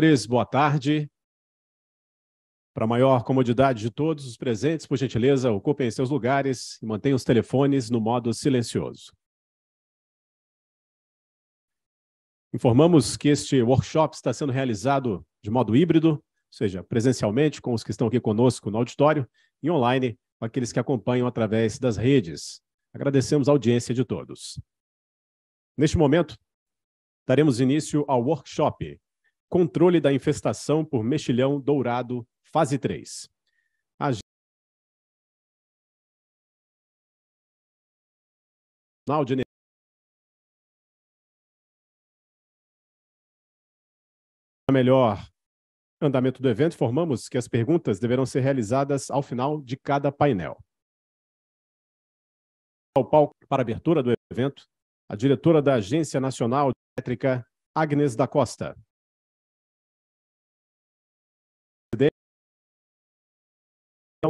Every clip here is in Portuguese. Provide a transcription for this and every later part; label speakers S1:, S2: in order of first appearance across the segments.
S1: Senhores, boa tarde. Para maior comodidade de todos os presentes, por gentileza, ocupem seus lugares e mantenham os telefones no modo silencioso. Informamos que este workshop está sendo realizado de modo híbrido, ou seja, presencialmente com os que estão aqui conosco no auditório e online com aqueles que acompanham através das redes. Agradecemos a audiência de todos. Neste momento, daremos início ao workshop Controle da infestação por mexilhão dourado, fase 3. Jornal de melhor andamento do evento, informamos que as perguntas deverão ser realizadas ao final de cada painel. Ao palco para abertura do evento, a diretora da Agência Nacional de Elétrica,
S2: Agnes da Costa.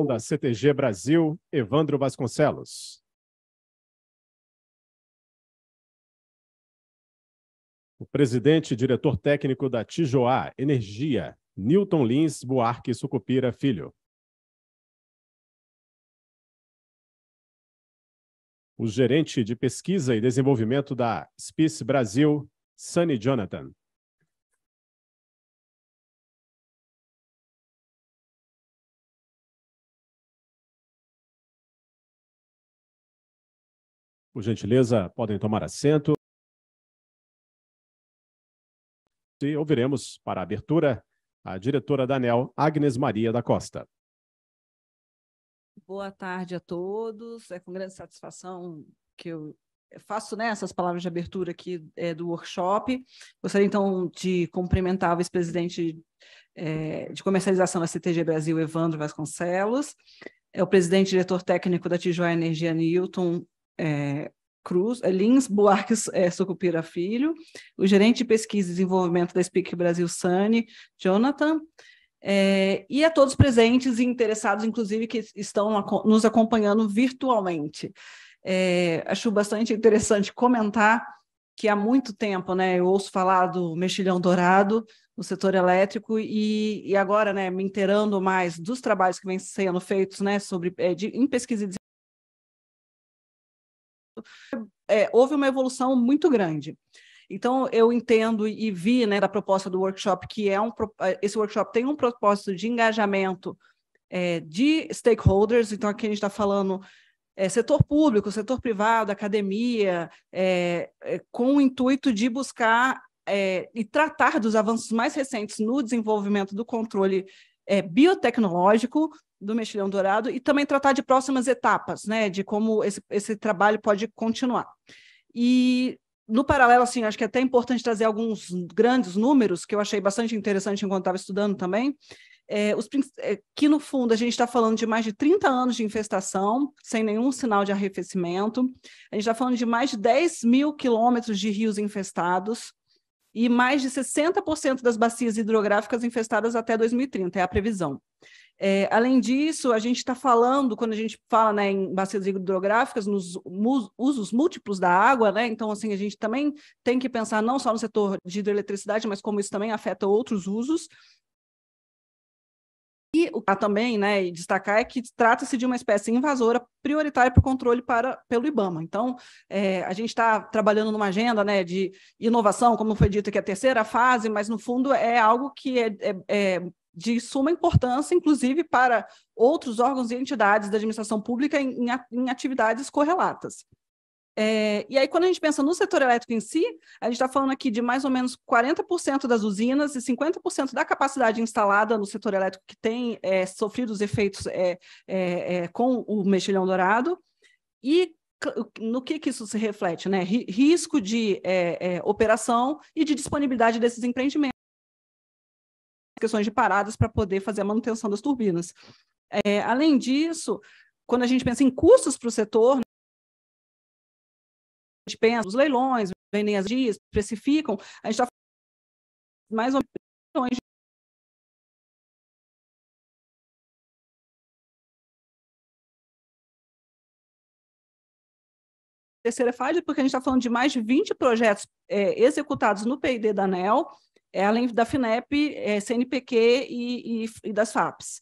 S2: da CTG Brasil, Evandro Vasconcelos. O presidente e diretor técnico da Tijoá Energia, Newton Lins Buarque Sucupira Filho. O gerente de pesquisa e desenvolvimento da Spice Brasil, Sunny Jonathan.
S1: Por gentileza, podem tomar assento. E ouviremos, para a abertura, a diretora da ANEL, Agnes Maria da Costa.
S3: Boa tarde a todos. É com grande satisfação que eu faço né, essas palavras de abertura aqui é, do workshop. Gostaria, então, de cumprimentar o vice-presidente é, de comercialização da CTG Brasil, Evandro Vasconcelos, é o presidente e diretor técnico da Tijuana Energia Newton, é, Cruz, é, Lins Buarques é, Sucupira Filho, o gerente de pesquisa e desenvolvimento da Speak Brasil Sani, Jonathan, é, e a todos presentes e interessados, inclusive, que estão nos acompanhando virtualmente. É, acho bastante interessante comentar que há muito tempo, né, eu ouço falar do mexilhão dourado no setor elétrico e, e agora, né, me inteirando mais dos trabalhos que vêm sendo feitos, né, sobre é, de, em pesquisa e é, houve uma evolução muito grande. Então, eu entendo e vi né, da proposta do workshop que é um, eh, esse workshop tem um propósito de engajamento é, de stakeholders, então aqui a gente está falando é, setor público, setor privado, academia, é, com o intuito de buscar e tratar dos avanços mais recentes no desenvolvimento do controle biotecnológico do mexilhão dourado e também tratar de próximas etapas, né, de como esse, esse trabalho pode continuar. E no paralelo, assim, acho que é até importante trazer alguns grandes números que eu achei bastante interessante enquanto estava estudando também. É, os, é, que no fundo a gente está falando de mais de 30 anos de infestação, sem nenhum sinal de arrefecimento. A gente está falando de mais de 10 mil quilômetros de rios infestados, e mais de 60% das bacias hidrográficas infestadas até 2030, é a previsão. É, além disso, a gente está falando, quando a gente fala né, em bacias hidrográficas, nos usos múltiplos da água, né? Então, assim, a gente também tem que pensar não só no setor de hidroeletricidade, mas como isso também afeta outros usos. E o que também, né, destacar é que trata-se de uma espécie invasora prioritária para o controle para, pelo IBAMA. Então, é, a gente está trabalhando numa agenda né, de inovação, como foi dito que é a terceira fase, mas no fundo é algo que é, é, é de suma importância, inclusive para outros órgãos e entidades da administração pública em, em atividades correlatas. É, e aí, quando a gente pensa no setor elétrico em si, a gente está falando aqui de mais ou menos 40% das usinas e 50% da capacidade instalada no setor elétrico que tem é, sofrido os efeitos é, é, é com o mexilhão dourado. E no que, que isso se reflete? Né? Risco de é, operação e de disponibilidade desses empreendimentos. Questões de paradas para poder fazer a manutenção das turbinas. além disso, quando a gente pensa em custos para o setor, gente pensa, os leilões, vendem as dias, especificam, a gente está
S2: mais ou menos
S3: terceira fase, porque a gente está falando de mais de 20 projetos é, executados no PID da ANEL, é, além da FINEP, é, CNPq e, e, e, das FAPs.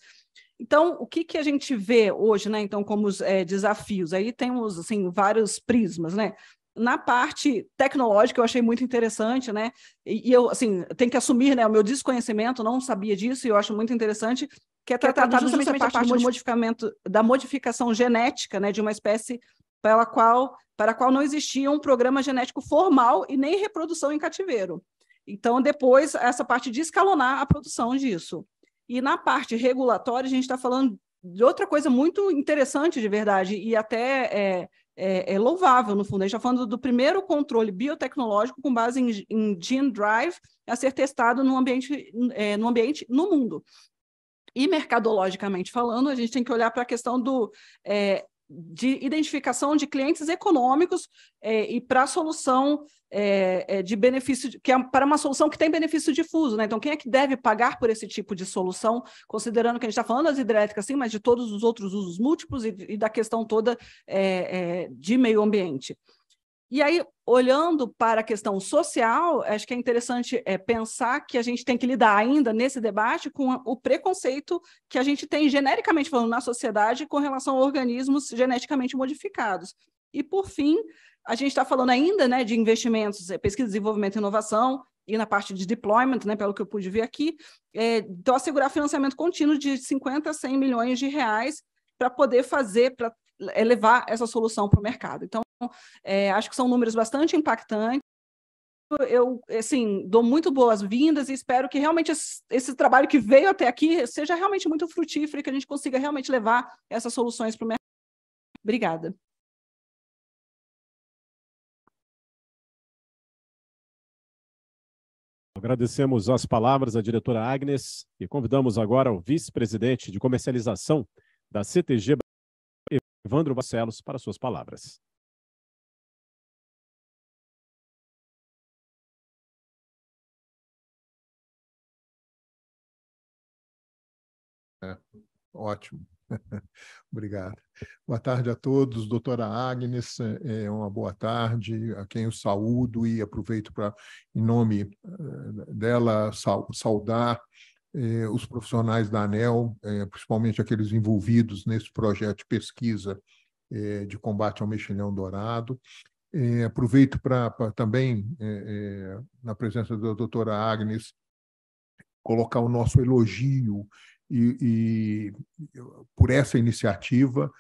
S3: Então, o que, que a gente vê hoje, né? Então, como os é, desafios? Aí temos assim, vários prismas, né? na parte tecnológica eu achei muito interessante, né? E, e eu, assim, tenho que assumir, né, o meu desconhecimento, não sabia disso e eu acho muito interessante que é tratado, que é justamente a parte do modificamento da modificação genética, né, de uma espécie pela qual para a qual não existia um programa genético formal e nem reprodução em cativeiro. Então, depois, essa parte de escalonar a produção disso. E na parte regulatória, a gente está falando de outra coisa muito interessante, de verdade, e até é, é, é, louvável, no fundo. A gente está falando do primeiro controle biotecnológico com base em, em gene drive a ser testado no ambiente, é, no ambiente no mundo. E mercadologicamente falando, a gente tem que olhar para a questão do é, de identificação de clientes econômicos é, e para a solução é, é, de benefício, que é para uma solução que tem benefício difuso, né? Então, quem é que deve pagar por esse tipo de solução, considerando que a gente está falando das hidrelétricas, sim, mas de todos os outros usos múltiplos e, e da questão toda é, é de meio ambiente. E aí, olhando para a questão social, acho que é interessante é, pensar que a gente tem que lidar ainda nesse debate com o preconceito que a gente tem, genericamente falando, na sociedade com relação a organismos geneticamente modificados. E, por fim, a gente está falando ainda né, de investimentos, é, pesquisa, desenvolvimento e inovação, e na parte de deployment, né, pelo que eu pude ver aqui, é, então assegurar financiamento contínuo de 50 a 100 milhões de reais para poder fazer, para é levar essa solução para o mercado. Então, é, acho que são números bastante impactantes. Eu, assim, dou muito boas-vindas e espero que realmente esse, esse, trabalho que veio até aqui seja realmente muito frutífero e que a gente consiga realmente levar essas soluções para o mercado. Obrigada.
S1: Agradecemos as palavras à diretora Agnes e convidamos agora o vice-presidente de comercialização da CTG Evandro Barcelos para suas palavras.
S2: É,
S4: ótimo. Obrigado. Boa tarde a todos, doutora Agnes, é, é uma boa tarde a quem eu saúdo e aproveito para, em nome eh, dela, saudar eh, os profissionais da ANEL, eh, principalmente aqueles envolvidos nesse projeto de pesquisa eh, de combate ao mexilhão dourado. Eh, aproveito para também, eh, eh, na presença da doutora Agnes, colocar o nosso elogio e, e por essa iniciativa,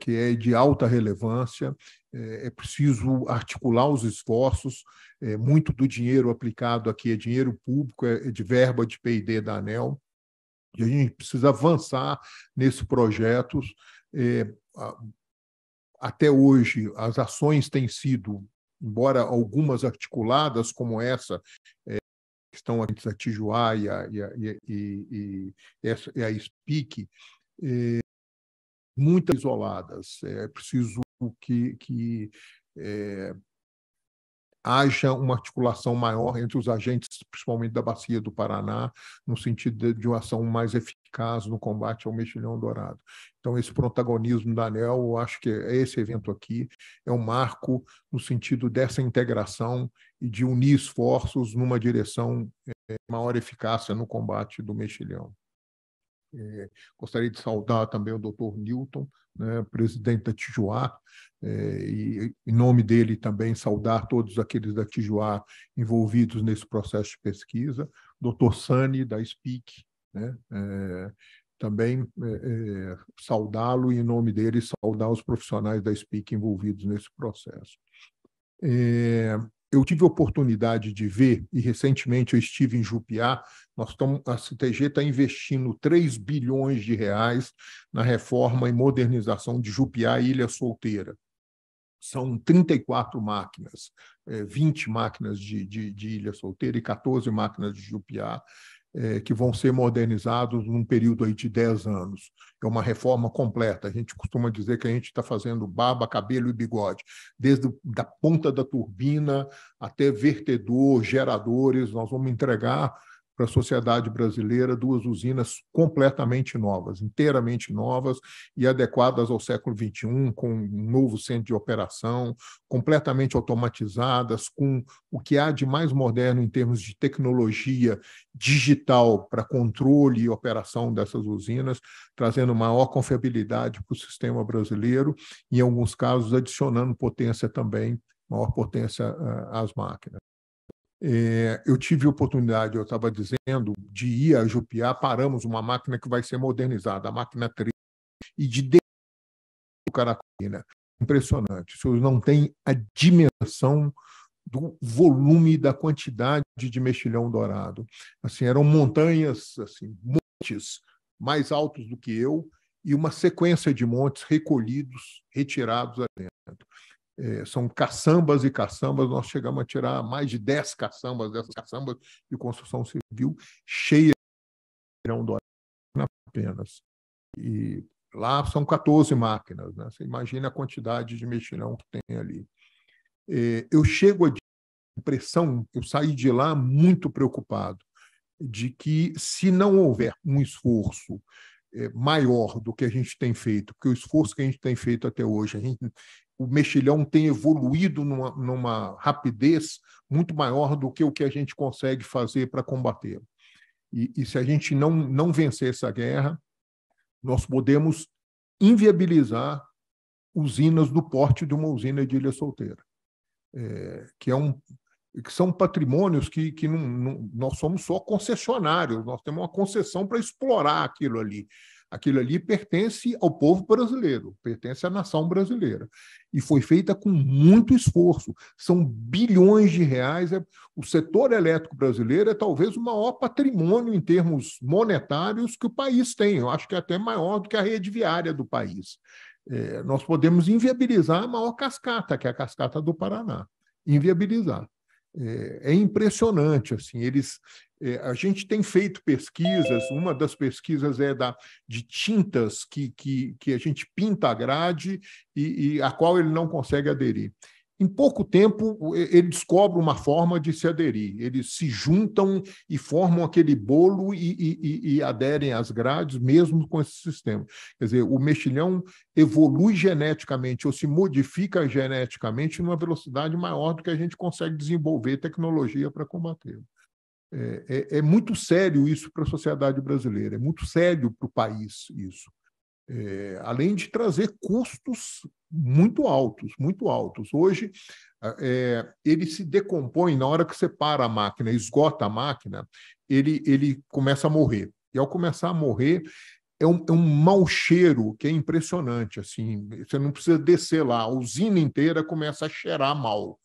S4: que é de alta relevância é, é preciso articular os esforços. É, muito do dinheiro aplicado aqui é dinheiro público, é, é de verba de PD da ANEL, e a gente precisa avançar nesse projeto. É, até hoje, as ações têm sido, embora algumas articuladas, como essa, é, que estão antes a Tijuá e a, e a, e, e, essa, e a SPIC, é, muitas isoladas. É, é preciso que, que é, haja uma articulação maior entre os agentes, principalmente da bacia do Paraná, no sentido de, de uma ação mais eficaz no combate ao mexilhão dourado. Então, esse protagonismo da ANEL, eu acho que é esse evento aqui é um marco no sentido dessa integração e de unir esforços numa direção é, maior eficácia no combate do mexilhão. É, gostaria de saudar também o doutor Newton, né, presidente da Tijuá, é, e em nome dele também saudar todos aqueles da Tijuá envolvidos nesse processo de pesquisa, doutor Sani, da SPIC, né, é, também é, é, saudá-lo e em nome dele saudar os profissionais da SPIC envolvidos nesse processo. É, eu tive a oportunidade de ver, e recentemente eu estive em Jupiá, nós estamos, a CTG está investindo 3 bilhões de reais na reforma e modernização de Jupiá Ilha Solteira. São 34 máquinas, 20 eh, máquinas de, de, de Ilha Solteira e 14 máquinas de Jupiá é, que vão ser modernizados num período aí de 10 anos. É uma reforma completa. A gente costuma dizer que a gente está fazendo barba, cabelo e bigode, desde da ponta da turbina até vertedor, geradores. Nós vamos entregar para a sociedade brasileira duas usinas completamente novas, inteiramente novas e adequadas ao século XXI, com um novo centro de operação, completamente automatizadas, com o que há de mais moderno em termos de tecnologia digital para controle e operação dessas usinas, trazendo maior confiabilidade para o sistema brasileiro e, em alguns casos, adicionando potência também, maior potência ah, às máquinas. É, eu tive oportunidade, eu estava dizendo, de ir a Jupiá, paramos uma máquina que vai ser modernizada, a máquina 3, e de dentro do Caracolina. Né? Impressionante. Isso não tem a dimensão do volume da quantidade de mexilhão dourado. Assim, eram montanhas, assim, montes mais altos do que eu e uma sequência de montes recolhidos, retirados ali dentro. É, são caçambas e caçambas, nós chegamos a tirar mais de 10 caçambas dessas caçambas de construção civil cheias de irão é apenas. E lá são 14 máquinas, né? você imagina a quantidade de mexilhão que tem ali. É, eu chego a impressão, eu saí de lá muito preocupado de que se não houver um esforço maior do que a gente tem feito, porque o esforço que a gente tem feito até hoje, a gente o mexilhão tem evoluído numa, numa, rapidez muito maior do que o que a gente consegue fazer para combatê-lo. E, e, se a gente não, não vencer essa guerra, nós podemos inviabilizar usinas do porte de uma usina de Ilha Solteira, é, que, é um, que são patrimônios que, que não, não, nós somos só concessionários, nós temos uma concessão para explorar aquilo ali. Aquilo ali pertence ao povo brasileiro, pertence à nação brasileira. E foi feita com muito esforço. São bilhões de reais. É, o setor elétrico brasileiro é talvez o maior patrimônio em termos monetários que o país tem. Eu acho que é até maior do que a rede viária do país. É, nós podemos inviabilizar a maior cascata, que é a cascata do Paraná. Inviabilizar é, é impressionante, assim, eles, é, a gente tem feito pesquisas, uma das pesquisas é da, de tintas que, que, que a gente pinta a grade e, e a qual ele não consegue aderir. Em pouco tempo, ele descobre uma forma de se aderir. Eles se juntam e formam aquele bolo e, e, e aderem às grades, mesmo com esse sistema. Quer dizer, o mexilhão evolui geneticamente ou se modifica geneticamente numa velocidade maior do que a gente consegue desenvolver tecnologia para combatê-lo. É, é, é, muito sério isso para a sociedade brasileira, é muito sério para o país isso. É, além de trazer custos muito altos, muito altos. Hoje, é, ele se decompõe na hora que você para a máquina, esgota a máquina, ele, ele começa a morrer. E ao começar a morrer, é um, é um mau cheiro que é impressionante. assim Você não precisa descer lá, a usina inteira começa a cheirar mal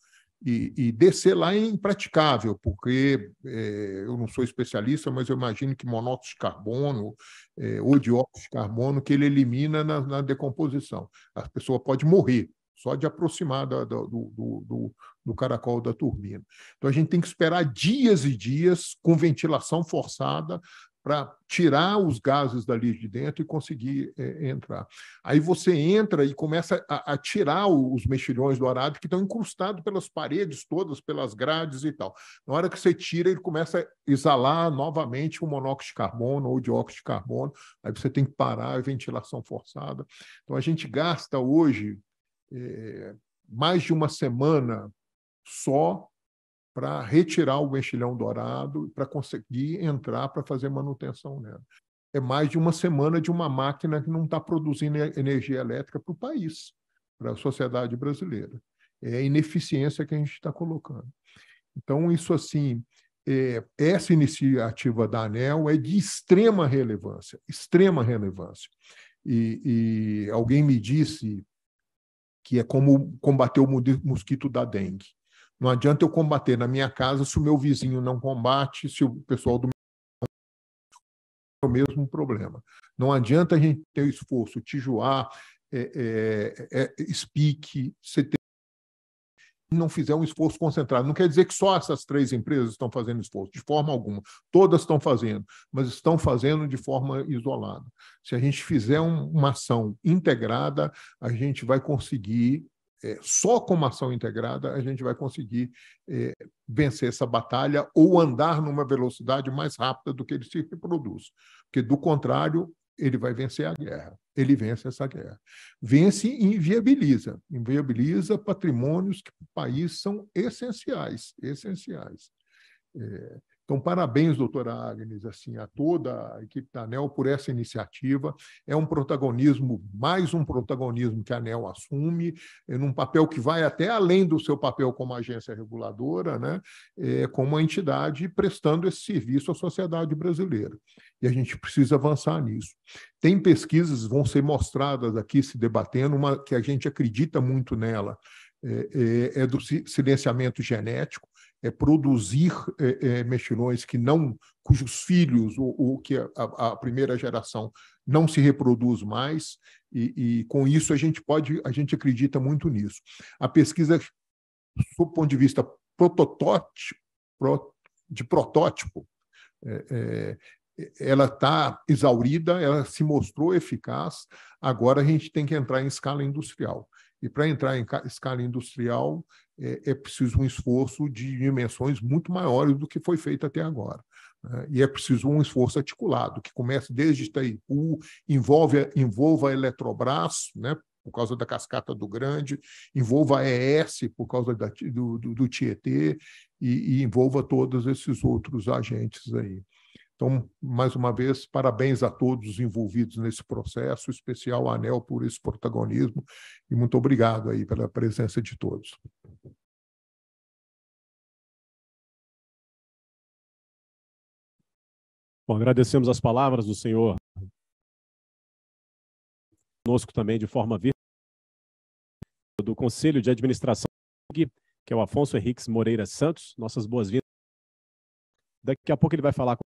S4: e, e descer lá é impraticável, porque é, eu não sou especialista, mas eu imagino que monóxido de carbono é, ou dióxido de carbono que ele elimina na, na, decomposição. A pessoa pode morrer só de aproximar da, do, do, do, do caracol da turbina. Então a gente tem que esperar dias e dias com ventilação forçada para tirar os gases dali de dentro e conseguir é, entrar. Aí você entra e começa a, a tirar os mexilhões do arado que estão incrustados pelas paredes todas, pelas grades e tal. Na hora que você tira, ele começa a exalar novamente o monóxido de carbono ou dióxido de carbono. Aí você tem que parar a é ventilação forçada. Então a gente gasta hoje é, mais de uma semana só para retirar o mexilhão dourado, para conseguir entrar para fazer manutenção nela. É mais de uma semana de uma máquina que não está produzindo energia elétrica para o país, para a sociedade brasileira. É a ineficiência que a gente está colocando. Então, isso assim, é, essa iniciativa da ANEL é de extrema relevância, extrema relevância. E, e alguém me disse que é como combater o mosquito da dengue. Não adianta eu combater na minha casa se o meu vizinho não combate, se o pessoal do meu é o mesmo problema. Não adianta a gente ter o esforço, tijuar, é, é, é, é speak, CT, não fizer um esforço concentrado. Não quer dizer que só essas três empresas estão fazendo esforço, de forma alguma. Todas estão fazendo, mas estão fazendo de forma isolada. Se a gente fizer um, uma ação integrada, a gente vai conseguir é, só com uma ação integrada a gente vai conseguir é, vencer essa batalha ou andar numa velocidade mais rápida do que ele se reproduz. Porque, do contrário, ele vai vencer a guerra. Ele vence essa guerra. Vence e inviabiliza. Inviabiliza patrimônios que para o país são essenciais. Essenciais. É, então, parabéns, doutora Agnes, assim, a toda a equipe da ANEL por essa iniciativa. É um protagonismo, mais um protagonismo que a ANEL assume, em é, um papel que vai até além do seu papel como agência reguladora, né? É, como uma entidade prestando esse serviço à sociedade brasileira. E a gente precisa avançar nisso. Tem pesquisas, vão ser mostradas aqui, se debatendo, uma que a gente acredita muito nela, é, é, é, do silenciamento genético é, produzir é, é, mexilhões que não, cujos filhos ou, ou que a, a, primeira geração não se reproduz mais, e, e com isso a gente pode, a gente acredita muito nisso. A pesquisa, do ponto de vista de protótipo, é, é ela está exaurida, ela se mostrou eficaz, agora a gente tem que entrar em escala industrial. E para entrar em escala industrial, é, é preciso um esforço de dimensões muito maiores do que foi feito até agora. Né? E é preciso um esforço articulado, que comece desde Itaipu, envolve, envolva a Eletrobras, né, por causa da cascata do Grande, envolva a ES, por causa da, do, do, do Tietê, e, e envolva todos esses outros agentes aí. Então, mais uma vez, parabéns a todos os envolvidos nesse processo, especial a ANEL por esse protagonismo e muito obrigado aí pela presença de todos.
S2: Bom, agradecemos as palavras do senhor
S1: conosco também de forma virtual do Conselho de Administração, que é o Afonso Henriques Moreira Santos. Nossas boas-vindas.
S2: Daqui a pouco ele vai falar com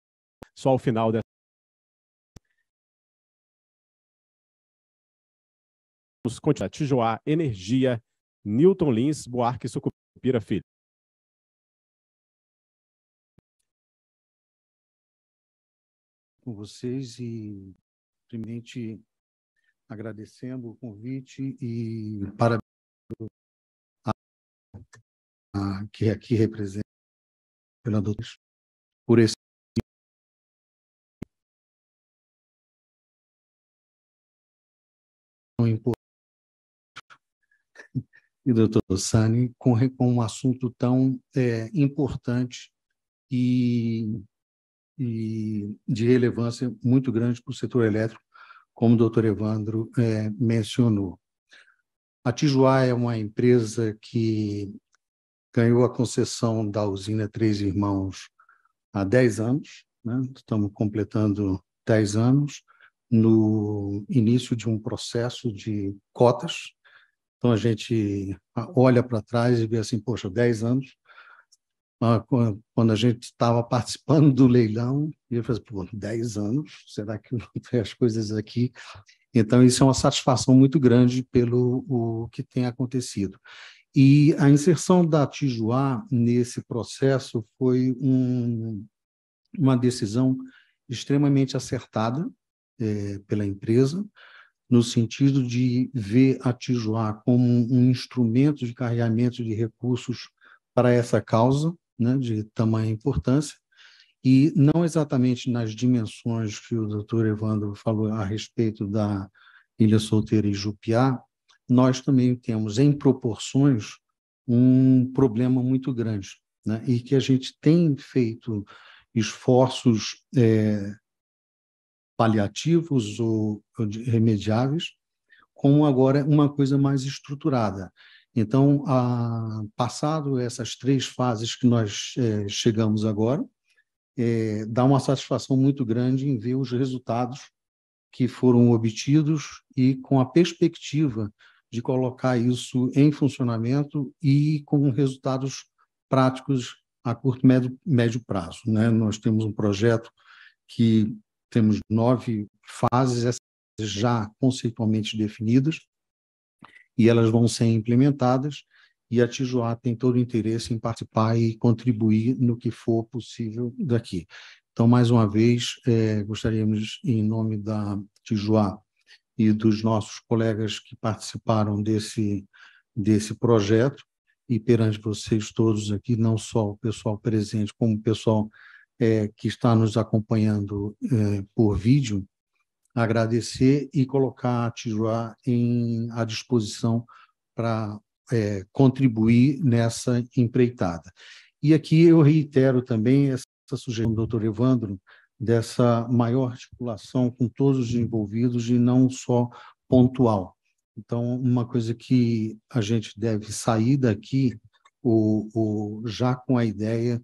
S2: só ao final dessa. continuar Tijoá, Energia, Newton Lins, Buarque Sucupira Filho.
S5: Com vocês e, primeiramente, agradecendo o convite e parabéns a,
S2: a, que aqui representa pela doutora por esse
S5: e doutor Sani com, com um assunto tão é, importante e, e, de relevância muito grande para o setor elétrico, como o doutor Evandro é, mencionou. A Tijuá é uma empresa que ganhou a concessão da usina Três Irmãos há 10 anos, né? estamos completando 10 anos, no início de um processo de cotas, então, a gente olha para trás e vê assim, poxa, 10 anos, quando a gente estava participando do leilão, e eu falei, assim, pô, 10 anos, será que não tem as coisas aqui? Então, isso é uma satisfação muito grande pelo o que tem acontecido. E a inserção da Tijuá nesse processo foi um, uma decisão extremamente acertada é, pela empresa, no sentido de ver a Tijuá como um instrumento de carregamento de recursos para essa causa, né, de tamanha importância, e não exatamente nas dimensões que o doutor Evandro falou a respeito da Ilha Solteira e Jupiá, nós também temos, em proporções, um problema muito grande, né, e que a gente tem feito esforços é, paliativos ou, remediáveis, como agora uma coisa mais estruturada. Então, a, passado essas três fases que nós é, chegamos agora, é, dá uma satisfação muito grande em ver os resultados que foram obtidos e com a perspectiva de colocar isso em funcionamento e com resultados práticos a curto médio médio prazo. Né? Nós temos um projeto que temos nove fases, essas já conceitualmente definidas, e elas vão ser implementadas, e a Tijuá tem todo o interesse em participar e contribuir no que for possível daqui. Então, mais uma vez, é, gostaríamos, em nome da Tijuá e dos nossos colegas que participaram desse, desse projeto, e perante vocês todos aqui, não só o pessoal presente, como o pessoal é, que está nos acompanhando é, por vídeo, agradecer e colocar a Tijuá em, à disposição para é, contribuir nessa empreitada. E aqui eu reitero também essa sugestão do Dr. Evandro dessa maior articulação com todos os envolvidos e não só pontual. Então, uma coisa que a gente deve sair daqui o, o já com a ideia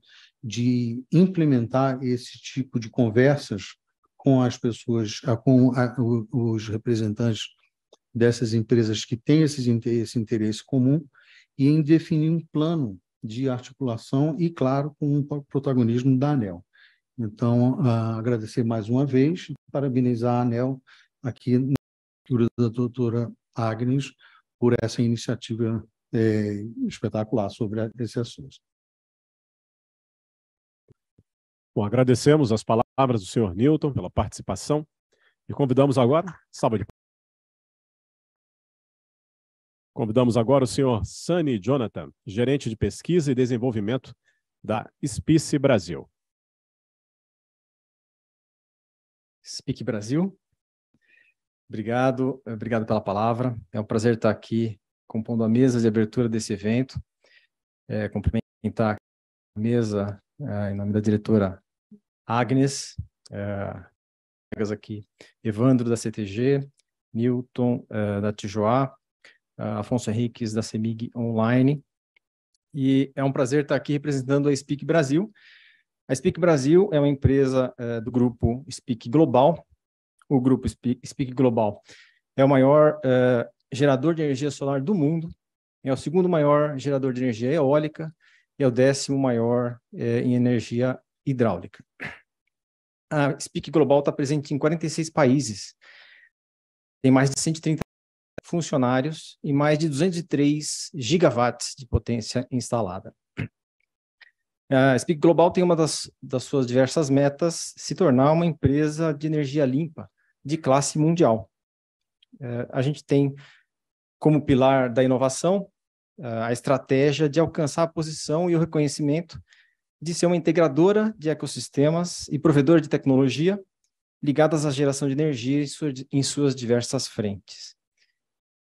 S5: de implementar esse tipo de conversas com as pessoas, ah, com ah, os representantes dessas empresas que têm esses, esse interesse comum e em definir um plano de articulação e, claro, com o protagonismo da ANEL. Então, ah, agradecer mais uma vez, parabenizar a ANEL aqui na figura da doutora Agnes por essa iniciativa é,
S1: espetacular sobre esse assunto. Bom, agradecemos as palavras do senhor Newton pela participação e convidamos agora, sábado Convidamos agora o senhor Sani Jonathan, gerente de pesquisa e desenvolvimento da Spice Brasil. Speak Brasil.
S2: Obrigado, obrigado pela palavra. É um prazer estar aqui compondo a mesa de abertura desse
S6: evento. É, cumprimentar a mesa é, em nome da diretora Agnes, uh, aqui, Evandro da CTG, Newton uh, da Tijuá, uh, Afonso Henriques da CEMIG Online. E é um prazer estar aqui representando a Speak Brasil. A Speak Brasil é uma empresa uh, do grupo Speak Global. O grupo Speak, Speak Global é o maior gerador de energia solar do mundo, é o segundo maior gerador de energia eólica e é o décimo maior em energia hidráulica. A Speak Global está presente em 46 países, tem mais de 130 funcionários e mais de 203 gigawatts de potência instalada. A Speak Global tem uma das, das suas diversas metas se tornar uma empresa de energia limpa de classe mundial. É, a gente tem como pilar da inovação a estratégia de alcançar a posição e o reconhecimento de ser uma integradora de ecossistemas e provedora de tecnologia ligadas à geração de energia em, suas diversas frentes.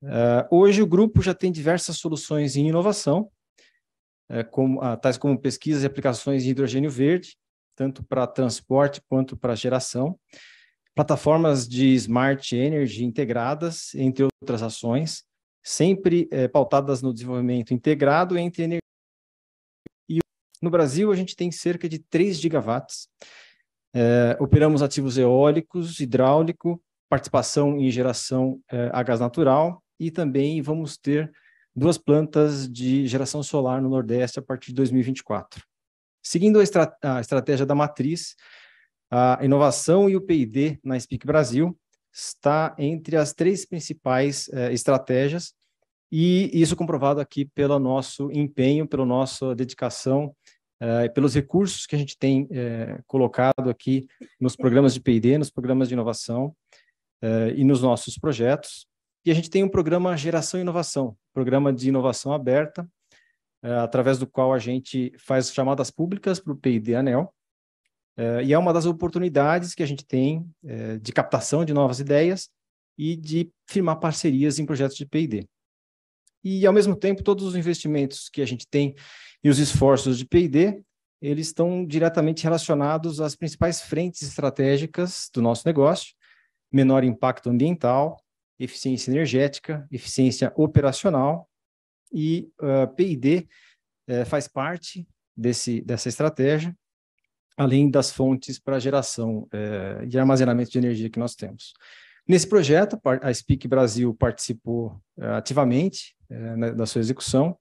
S6: Uh, hoje, o grupo já tem diversas soluções em inovação, uh, eh, como, uh, ah, tais como pesquisas e aplicações de hidrogênio verde, tanto para transporte quanto para geração, plataformas de smart energy integradas, entre outras ações, sempre eh, pautadas no desenvolvimento integrado entre energia. No Brasil, a gente tem cerca de 3 gigawatts. É, operamos ativos eólicos, hidráulico, participação em geração é, a gás natural e também vamos ter duas plantas de geração solar no Nordeste a partir de 2024. Seguindo a, estrat a estratégia da matriz, a inovação e o PID na Speak Brasil está entre as três principais é, estratégias, e isso comprovado aqui pelo nosso empenho, pela nossa dedicação uh, pelos recursos que a gente tem uh, colocado aqui nos programas de P&D, nos programas de inovação uh, e nos nossos projetos. E a gente tem um programa Geração e Inovação, programa de inovação aberta, através do qual a gente faz chamadas públicas para o P&D ANEL, e é uma das oportunidades que a gente tem de captação de novas ideias e de firmar parcerias em projetos de P&D e, ao mesmo tempo, todos os investimentos que a gente tem e os esforços de P&D, eles estão diretamente relacionados às principais frentes estratégicas do nosso negócio, menor impacto ambiental, eficiência energética, eficiência operacional, e uh, ah, P&D uh, eh, faz parte desse, dessa estratégia, além das fontes para geração uh, eh, e armazenamento de energia que nós temos. Nesse projeto, a Speak Brasil participou eh, ativamente da eh, sua execução.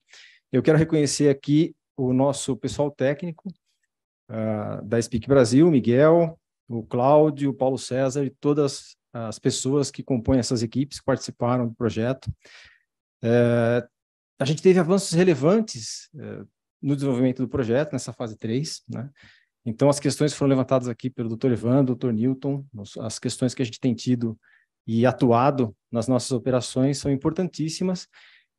S6: Eu quero reconhecer aqui o nosso pessoal técnico ah, da Speak Brasil, Miguel, o Cláudio, o Paulo César e todas as pessoas que compõem essas equipes que participaram do projeto. Eh, a gente teve avanços relevantes no desenvolvimento do projeto, nessa fase 3. Né? Então, as questões foram levantadas aqui pelo Dr. Evandro, Dr. Newton, as questões que a gente tem tido e atuado nas nossas operações são importantíssimas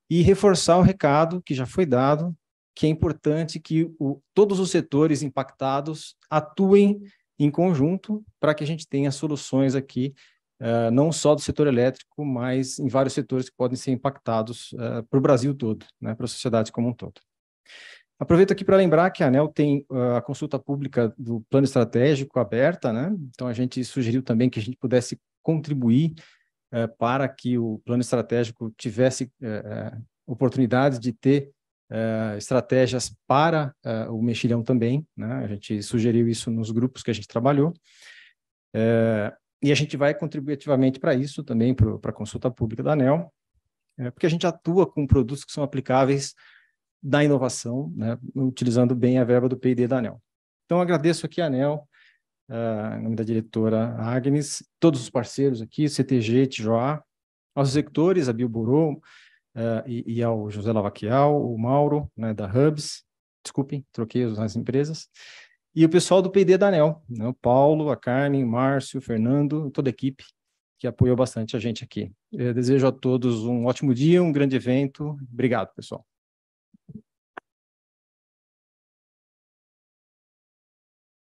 S6: e reforçar o recado que já foi dado, que é importante que o, todos os setores impactados atuem em conjunto para que a gente tenha soluções aqui, uh, não só do setor elétrico, mas em vários setores que podem ser impactados uh, eh, para o Brasil todo, né, para a sociedade como um todo. Aproveito aqui para lembrar que a ANEL tem uh, a consulta pública do plano estratégico aberta, né? Então a gente sugeriu também que a gente pudesse contribuir eh, para que o plano estratégico tivesse eh, eh oportunidades de ter eh, estratégias para o mexilhão também. Né? A gente sugeriu isso nos grupos que a gente trabalhou. e a gente vai contribuir ativamente para isso também, para a consulta pública da ANEL, porque a gente atua com produtos que são aplicáveis da inovação, né? utilizando bem a verba do P&D da ANEL. Então, agradeço aqui a ANEL ah, em nome da diretora Agnes, todos os parceiros aqui, CTG, Tijoá, aos executores, a Bill Burô uh, ah, e, e, ao José Lavaquial, o Mauro, né, da Hubs, desculpem, troquei as empresas, e o pessoal do PD da ANEL, né, o Paulo, a Carmen, o Márcio, o Fernando, toda a equipe que apoiou bastante a
S2: gente aqui. Eu desejo a todos um ótimo dia, um grande evento. Obrigado, pessoal.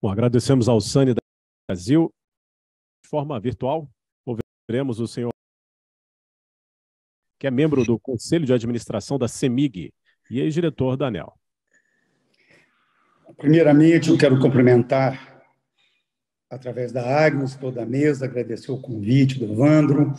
S2: Bom,
S1: agradecemos ao Sani Brasil. De forma virtual, ouviremos o senhor que é membro do Conselho de Administração da CEMIG e ex-diretor da ANEL.
S7: Primeiramente, eu quero cumprimentar, através da Agnes, toda a mesa, agradecer o convite do Evandro,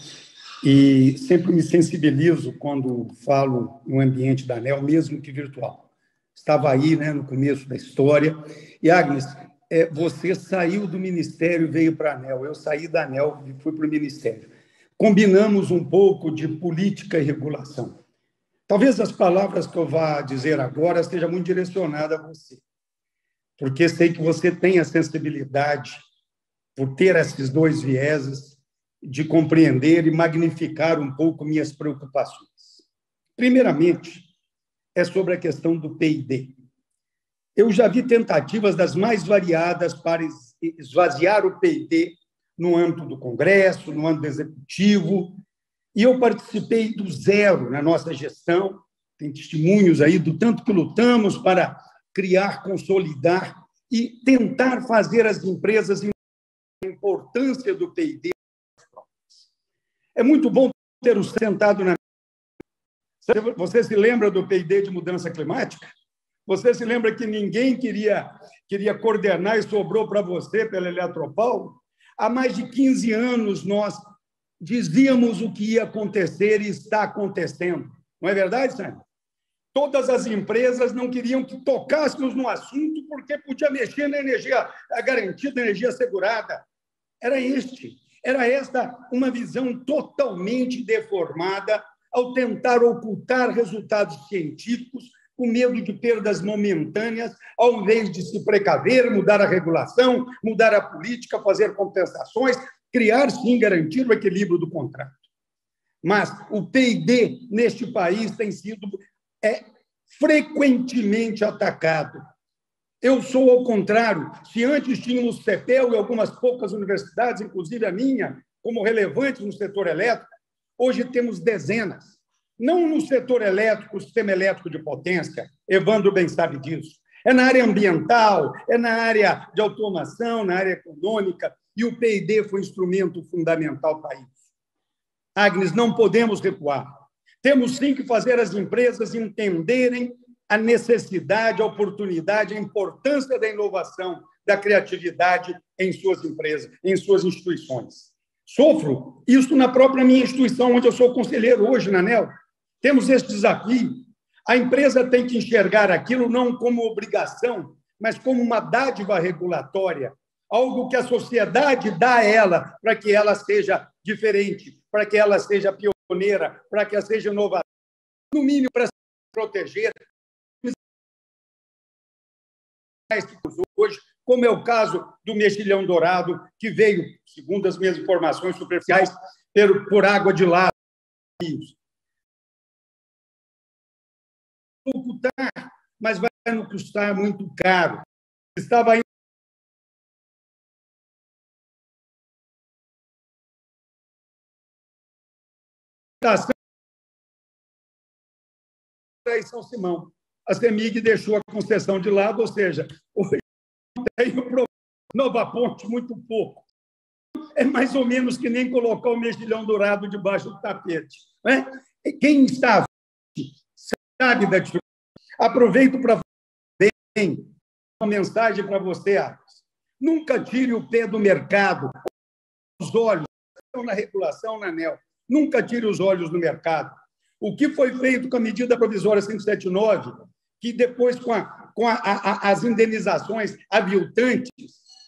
S7: e sempre me sensibilizo quando falo no ambiente da ANEL, mesmo que virtual. Estava aí né, no começo da história. E, Agnes, é, você saiu do ministério e veio para a ANEL. Eu saí da ANEL e fui para o ministério. Combinamos um pouco de política e regulação. Talvez as palavras que eu vá dizer agora estejam muito direcionadas a você, porque sei que você tem a sensibilidade por ter esses dois vieses de compreender e magnificar um pouco minhas preocupações. Primeiramente, é sobre a questão do PID. Eu já vi tentativas das mais variadas para esvaziar o PT no âmbito do Congresso, no âmbito executivo, e eu participei do zero na nossa gestão. Tem testemunhos aí do tanto que lutamos para criar, consolidar e tentar fazer as empresas a importância do P&D. É muito bom ter o sentado na você se lembra do P&D de mudança climática? Você se lembra que ninguém queria, queria coordenar e sobrou para você pela Eletropaul? Há mais de 15 anos nós dizíamos o que ia acontecer e está acontecendo. Não é verdade, Sérgio? Todas as empresas não queriam que tocássemos no assunto porque podia mexer na energia garantida, energia assegurada. Era este, era esta uma visão totalmente deformada ao tentar ocultar resultados científicos com medo de perdas momentâneas, ao invés de se precaver, mudar a regulação, mudar a política, fazer compensações, criar sim, garantir o equilíbrio do contrato. Mas o PIB neste país tem sido é, frequentemente atacado. Eu sou ao contrário. Se antes tínhamos o CEPEL e algumas poucas universidades, inclusive a minha, como relevantes no setor elétrico, hoje temos dezenas não no setor elétrico, sistema elétrico de potência, Evandro bem sabe disso. É na área ambiental, é na área de automação, na área econômica, e o PID foi um instrumento fundamental para isso. Agnes, não podemos recuar. Temos sim que fazer as empresas entenderem a necessidade, a oportunidade, a importância da inovação, da criatividade em suas empresas, em suas instituições. Sofro isso na própria minha instituição, onde eu sou conselheiro hoje, na NEL. Temos esse desafio. A empresa tem que enxergar aquilo não como obrigação, mas como uma dádiva regulatória, algo que a sociedade dá a ela para que ela seja diferente, para que ela seja pioneira, para que ela seja inovadora, no mínimo para se proteger hoje, como é o caso do mexilhão dourado, que veio, segundo as minhas informações superficiais, por
S2: água de lá ocultar, mas vai nos custar muito caro. Estava aí em São Simão.
S7: A CEMIG deixou a concessão de lado, ou seja, hoje tem Nova Ponte muito pouco. É mais ou menos que nem colocar o mexilhão dourado debaixo do tapete. Né? Quem está sabe da dificuldade. Aproveito para bem uma mensagem para você, Atos. Nunca tire o pé do mercado, os olhos na regulação, na ANEL. Nunca tire os olhos do mercado. O que foi feito com a medida provisória 179, que depois com, a, com a, a, as indenizações aviltantes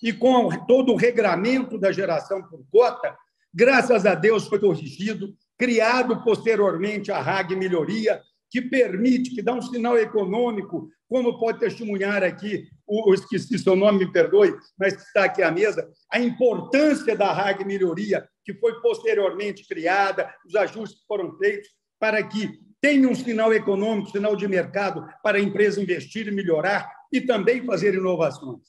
S7: e com todo o regramento da geração por cota, graças a Deus foi corrigido, criado posteriormente a RAG Melhoria, que permite, que dá um sinal econômico, como pode testemunhar aqui, o, eu esqueci seu nome, me perdoe, mas está aqui à mesa, a importância da RAG Melhoria, que foi posteriormente criada, os ajustes que foram feitos, para que tenha um sinal econômico, sinal de mercado, para a empresa investir e melhorar e também fazer inovações.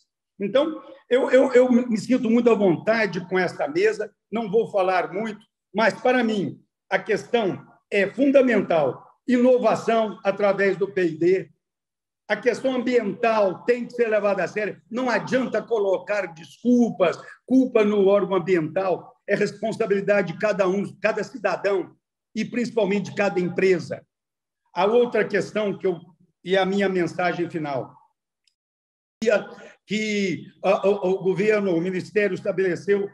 S7: Então, eu, eu, eu, me sinto muito à vontade com esta mesa, não vou falar muito, mas para mim a questão é fundamental inovação através do PD. A questão ambiental tem que ser levada a sério. Não adianta colocar desculpas, culpa no órgão ambiental. É responsabilidade de cada um, de cada cidadão e principalmente de cada empresa. A outra questão que eu e a minha mensagem final que o, governo, o ministério estabeleceu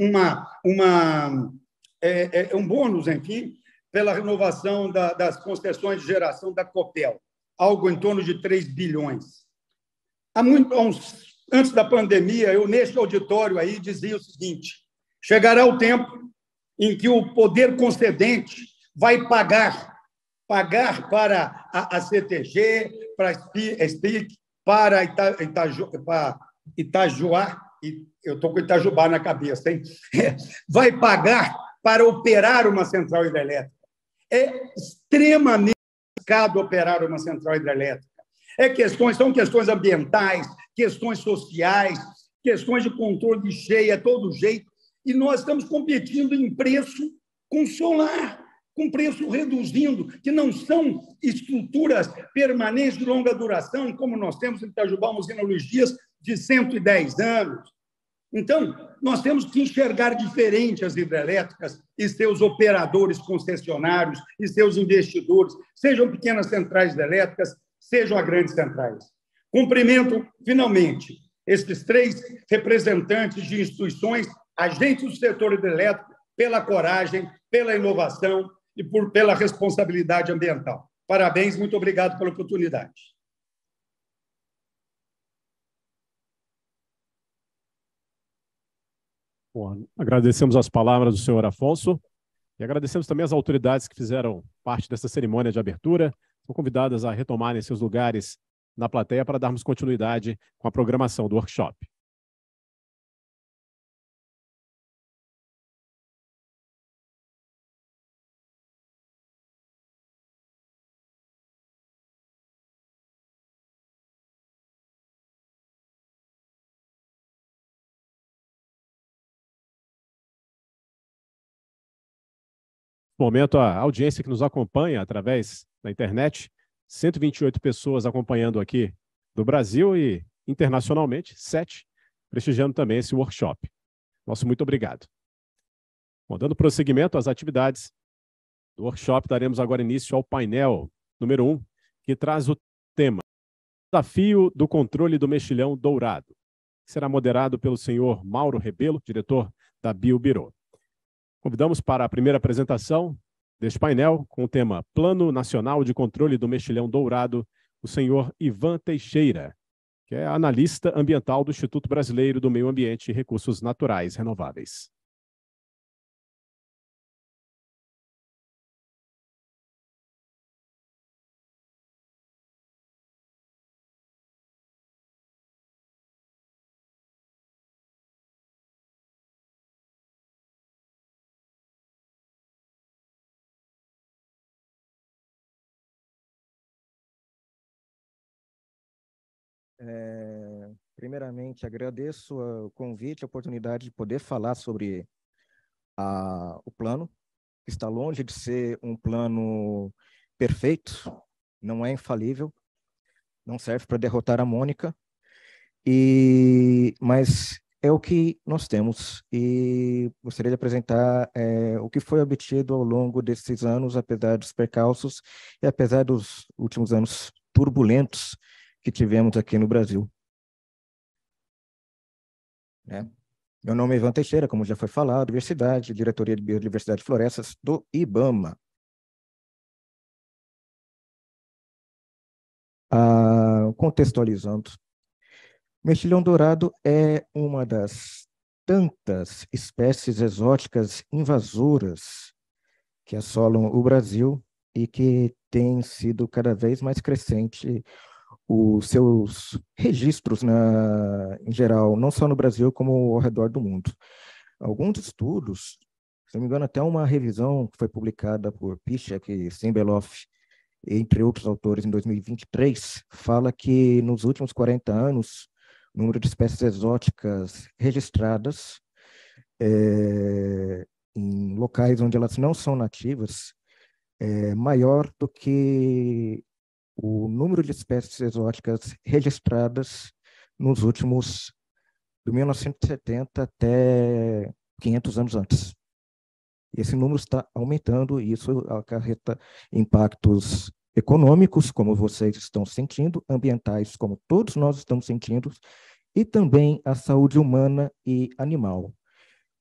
S7: uma, uma é, é, um bônus, enfim, pela renovação da, das concessões de geração da COPEL, algo em torno de 3 bilhões. Há muito, uns, antes da pandemia, eu, neste auditório aí, dizia o seguinte: chegará o tempo em que o poder concedente vai pagar, pagar para a, a CTG, para a SPIC, para Ita, Itaju, Itajuá, eu estou com Itajubá na cabeça, hein? Vai pagar para operar uma central hidrelétrica é extremamente complicado operar uma central hidrelétrica. É questões, são questões ambientais, questões sociais, questões de controle de cheia, é todo jeito. E nós estamos competindo em preço com solar, com preço reduzindo, que não são estruturas permanentes de longa duração, como nós temos em Itajubá, uma usina Luiz Dias, de 110 anos, então, nós temos que enxergar diferente as hidrelétricas e seus operadores concessionários e seus investidores, sejam pequenas centrais elétricas, sejam as grandes centrais. Cumprimento, finalmente, esses três representantes de instituições, agentes do setor hidrelétrico, pela coragem, pela inovação e por, pela responsabilidade ambiental. Parabéns, muito obrigado pela oportunidade.
S8: Bom,
S1: agradecemos as palavras do senhor Afonso e agradecemos também as autoridades que fizeram parte dessa cerimônia de abertura. São convidadas a retomarem seus lugares na plateia para darmos continuidade com a programação do workshop. momento, a audiência que nos acompanha através da internet, 128 pessoas acompanhando aqui do Brasil e internacionalmente, 7, prestigiando também esse workshop. Nosso muito obrigado. Bom, dando prosseguimento às atividades do workshop, daremos agora início ao painel número 1, um, que traz o tema Desafio do controle do mexilhão dourado, que será moderado pelo senhor Mauro Rebelo, diretor da BioBiro. Convidamos para a primeira apresentação deste painel com o tema Plano Nacional de Controle do Mexilhão Dourado, o senhor Ivan Teixeira, que é analista ambiental do Instituto Brasileiro do Meio Ambiente e Recursos Naturais Renováveis.
S2: primeiramente, agradeço o
S9: convite, a oportunidade de poder falar sobre a, o plano, que está longe de ser um plano perfeito, não é infalível, não serve para derrotar a Mônica, e, mas é o que nós temos. E gostaria de apresentar é, o que foi obtido ao longo desses anos, apesar dos percalços e apesar dos últimos anos turbulentos que tivemos aqui no Brasil.
S2: Né? Meu nome é Ivan Teixeira, como já foi falado, Diversidade, Diretoria de Biodiversidade e Florestas do IBAMA. Ah, contextualizando, mexilhão dourado é uma
S9: das tantas espécies exóticas invasoras que assolam o Brasil e que tem sido cada vez mais crescente os seus registros, na, né, em geral, não só no Brasil, como ao redor do mundo. Alguns estudos, se não me engano, até uma revisão que foi publicada por Pichek e Simbeloff, entre outros autores, em 2023, fala que nos últimos 40 anos, o número de espécies exóticas registradas é, em locais onde elas não são nativas é maior do que o número de espécies exóticas registradas nos últimos, de 1970 até 500 anos antes. Esse número está aumentando e isso acarreta impactos econômicos, como vocês estão sentindo, ambientais, como todos nós estamos sentindo, e também a saúde humana e animal,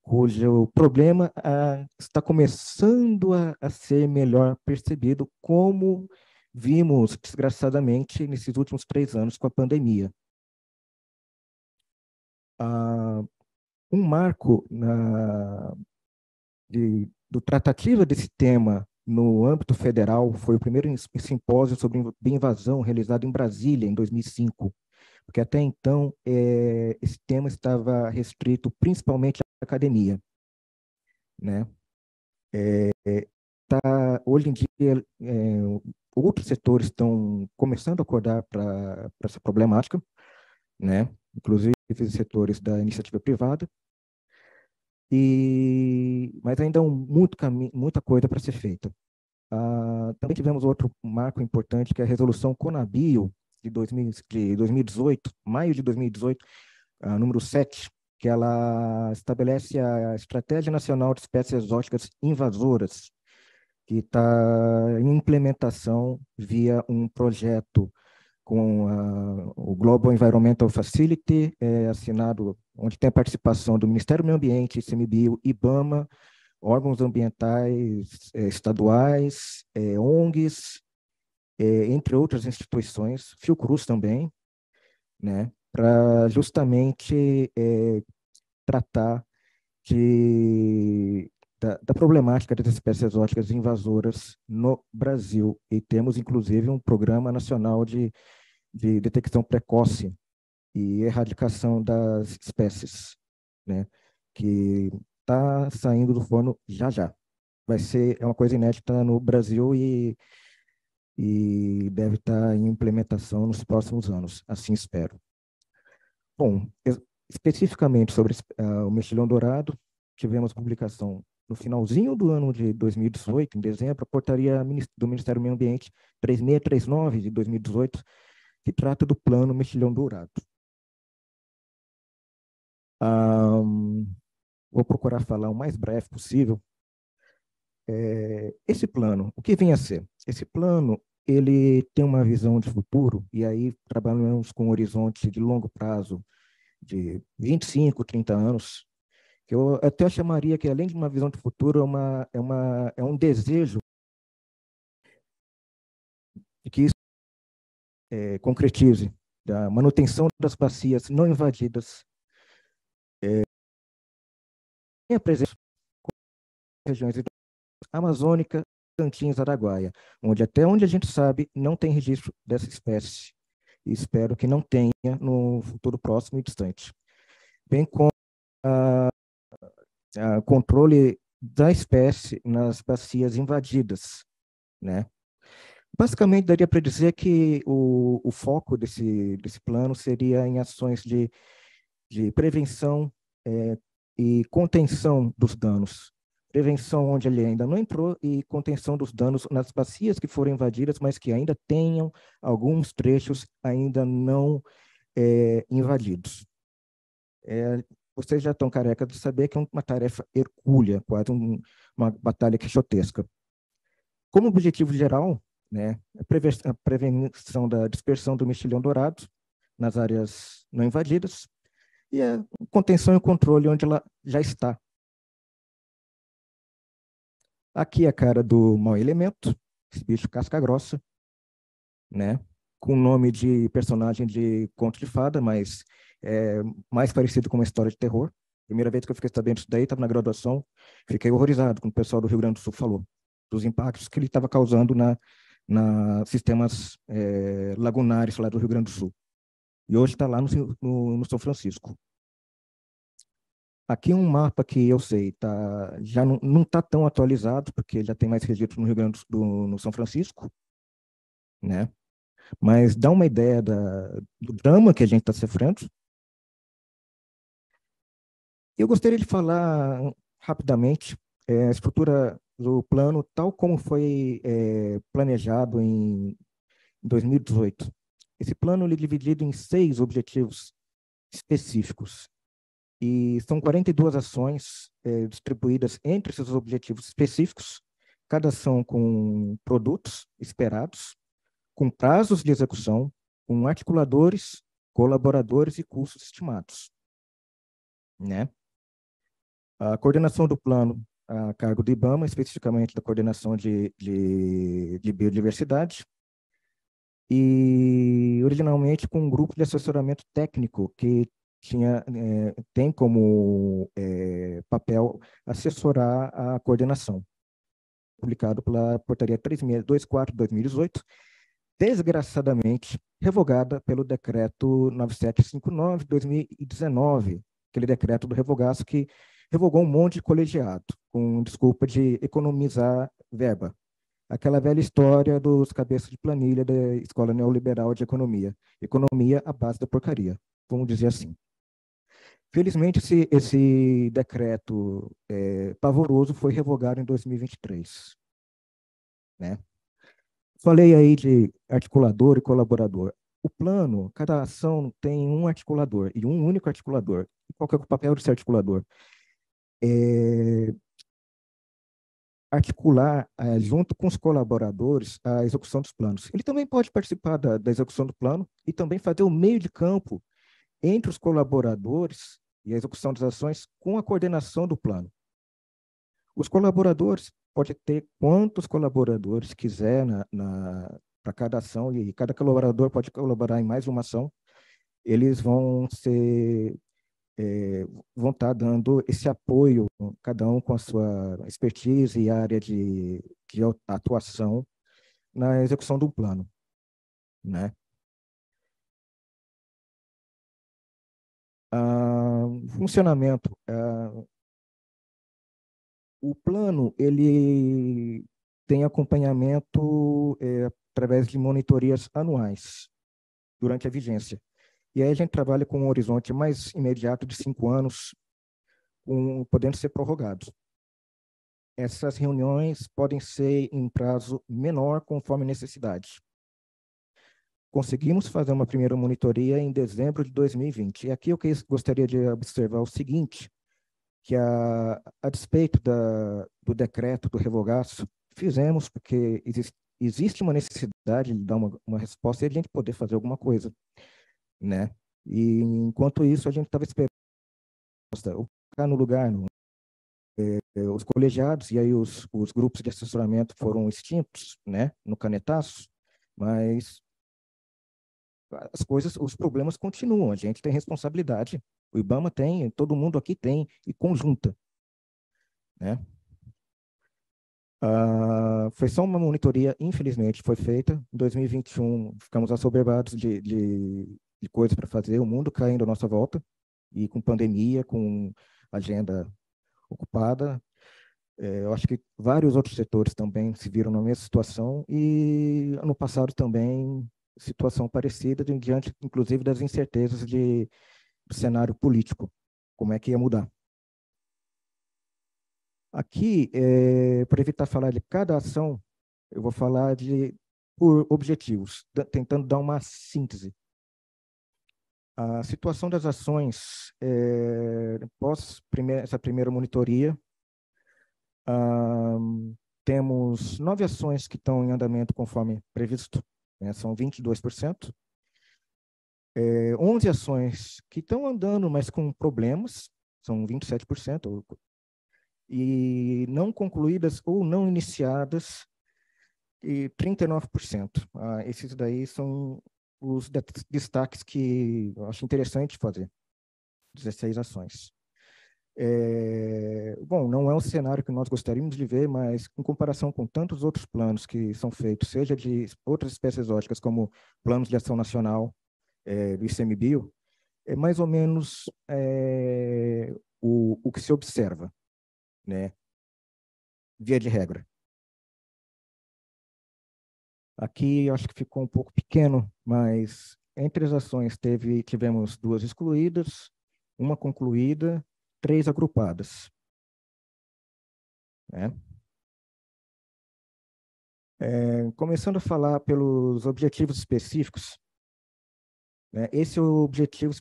S9: cujo problema ah, está começando a, a ser melhor percebido como vimos, desgraçadamente, nesses últimos três anos com a pandemia. Ah, um marco na, de, do tratativa desse tema no âmbito federal foi o primeiro simpósio sobre invasão realizado em Brasília, em 2005, porque até então é, esse tema estava restrito principalmente à academia. Né? É, tá, hoje em dia, é, outros setores estão começando a acordar para essa problemática, né? inclusive setores da iniciativa privada, e, mas ainda há um, muita coisa para ser feita. Ah, também tivemos outro marco importante, que é a resolução Conabio, de, 2000, de 2018, maio de 2018, ah, número 7, que ela estabelece a Estratégia Nacional de Espécies Exóticas Invasoras, que está em implementação via um projeto com a, o Global Environmental Facility, é, assinado, onde tem a participação do Ministério do Meio Ambiente, CMBio, IBAMA, órgãos ambientais é, estaduais, é, ONGs, é, entre outras instituições, Fiocruz também, né, para justamente é, tratar de da, da problemática das espécies exóticas invasoras no Brasil. E temos, inclusive, um programa nacional de, de detecção precoce e erradicação das espécies, né? que está saindo do forno já já. Vai ser é uma coisa inédita no Brasil e, e deve estar tá em implementação nos próximos anos, assim espero. Bom, especificamente sobre uh, o mexilhão dourado, tivemos publicação no finalzinho do ano de 2018, em dezembro, a portaria do Ministério do Meio Ambiente 3639 de 2018, que trata do plano Mexilhão Dourado. Um, vou procurar falar o mais breve possível. É, esse plano, o que vem a ser? Esse plano ele tem uma visão de futuro, e aí trabalhamos com um horizonte de longo prazo, de 25, 30 anos, que eu até chamaria que, além de uma visão de futuro, é, uma, é, uma, é um desejo de que isso é, concretize da manutenção das bacias não invadidas, é, a presença de regiões amazônica, Cantinhas Araguaia, onde até onde a gente sabe não tem registro dessa espécie e espero que não tenha no futuro próximo e distante, bem como a uh, controle da espécie nas bacias invadidas, né? Basicamente, daria para dizer que o, o foco desse, desse plano seria em ações de, de prevenção é, e contenção dos danos. Prevenção onde ele ainda não entrou e contenção dos danos nas bacias que foram invadidas, mas que ainda tenham alguns trechos ainda não é, invadidos. É, vocês já estão carecas de saber que é uma tarefa hercúlea, quase um, uma batalha quixotesca. Como objetivo geral, né, a prevenção da dispersão do mexilhão dourado nas áreas não invadidas e a contenção e o controle onde ela já está. Aqui é a cara do mau elemento, esse bicho casca grossa, né, com o nome de personagem de conto de fada, mas é, mais parecido com uma história de terror. Primeira vez que eu fiquei sabendo disso, daí, estava na graduação, fiquei horrorizado quando o pessoal do Rio Grande do Sul falou dos impactos que ele estava causando na, na sistemas é, lagunares lá do Rio Grande do Sul. E hoje está lá no, no, no, São Francisco. Aqui é um mapa que eu sei, tá, já não está tão atualizado, porque já tem mais registro no Rio Grande do Sul, no São Francisco, né? mas dá uma ideia da, do drama que a gente está sofrendo, eu gostaria de falar rapidamente é, a estrutura do plano, tal como foi é, planejado em 2018. Esse plano é dividido em seis objetivos específicos. E são 42 ações é, distribuídas entre esses objetivos específicos, cada ação com produtos esperados, com prazos de execução, com articuladores, colaboradores e custos estimados. Né? A coordenação do plano a cargo do IBAMA, especificamente da coordenação de, de, de biodiversidade, e originalmente com um grupo de assessoramento técnico que tinha, é, tem como é, papel assessorar a coordenação, publicado pela Portaria 3624 de 2018, desgraçadamente revogada pelo Decreto 9759 de 2019, aquele decreto do revogaço que revogou um monte de colegiado, com desculpa de economizar verba. Aquela velha história dos cabeças de planilha da escola neoliberal de economia. Economia à base da porcaria, vamos dizer assim. Felizmente, esse, esse decreto é, pavoroso foi revogado em 2023. Né? Falei aí de articulador e colaborador. O plano, cada ação tem um articulador e um único articulador. Qual qual é o papel desse articulador? é, articular, é, junto com os colaboradores, a execução dos planos. Ele também pode participar da, da execução do plano e também fazer o meio de campo entre os colaboradores e a execução das ações com a coordenação do plano. Os colaboradores pode ter quantos colaboradores quiser na, na para cada ação e cada colaborador pode colaborar em mais uma ação. Eles vão ser é, vão estar tá dando esse apoio, cada um com a sua expertise e área de,
S2: de atuação na execução do plano, né? Ah, funcionamento. Ah, o plano ele
S9: tem acompanhamento é, através de monitorias anuais durante a vigência. E aí a gente trabalha com um horizonte mais imediato de cinco anos, um, podendo ser prorrogados. Essas reuniões podem ser em prazo menor, conforme necessidade. Conseguimos fazer uma primeira monitoria em dezembro de 2020. E aqui eu que, gostaria de observar o seguinte, que a, a despeito da, do decreto do revogaço, fizemos porque existe, existe uma necessidade de dar uma, uma resposta e a gente poder fazer alguma coisa né? E enquanto isso a gente estava esperando o cara no lugar, no, é, é, os colegiados e aí os, os grupos de assessoramento foram extintos, né? No canetaço, mas as coisas, os problemas continuam. A gente tem responsabilidade. O IBAMA tem, todo mundo aqui tem e conjunta, né? Uh, foi só uma monitoria, infelizmente, foi feita. Em 2021, ficamos assoberbados de, de, de coisas para fazer, o mundo caindo à nossa volta, e com pandemia, com agenda ocupada. É, eu acho que vários outros setores também se viram na mesma situação, e ano passado também situação parecida, diante, inclusive, das incertezas de, do cenário político, como é que ia mudar. Aqui, é, para evitar falar de cada ação, eu vou falar de por objetivos, tentando dar uma síntese a situação das ações é, pós primeira, essa primeira monitoria, temos nove ações que estão em andamento conforme previsto, né, são 22%. É, 11 ações que estão andando, mas com problemas, são 27%, e não concluídas ou não iniciadas, e 39%. Ah, esses daí são os destaques que eu acho interessante fazer. 16 ações. É, bom, não é um cenário que nós gostaríamos de ver, mas em comparação com tantos outros planos que são feitos, seja de outras espécies exóticas, como planos de ação nacional é, do ICMBio, é mais ou menos é,
S2: o, o que se observa, né? via de regra. Aqui acho que ficou um pouco pequeno mas
S9: entre as ações teve, tivemos duas excluídas, uma concluída,
S2: três agrupadas. Né? É, começando a falar pelos objetivos específicos,
S9: né? esse é o objetivo,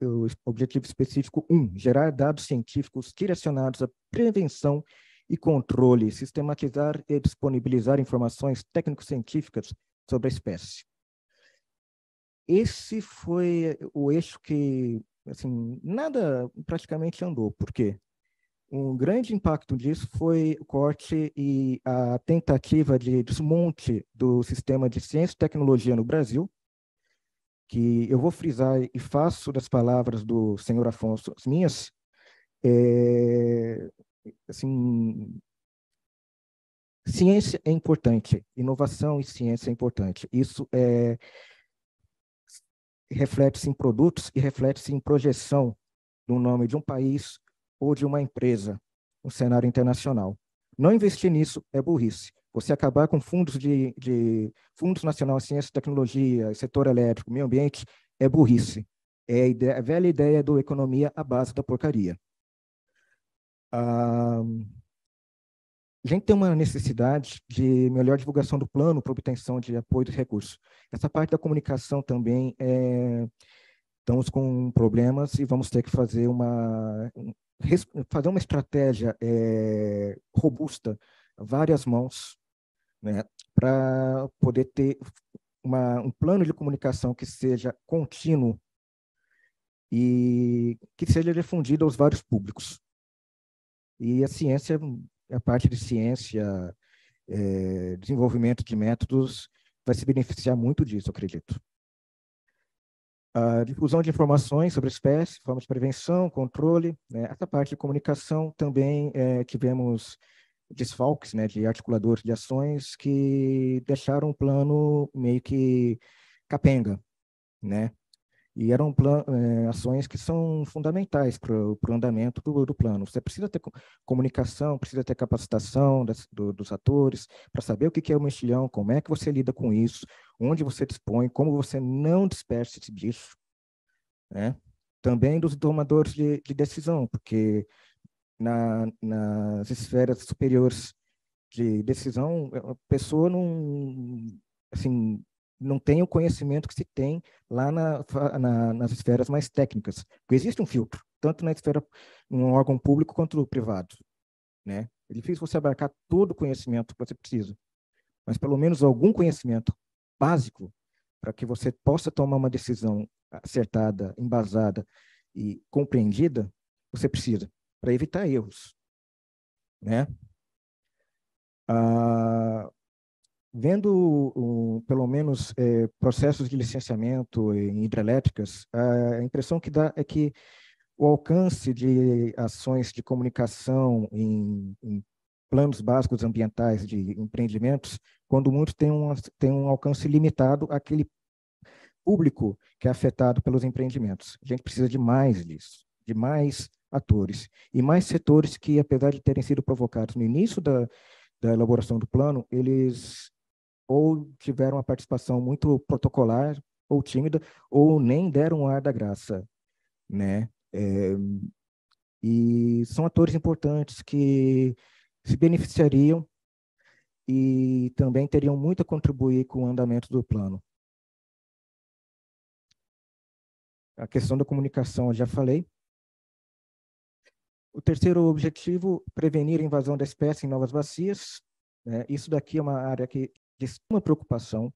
S9: o objetivo específico 1, um, gerar dados científicos direcionados à prevenção e controle, sistematizar e disponibilizar informações técnico-científicas sobre a espécie esse foi eh, o eixo que, assim, nada praticamente andou. porque Um grande impacto disso foi o corte e a tentativa de desmonte do sistema de ciência e tecnologia no Brasil, que eu vou frisar e faço das palavras do senhor Afonso as minhas, é, assim, ciência é importante, inovação e ciência é importante. Isso é reflete-se em produtos e reflete-se em projeção do nome de um país ou de uma empresa no cenário internacional. Não investir nisso é burrice. Você acabar com fundos de, de fundos nacional de ciência e tecnologia, setor elétrico, meio ambiente, é burrice. É a, ideia, a velha ideia do economia à base da porcaria. Ah, a gente tem uma necessidade de melhor divulgação do plano para obtenção de apoio dos recursos. Essa parte da comunicação também é, estamos com problemas e vamos ter que fazer uma fazer uma estratégia é, robusta, várias mãos, né, para poder ter uma, um plano de comunicação que seja contínuo e que seja difundido aos vários públicos. E a ciência a parte de ciência, é, desenvolvimento de métodos, vai se beneficiar muito disso, acredito. A difusão de informações sobre espécies, formas de prevenção, controle, né? essa parte de comunicação também é, tivemos desfalques né, de articuladores de ações que deixaram o plano meio que capenga, né? E eram plan, é, ações que são fundamentais para o andamento do, do, plano. Você precisa ter comunicação, precisa ter capacitação das, do, dos atores para saber o que é o mexilhão, como é que você lida com isso, onde você dispõe, como você não disperse disso. Né? Também dos tomadores de, de decisão, porque na, nas esferas superiores de decisão, a pessoa não, assim, não tem o conhecimento que se tem lá na, na, nas esferas mais técnicas. Porque existe um filtro, tanto na esfera, um órgão público quanto privado. Né? É difícil você abarcar todo o conhecimento que você precisa, mas pelo menos algum conhecimento básico para que você possa tomar uma decisão acertada, embasada e compreendida, você precisa, para evitar erros. Né? Ah, Vendo, um, pelo menos, é, processos de licenciamento em hidrelétricas, a impressão que dá é que o alcance de ações de comunicação em, em planos básicos ambientais de empreendimentos, quando muito tem um, tem um alcance limitado àquele público que é afetado pelos empreendimentos. A gente precisa de mais disso, de mais atores e mais setores que, apesar de terem sido provocados no início da, da elaboração do plano, eles ou tiveram uma participação muito protocolar ou tímida, ou nem deram um ar da graça, né? É, e são atores importantes que se beneficiariam e também teriam muito a contribuir com o andamento do plano. A questão da comunicação eu já falei. O terceiro objetivo, prevenir a invasão da espécie em novas bacias. Né? Isso daqui é uma área que de é uma preocupação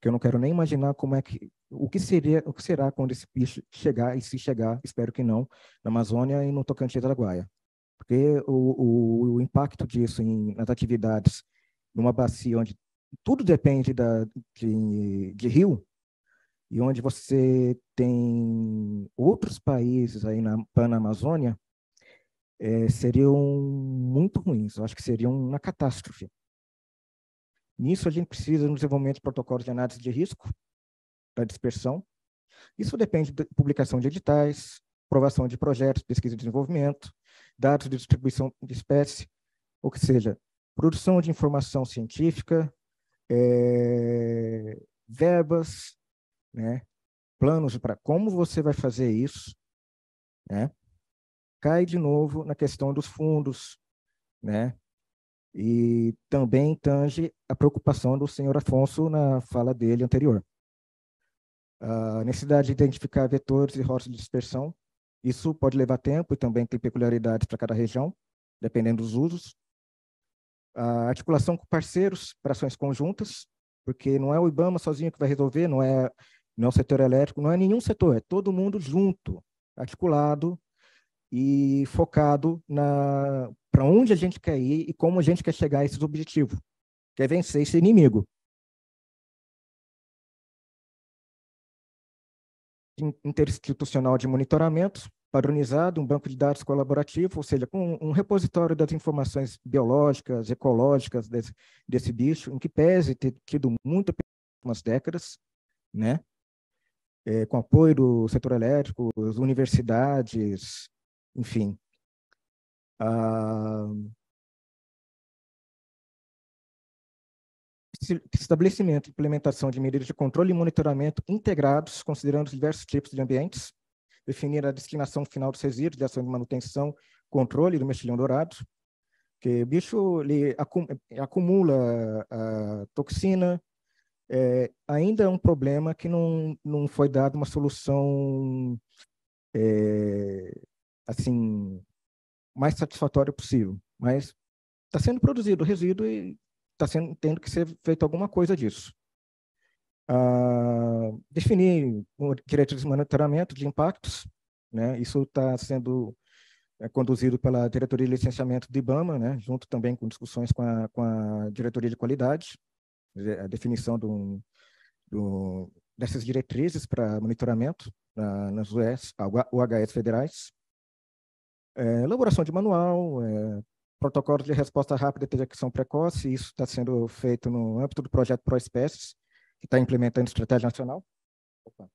S9: que eu não quero nem imaginar como é que o que seria, o que será quando esse bicho chegar e se chegar, espero que não, na Amazônia e no Tocantins da Araguaia. Porque o, o, o impacto disso em, nas atividades numa bacia onde tudo depende da, de, de rio, e onde você tem outros países aí na Pan-Amazônia, é, eh, seriam muito ruins. Eu acho que seria uma catástrofe. Nisso, a gente precisa no desenvolvimento de protocolos de análise de risco para dispersão. Isso depende da publicação de editais, aprovação de projetos, pesquisa e desenvolvimento, dados de distribuição de espécie, ou que seja, produção de informação científica, é, verbas, né, planos para como você vai fazer isso, né, cai de novo na questão dos fundos, né, e também tange a preocupação do senhor Afonso na fala dele anterior. A necessidade de identificar vetores e rotas de dispersão, isso pode levar tempo e também tem peculiaridades para cada região, dependendo dos usos. A articulação com parceiros para ações conjuntas, porque não é o IBAMA sozinho que vai resolver, não é, não é o setor elétrico, não é nenhum setor, é todo mundo junto, articulado, e focado na para onde a gente quer ir e como a gente quer chegar a esses objetivos,
S2: quer é vencer esse inimigo. Interinstitucional de monitoramento, padronizado, um banco de dados
S9: colaborativo, ou seja, com um repositório das informações biológicas, ecológicas desse, desse bicho, em que pese ter tido muitas décadas, né? É, com apoio do setor elétrico, universidades, enfim.
S2: Uh, estabelecimento e implementação de medidas de controle e monitoramento integrados,
S9: considerando os diversos tipos de ambientes, definir a destinação final dos resíduos, de ação de manutenção, controle do mexilhão dourado, que o bicho ele acumula a ah, toxina, é, ainda é um problema que não, não foi dado uma solução é, assim mais satisfatório possível. Mas está sendo produzido o resíduo e está sendo tendo que ser feito alguma coisa disso. Ah, definir o direito de monitoramento de impactos, né? Isso está sendo é, conduzido pela diretoria de licenciamento do IBAMA, né? Junto também com discussões com a, com a diretoria de qualidade, a definição do, do dessas diretrizes para monitoramento na, ah, nas UES, UHS federais. É, elaboração de manual, é, protocolo de resposta rápida e detecção precoce, isso está sendo
S2: feito no âmbito do projeto ProEspécies, que está implementando estratégia nacional. Opa.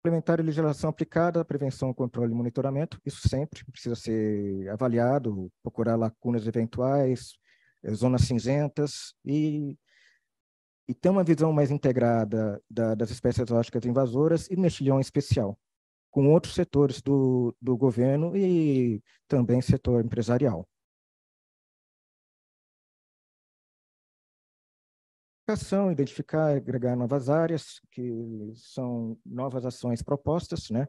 S2: Implementar a legislação aplicada,
S9: prevenção, controle e monitoramento, isso sempre precisa ser avaliado, procurar lacunas eventuais, é, zonas cinzentas e, e ter uma visão mais integrada da, das espécies exóticas invasoras e mexilhão especial com
S2: outros setores do, do governo e também setor empresarial. identificar,
S9: agregar novas áreas, que são novas ações propostas, né?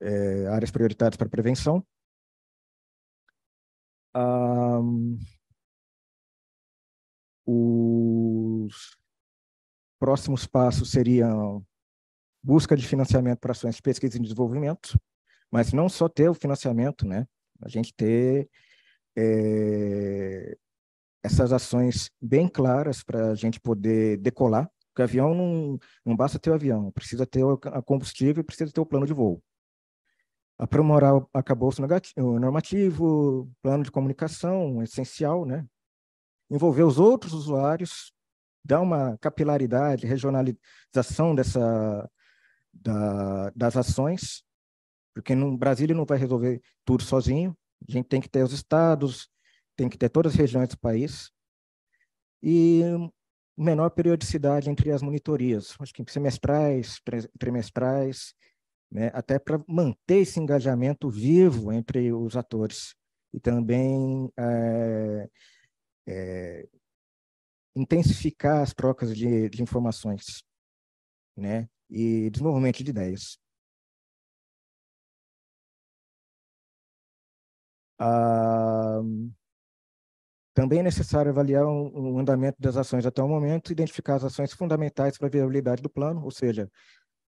S2: É, áreas prioritárias para prevenção. Ah, os
S9: próximos passos seriam busca de financiamento para ações de pesquisa e desenvolvimento, mas não só ter o financiamento, né? A gente ter é, essas ações bem claras para a gente poder decolar, porque avião não, não basta ter o avião, precisa ter a combustível, precisa ter o plano de voo. Aprimorar a acabouço normativo, plano de comunicação, essencial, né? Envolver os outros usuários, dar uma capilaridade, regionalização dessa, da, das ações, porque no Brasil não vai resolver tudo sozinho. A gente tem que ter os estados, tem que ter todas as regiões do país. E menor periodicidade entre as monitorias, acho que semestrais, trimestrais, né, até para manter esse engajamento vivo entre os atores e também é, é, intensificar as
S2: trocas de, de informações, né? e desenvolvimento de ideias. Ah, também é necessário avaliar o andamento das ações até o momento
S9: identificar as ações fundamentais para a viabilidade do plano, ou seja,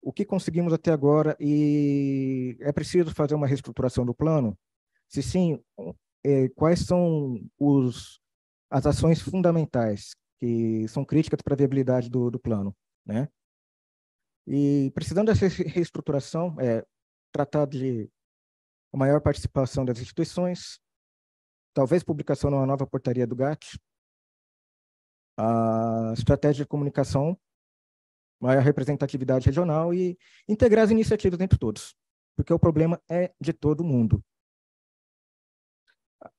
S9: o que conseguimos até agora e é preciso fazer uma reestruturação do plano? Se sim, é, quais são os, as ações fundamentais que são críticas para a viabilidade do, do plano? Né? E precisando dessa reestruturação, é, tratar de maior participação das instituições, talvez publicação de uma nova portaria do GATT, a estratégia de comunicação, maior representatividade regional e integrar as iniciativas entre todos, porque o problema é de todo mundo.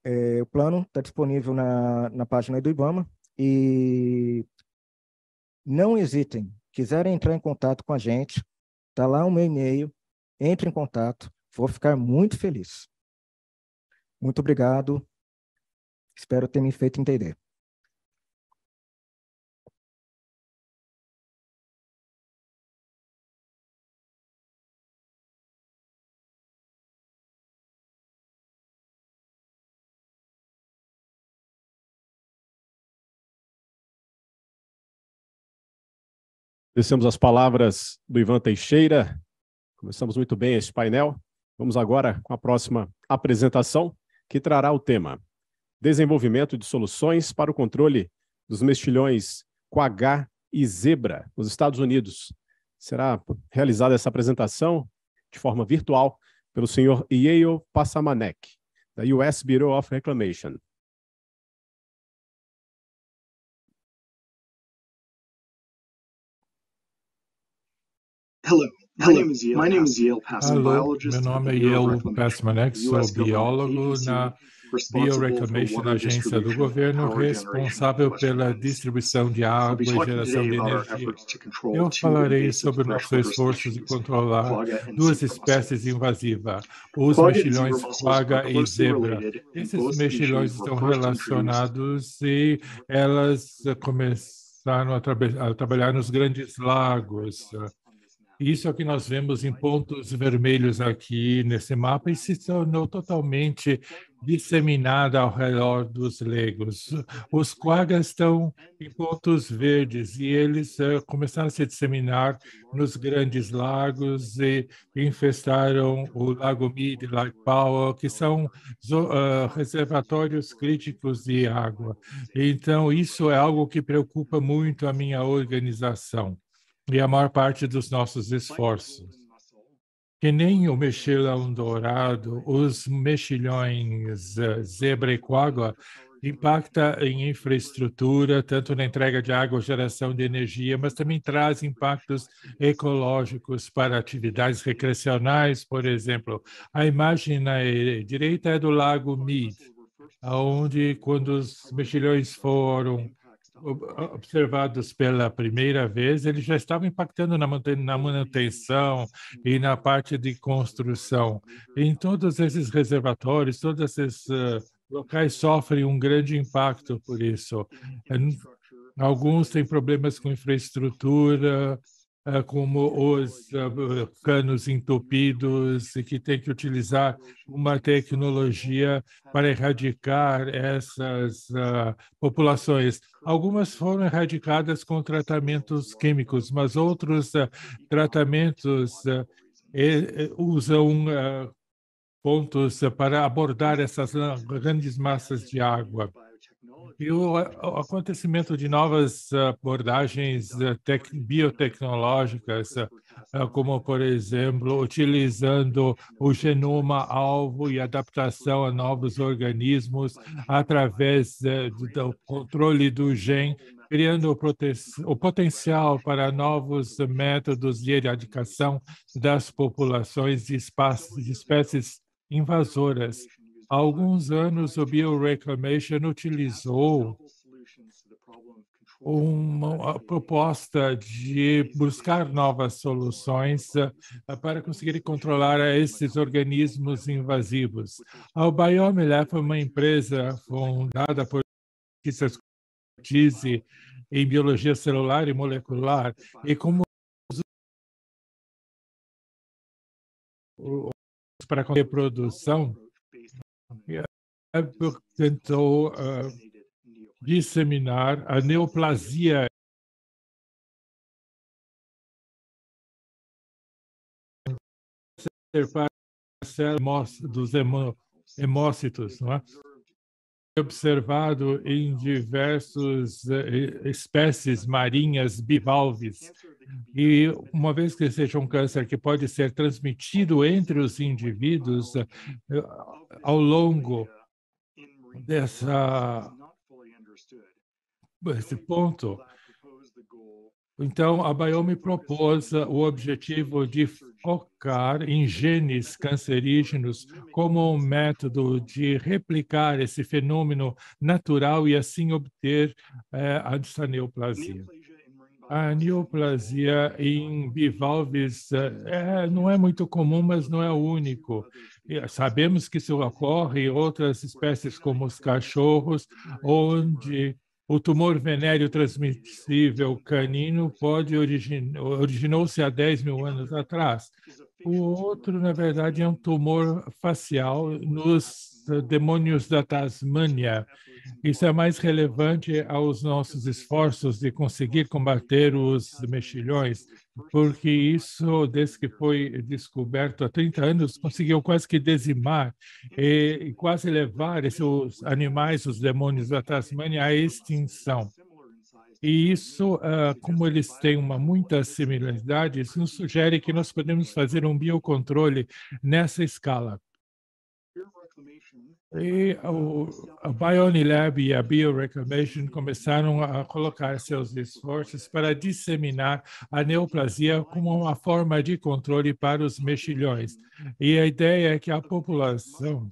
S9: É, o plano está disponível na, na página do IBAMA e não hesitem, quiserem entrar em contato com a gente, está lá o meu e-mail, entre em contato, vou ficar muito feliz. Muito obrigado,
S2: espero ter me feito entender.
S1: Descemos as palavras do Ivan Teixeira. Começamos muito bem este painel. Vamos agora com a próxima apresentação, que trará o tema Desenvolvimento de soluções para o controle dos mexilhões coagá e zebra nos Estados Unidos. Será realizada essa apresentação de forma virtual pelo senhor Yale Passamanek, da US Bureau of
S2: Reclamation. Hello. My name is Yale, my name is Yale Passman, Hello,
S10: meu nome é Yale Passman, sou biólogo na Bioreclamation, agência do governo responsável pela distribuição de água e geração de energia. Eu falarei sobre nosso esforço de controlar duas espécies invasivas, os mexilhões quagga e zebra. Esses mexilhões estão relacionados e elas começaram a, tra a trabalhar nos grandes lagos. Isso é o que nós vemos em pontos vermelhos aqui nesse mapa e se tornou totalmente disseminada ao redor dos legos. Os quaggas estão em pontos verdes e eles uh, começaram a se disseminar nos grandes lagos e infestaram o Lago Mid e Lago Powell, que são uh, reservatórios críticos de água. Então, isso é algo que preocupa muito a minha organização e a maior parte dos nossos esforços. Que nem o mexilhão dourado, os mexilhões eh, zebra e coágua impacta em infraestrutura, tanto na entrega de água, geração de energia, mas também traz impactos ecológicos para atividades recreacionais, por exemplo. A imagem na direita é do Lago Mead, onde quando os mexilhões foram observados pela primeira vez, eles já estavam impactando na manutenção e na parte de construção. Em todos esses reservatórios, todos esses eh, locais sofrem um grande impacto por isso. Alguns têm problemas com infraestrutura, é, como os é, canos entupidos, e que tem que utilizar uma tecnologia para erradicar essas uh, populações. Algumas foram erradicadas com tratamentos químicos, mas outros uh, tratamentos uh, usam pontos para abordar essas grandes massas de água. E o, o acontecimento de novas abordagens eh, tec, biotecnológicas, eh, eh, como, por exemplo, utilizando o genoma alvo e adaptação a novos organismos através do controle do gene, criando o potencial para novos métodos de erradicação das populações de, espaços, de espécies invasoras Há alguns anos, o BioReclamation utilizou uma proposta de buscar novas soluções eh, para conseguir controlar esses organismos invasivos. A Biomilab foi uma empresa fundada por cientistas em biologia celular
S2: e molecular e como
S10: para a reprodução é. É tentou uh, disseminar a neoplasia dos hemócitos, não é? observado em diversas eh, espécies marinhas bivalves. E uma vez que seja um câncer que pode ser transmitido entre os indivíduos eh, ao longo dessa esse ponto então, a Bayer me propôs eh, o objetivo de focar em genes cancerígenos como um método de replicar esse fenômeno natural e assim obter é, eh, essa neoplasia. A neoplasia em bivalves eh, é, não é muito comum, mas não é único. Sabemos que isso ocorre em outras espécies, como os cachorros, onde o tumor venéreo transmissível canino pode origin... originou-se há 10 mil anos atrás. O outro, na verdade, é um tumor facial nos eh, demônios da Tasmânia. Isso é mais relevante aos nossos esforços de conseguir combater os mexilhões, porque isso, desde que foi descoberto há 30 anos, conseguiu quase que dizimar e quase levar esses animais, os demônios da Tasmânia, à extinção. E isso, ah, como eles têm uma muita similaridade, isso nos sugere que nós podemos fazer um biocontrole nessa escala. E o, a BioniLab e a BioReclamation começaram a colocar seus esforços para disseminar a neoplasia como uma forma de controle para os mexilhões. E a ideia é que a população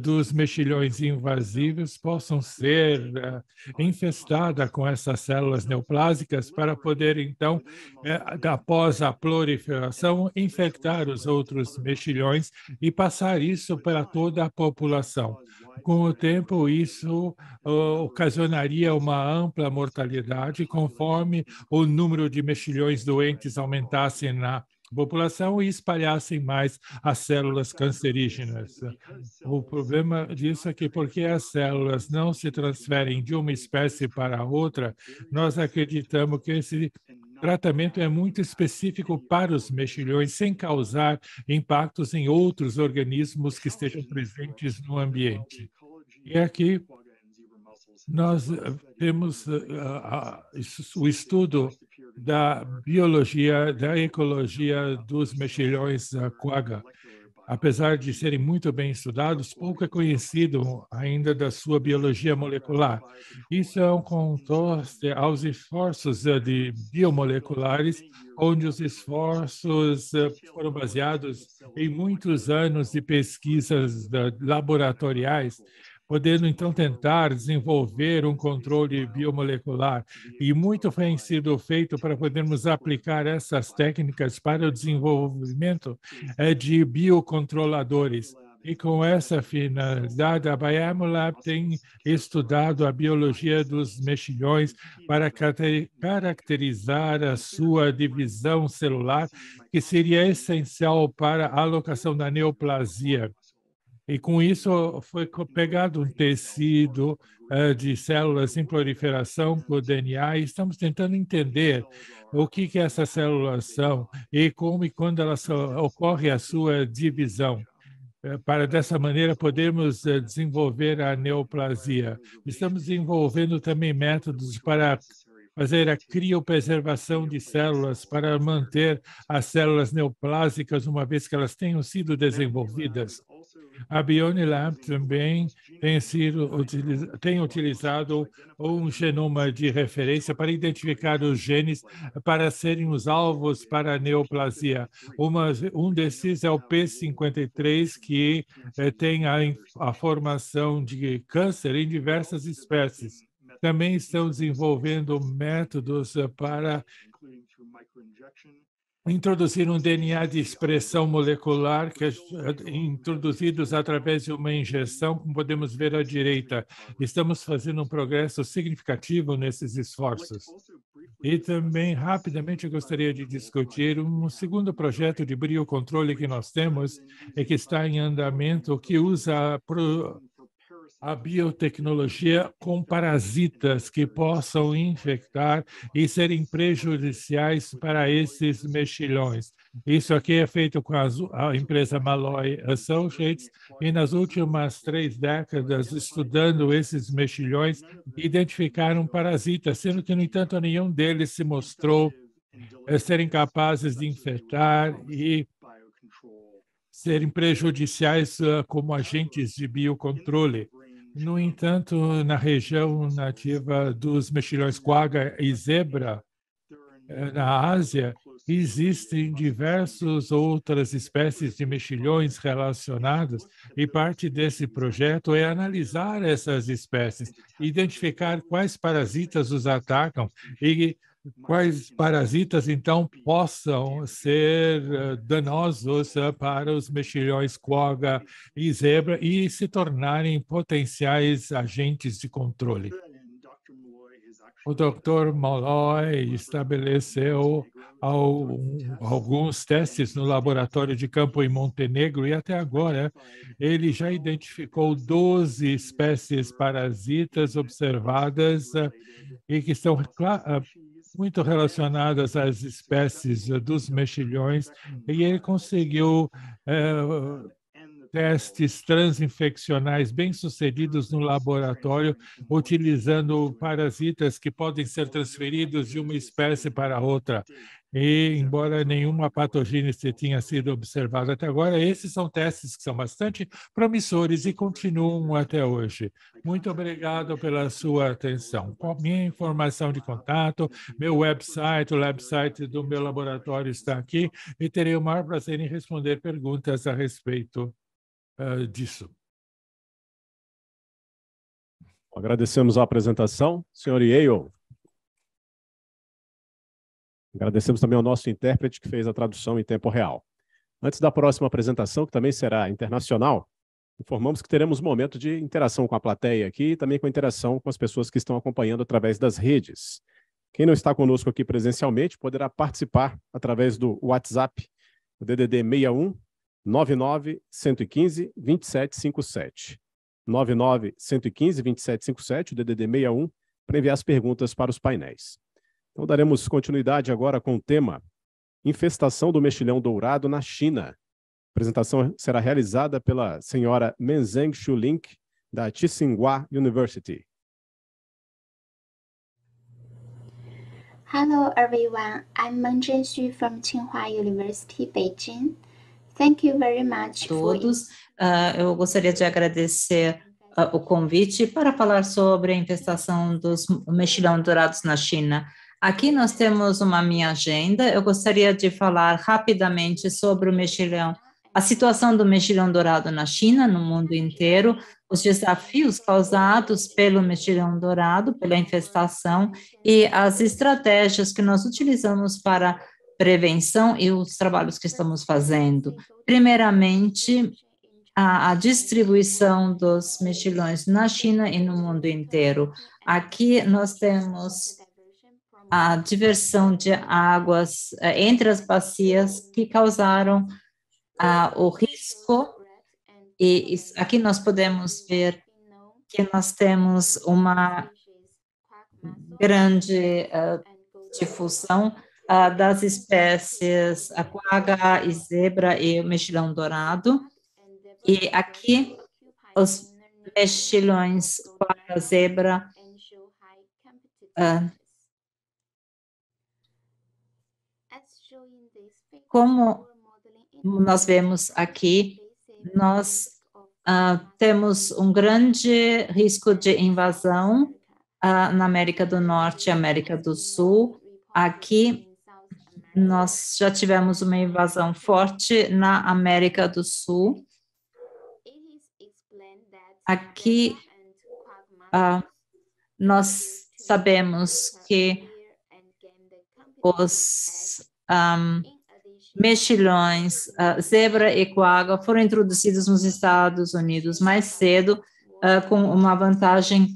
S10: dos mexilhões invasivos possam ser uh, infestada com essas células neoplásicas para poder, então, uh, após a proliferação, infectar os outros mexilhões e passar isso para toda a população. Com o tempo, isso uh, ocasionaria uma ampla mortalidade conforme o número de mexilhões doentes aumentasse na população e espalhassem mais as células cancerígenas. O problema disso é que, porque as células não se transferem de uma espécie para outra, nós acreditamos que esse tratamento é muito específico para os mexilhões, sem causar impactos em outros organismos que estejam presentes no ambiente. E aqui nós temos uh, uh, o estudo da biologia, da ecologia dos mexilhões quagga. Apesar de serem muito bem estudados, pouco é conhecido ainda da sua biologia molecular. Isso é um contraste aos esforços eh, de biomoleculares, onde os esforços eh, foram baseados em muitos anos de pesquisas eh, laboratoriais podendo então tentar desenvolver um controle biomolecular. E muito tem sido feito para podermos aplicar essas técnicas para o desenvolvimento eh, de biocontroladores. E com essa finalidade, a Biomolab tem estudado a biologia dos mexilhões para caracterizar a sua divisão celular, que seria essencial para a alocação da neoplasia. E com isso foi pegado um tecido uh, de células em proliferação o DNA e estamos tentando entender o que, que essa célula são e como e quando ela ocorre a sua divisão eh, para dessa maneira podermos eh, desenvolver a neoplasia. Estamos desenvolvendo também métodos para fazer a criopreservação de células para manter as células neoplásicas, uma vez que elas tenham sido desenvolvidas. A Bionilab também tem, sido, tem utilizado um genoma de referência para identificar os genes para serem os alvos para a neoplasia. Uma, um desses é o P53, que tem a, a formação de câncer em diversas espécies. Também estão desenvolvendo métodos eh, para introduzir um DNA de expressão molecular que é eh, introduzidos através de uma injeção, como podemos ver à direita. Estamos fazendo um progresso significativo nesses esforços. E também, rapidamente, gostaria de discutir um segundo projeto de biocontrole que nós temos e eh, que está em andamento, que usa a biotecnologia com parasitas que possam infectar e serem prejudiciais para esses mexilhões. Isso aqui é feito com a, empresa Malloy Associates e nas últimas três décadas, estudando esses mexilhões, identificaram parasitas, sendo que, no entanto, nenhum deles se mostrou eh, serem capazes de infectar e serem prejudiciais ah, como agentes de biocontrole. No entanto, na região nativa dos mexilhões quagga e zebra, eh, na Ásia, existem diversas outras espécies de mexilhões relacionadas e parte desse projeto é analisar essas espécies, identificar quais parasitas os atacam e quais parasitas então possam ser eh, danosos eh, para os mexilhões quagga e zebra e se tornarem potenciais agentes de controle. O Dr. Malloy estabeleceu alguns testes no laboratório de campo em Montenegro e até agora ele já identificou 12 espécies parasitas observadas eh, e que estão muito relacionadas às espécies eh, dos mexilhões e ele conseguiu é, testes transinfeccionais bem-sucedidos no laboratório, utilizando parasitas que podem ser transferidos de uma espécie para outra. E, embora nenhuma patogênese tenha sido observada até agora, esses são testes que são bastante promissores e continuam até hoje. Muito obrigado pela sua atenção. Com minha informação de contato, meu website, o website do meu laboratório está aqui e terei o maior prazer em responder perguntas a respeito uh, disso.
S1: Agradecemos a apresentação. Senhor Yale. Agradecemos também ao nosso intérprete que fez a tradução em tempo real. Antes da próxima apresentação, que também será internacional, informamos que teremos um momento de interação com a plateia aqui e também com a interação com as pessoas que estão acompanhando através das redes. Quem não está conosco aqui presencialmente poderá participar através do WhatsApp, o DDD 61 99 115 2757. 99 115 2757, o DDD 61, para enviar as perguntas para os painéis. Então daremos continuidade agora com o tema Infestação do mexilhão dourado na China. A apresentação será realizada pela senhora Menzeng Shulink, da Tsinghua University.
S11: Hello
S3: everyone, I'm Meng Zhengxu from Tsinghua University, Beijing. Thank you
S7: very
S11: much. Todos, uh, eu gostaria de agradecer uh, o convite para falar sobre a infestação dos mexilhão dourados na China. Aqui nós temos uma minha agenda. Eu gostaria de falar rapidamente sobre o mexilhão, a situação do mexilhão dourado na China, no mundo inteiro, os desafios causados pelo mexilhão dourado, pela infestação e as estratégias que nós utilizamos para prevenção e os trabalhos que estamos fazendo. Primeiramente, a, a, distribuição dos mexilhões na China e no mundo inteiro. Aqui nós temos a diversão de águas eh, entre as bacias que causaram uh, o risco. E aqui nós podemos ver que nós temos uma grande uh, difusão uh, das espécies aquaga e zebra e o mexilhão dourado. E aqui os mexilhões para zebra uh, Como nós vemos aqui, nós uh, temos um grande risco de invasão uh, na América do Norte e América do Sul. Aqui, nós já tivemos uma invasão forte na América do Sul. Aqui, uh, nós sabemos que os um, mexilhões, uh, zebra e quagga foram introduzidos nos Estados Unidos mais cedo, uh, com uma vantagem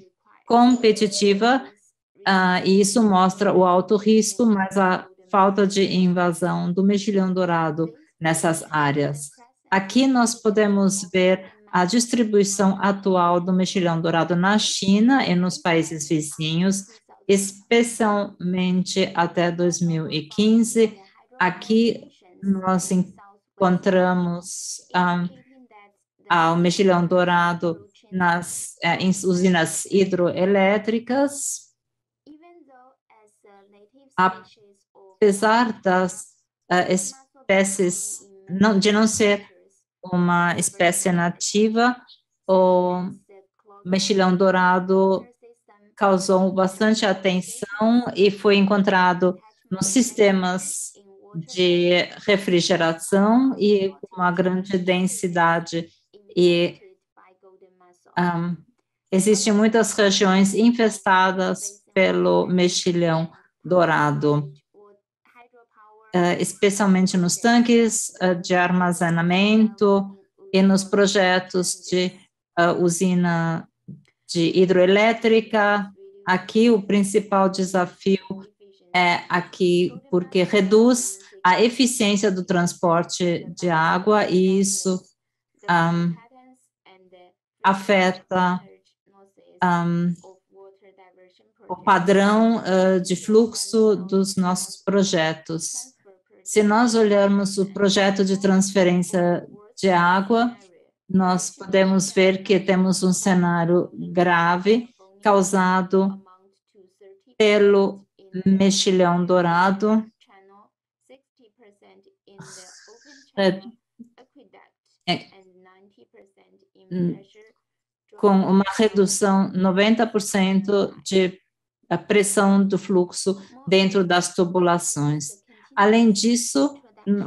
S11: competitiva, uh, e isso mostra o alto risco, mas a falta de invasão do mexilhão dourado nessas áreas. Aqui nós podemos ver a distribuição atual do mexilhão dourado na China e nos países vizinhos, especialmente até 2015. Aqui nós encontramos ah, ah, o mexilhão dourado nas eh, usinas hidroelétricas, apesar das eh, espécies não, de não ser uma espécie nativa, o mexilhão dourado causou bastante atenção e foi encontrado nos sistemas de refrigeração e uma grande densidade. E um, existem muitas regiões infestadas pelo mexilhão dourado, uh, especialmente nos tanques uh, de armazenamento e nos projetos de uh, usina de hidroelétrica. Aqui, o principal desafio é aqui porque reduz a eficiência do transporte de água e isso um, afeta um, o padrão uh, de fluxo dos nossos projetos. Se nós olharmos o projeto de transferência de água, nós podemos ver que temos um cenário grave causado pelo mexilhão dourado, é é hum. com uma redução 90% de a pressão do fluxo dentro das tubulações. Além disso,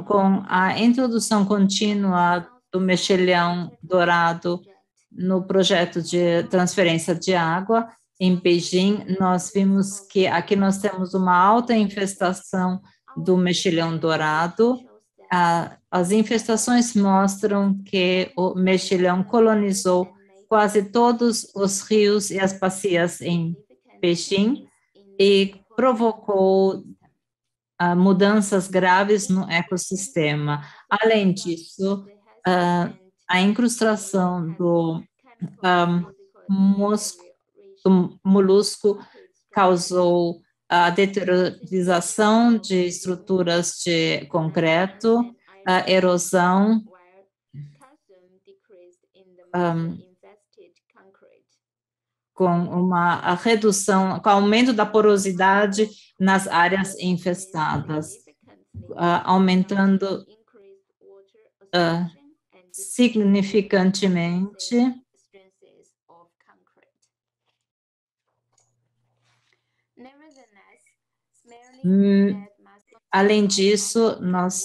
S11: com a introdução contínua do mexilhão dourado no projeto de transferência de água, em Beijing, nós vimos que aqui nós temos uma alta infestação do mexilhão dourado. Ah, as infestações mostram que o mexilhão colonizou quase todos os rios e as bacias em Beijing e provocou ah, mudanças graves no ecossistema. Além disso, ah, a incrustação do um, ah, mosco do molusco causou a deteriorização de estruturas de concreto, a erosão, um, com uma redução, com aumento da porosidade nas áreas infestadas, uh, aumentando uh, significantemente Hum, além disso, nós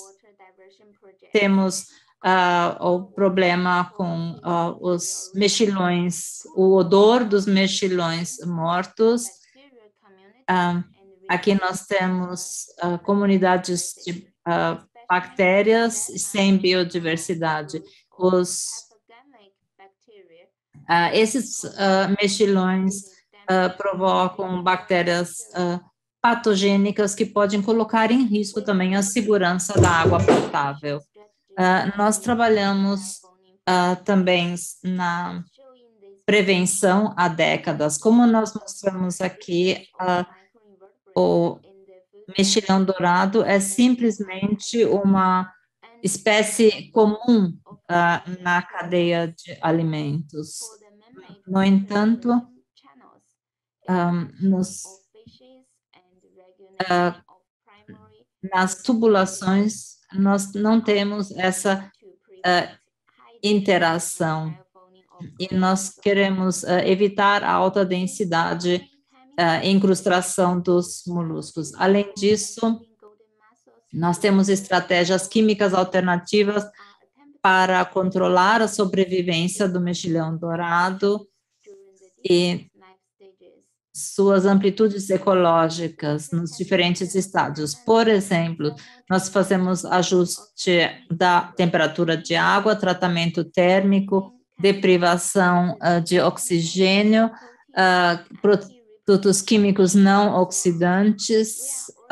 S11: temos uh, o problema com uh, os mexilhões, o odor dos mexilhões mortos. Uh, aqui nós temos comunidades de bactérias sem biodiversidade. Os, esses mexilhões provocam bactérias uh, patogênicas que podem colocar em risco também a segurança da água potável. Uh, nós trabalhamos uh, também na prevenção há décadas, como nós mostramos aqui, uh, o mexilhão dourado é simplesmente uma espécie comum uh, na cadeia de alimentos. No entanto, um, nos ah, nas tubulações, nós não temos essa uh, interação e nós queremos ah, evitar a alta densidade uh, incrustação dos moluscos. Além disso, nós temos estratégias químicas alternativas para controlar a sobrevivência do mexilhão dourado e suas amplitudes ecológicas nos diferentes estados. Por exemplo, nós fazemos ajuste da temperatura de água, tratamento térmico, deprivação uh, de oxigênio, uh, produtos químicos não oxidantes,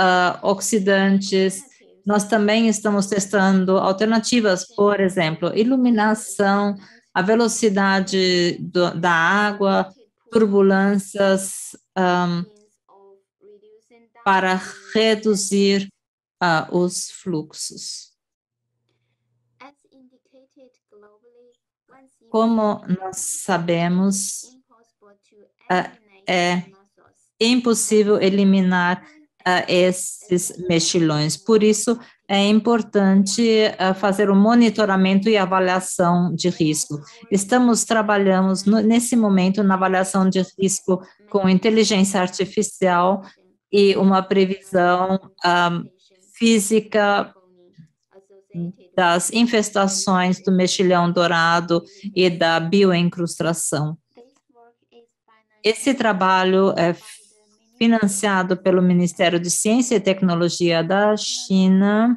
S11: uh, oxidantes. Nós também estamos testando alternativas, por exemplo, iluminação, a velocidade do, da água, turbulências um, para reduzir uh, os fluxos. Como nós sabemos, uh, é impossível eliminar uh, esses mexilhões. Por isso, é importante eh, fazer o monitoramento e avaliação de risco. Estamos trabalhando nesse momento na avaliação de risco com inteligência artificial e uma previsão um, ah, física das infestações do mexilhão dourado e da bioincrustação. Esse trabalho é financiado pelo Ministério de Ciência e Tecnologia da China,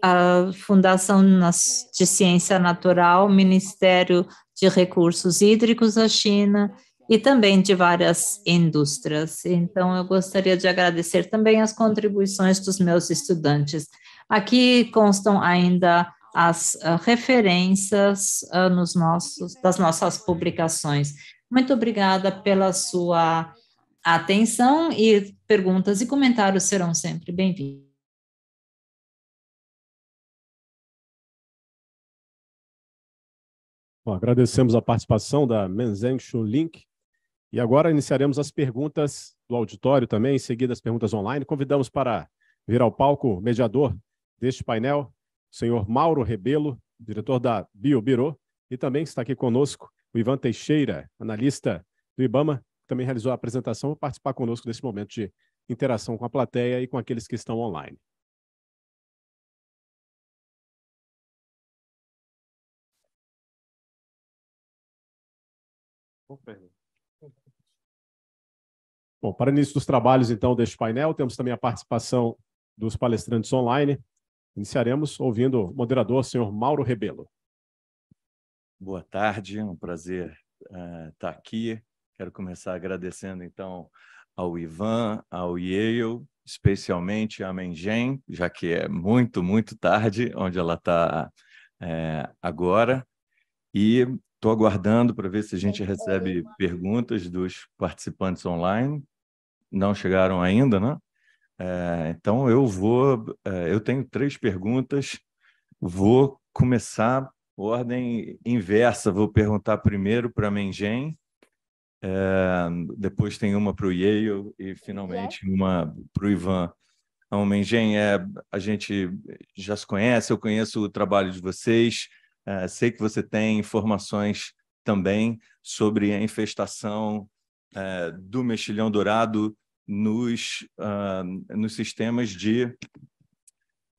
S11: a Fundação de Ciência Natural, Ministério de Recursos Hídricos da China e também de várias indústrias. Então, eu gostaria de agradecer também as contribuições dos meus estudantes. Aqui constam ainda as ah, referências ah, nos nossos, das nossas publicações. Muito obrigada pela sua atenção e perguntas e comentários serão sempre bem-vindos.
S1: Bom, agradecemos a participação da Menzeng Link. E agora iniciaremos as perguntas do auditório também, em seguida as perguntas online. Convidamos para vir ao palco o mediador deste painel, o senhor Mauro Rebelo, diretor da BioBiro, e também está aqui conosco o Ivan Teixeira, analista do IBAMA também realizou a apresentação, vai participar conosco desse momento de interação com a plateia e com aqueles que estão online. Bom, para início dos trabalhos, então, deste painel, temos também a participação dos palestrantes online. Iniciaremos ouvindo o moderador, senhor Mauro Rebelo.
S12: Boa tarde, é um prazer uh, estar aqui Quero começar agradecendo, então, ao Ivan, ao Yale, especialmente à Mengen, já que é muito, muito tarde onde ela está é, agora. E estou aguardando para ver se a gente recebe perguntas dos participantes online. Não chegaram ainda, né? É, então eu vou, é, eu tenho três perguntas, vou começar ordem inversa, vou perguntar primeiro para a Mengen, é, depois tem uma para o Yale e finalmente uma para o Ivan. Então, é, a gente já se conhece, eu conheço o trabalho de vocês, é, sei que você tem informações também sobre a infestação é, do mexilhão dourado nos, uh, nos sistemas de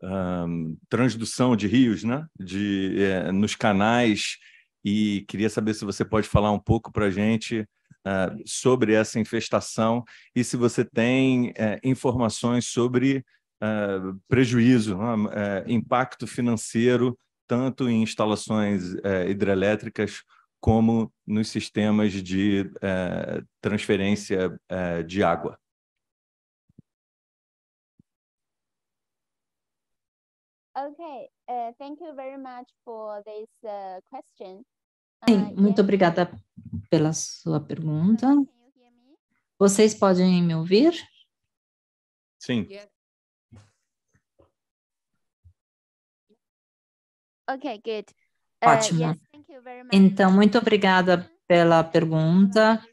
S12: uh, transdução de rios, né? de, nos canais, e queria saber se você pode falar um pouco para a gente ah, sobre essa infestação e se você tem eh, informações sobre ah, prejuízo, é? eh, impacto financeiro, tanto em instalações eh, hidrelétricas como nos sistemas de transferência de água.
S11: Okay, uh, thank you very much for this uh, question. Sim, muito obrigada pela sua pergunta. Vocês podem me ouvir?
S3: Sim. Ok, good. Uh, Ótimo.
S11: Então, muito obrigada pela pergunta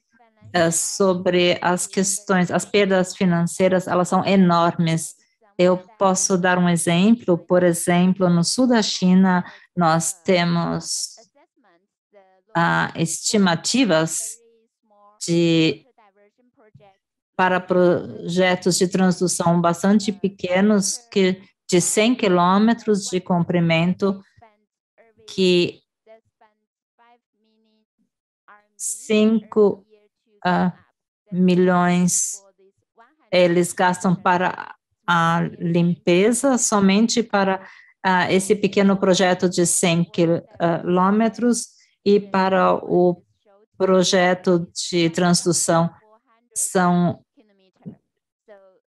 S11: eh, sobre as questões, as perdas financeiras, elas são enormes. Eu posso dar um exemplo, por exemplo, no sul da China, nós temos a ah, estimativas de, para projetos de transdução bastante pequenos, que de 100 quilômetros de comprimento, que 5 uh, ah, milhões eles gastam para a limpeza, somente para uh, esse pequeno projeto de 100 quilômetros, e para o projeto de transdução são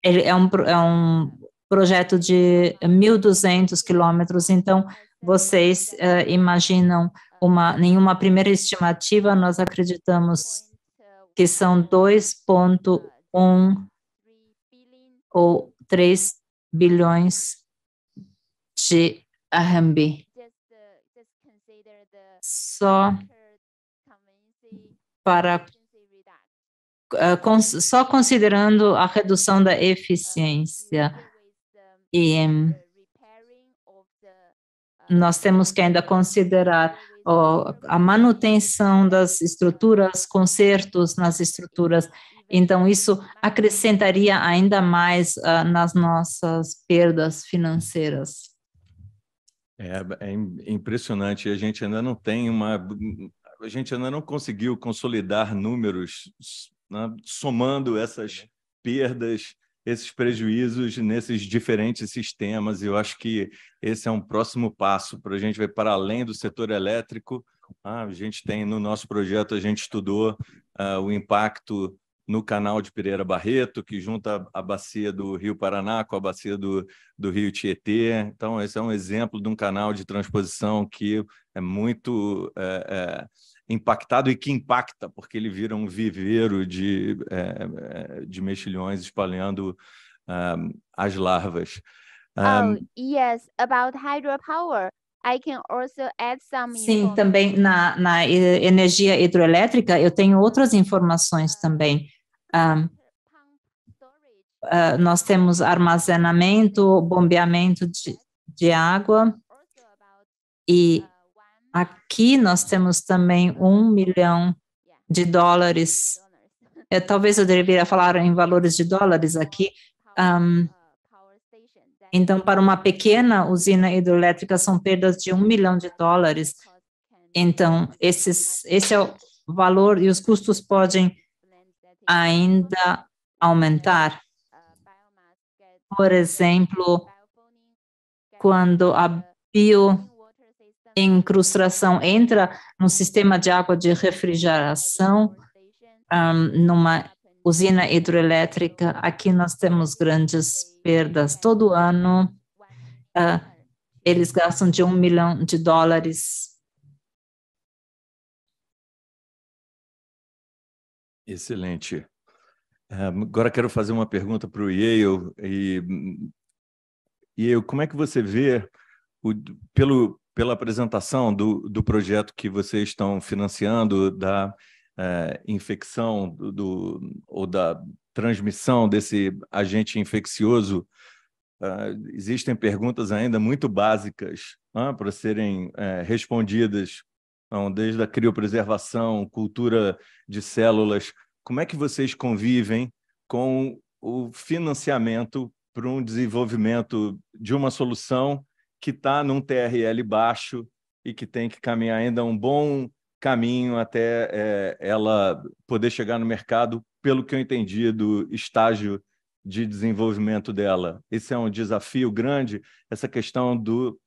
S11: é um, é um projeto de 1.200 quilômetros, então vocês uh, imaginam uma, nenhuma primeira estimativa, nós acreditamos que são 2,1 ou 3 bilhões de RMB só para eh, só considerando a redução da eficiência. E nós temos que ainda considerar a manutenção das estruturas, consertos nas estruturas. Então, isso acrescentaria ainda mais ah, nas nossas perdas financeiras.
S12: É, é, é impressionante. A gente ainda não tem uma. A gente ainda não conseguiu consolidar números né, somando essas perdas, esses prejuízos nesses diferentes sistemas. E eu acho que esse é um próximo passo para a gente ver para além do setor elétrico. Ah, a gente tem no nosso projeto, a gente estudou ah, o impacto no canal de Pereira Barreto, que junta a bacia do Rio Paraná com a bacia do, do Rio Tietê. Então, esse é um exemplo de um canal de transposição que é muito é, é, impactado e que impacta, porque ele vira um viveiro de, é, é de mexilhões espalhando um, as larvas.
S13: Um, oh,
S11: yes, about hydropower. I can also add some Sim, também na, na energia hidroelétrica eu tenho outras informações também. Ah, nós temos armazenamento, bombeamento de, de, água. E aqui nós temos também um milhão de dólares. Eu, é, talvez eu deveria falar em valores de dólares aqui. Um, então, para uma pequena usina hidrelétrica, são perdas de um milhão de dólares. Então, esses, esse é o valor e os custos podem ainda aumentar. Por exemplo, quando a bioincrustação entra no sistema de água de refrigeração, um, numa usina hidroelétrica, aqui nós temos grandes perdas. Todo ano, uh, eles gastam de um milhão de dólares
S2: Excelente.
S12: Eh, agora quero fazer uma pergunta para o Yale. E, Yale, como é que você vê, o, pelo, pela apresentação do, do projeto que vocês estão financiando, da é, infecção do, do, ou da transmissão desse agente infeccioso, eh, existem perguntas ainda muito básicas para serem respondidas então, desde a criopreservação, cultura de células, como é que vocês convivem com o financiamento para um desenvolvimento de uma solução que está num TRL baixo e que tem que caminhar ainda um bom caminho até é, ela poder chegar no mercado, pelo que eu entendi do estágio de desenvolvimento dela. Esse é um desafio grande, essa questão do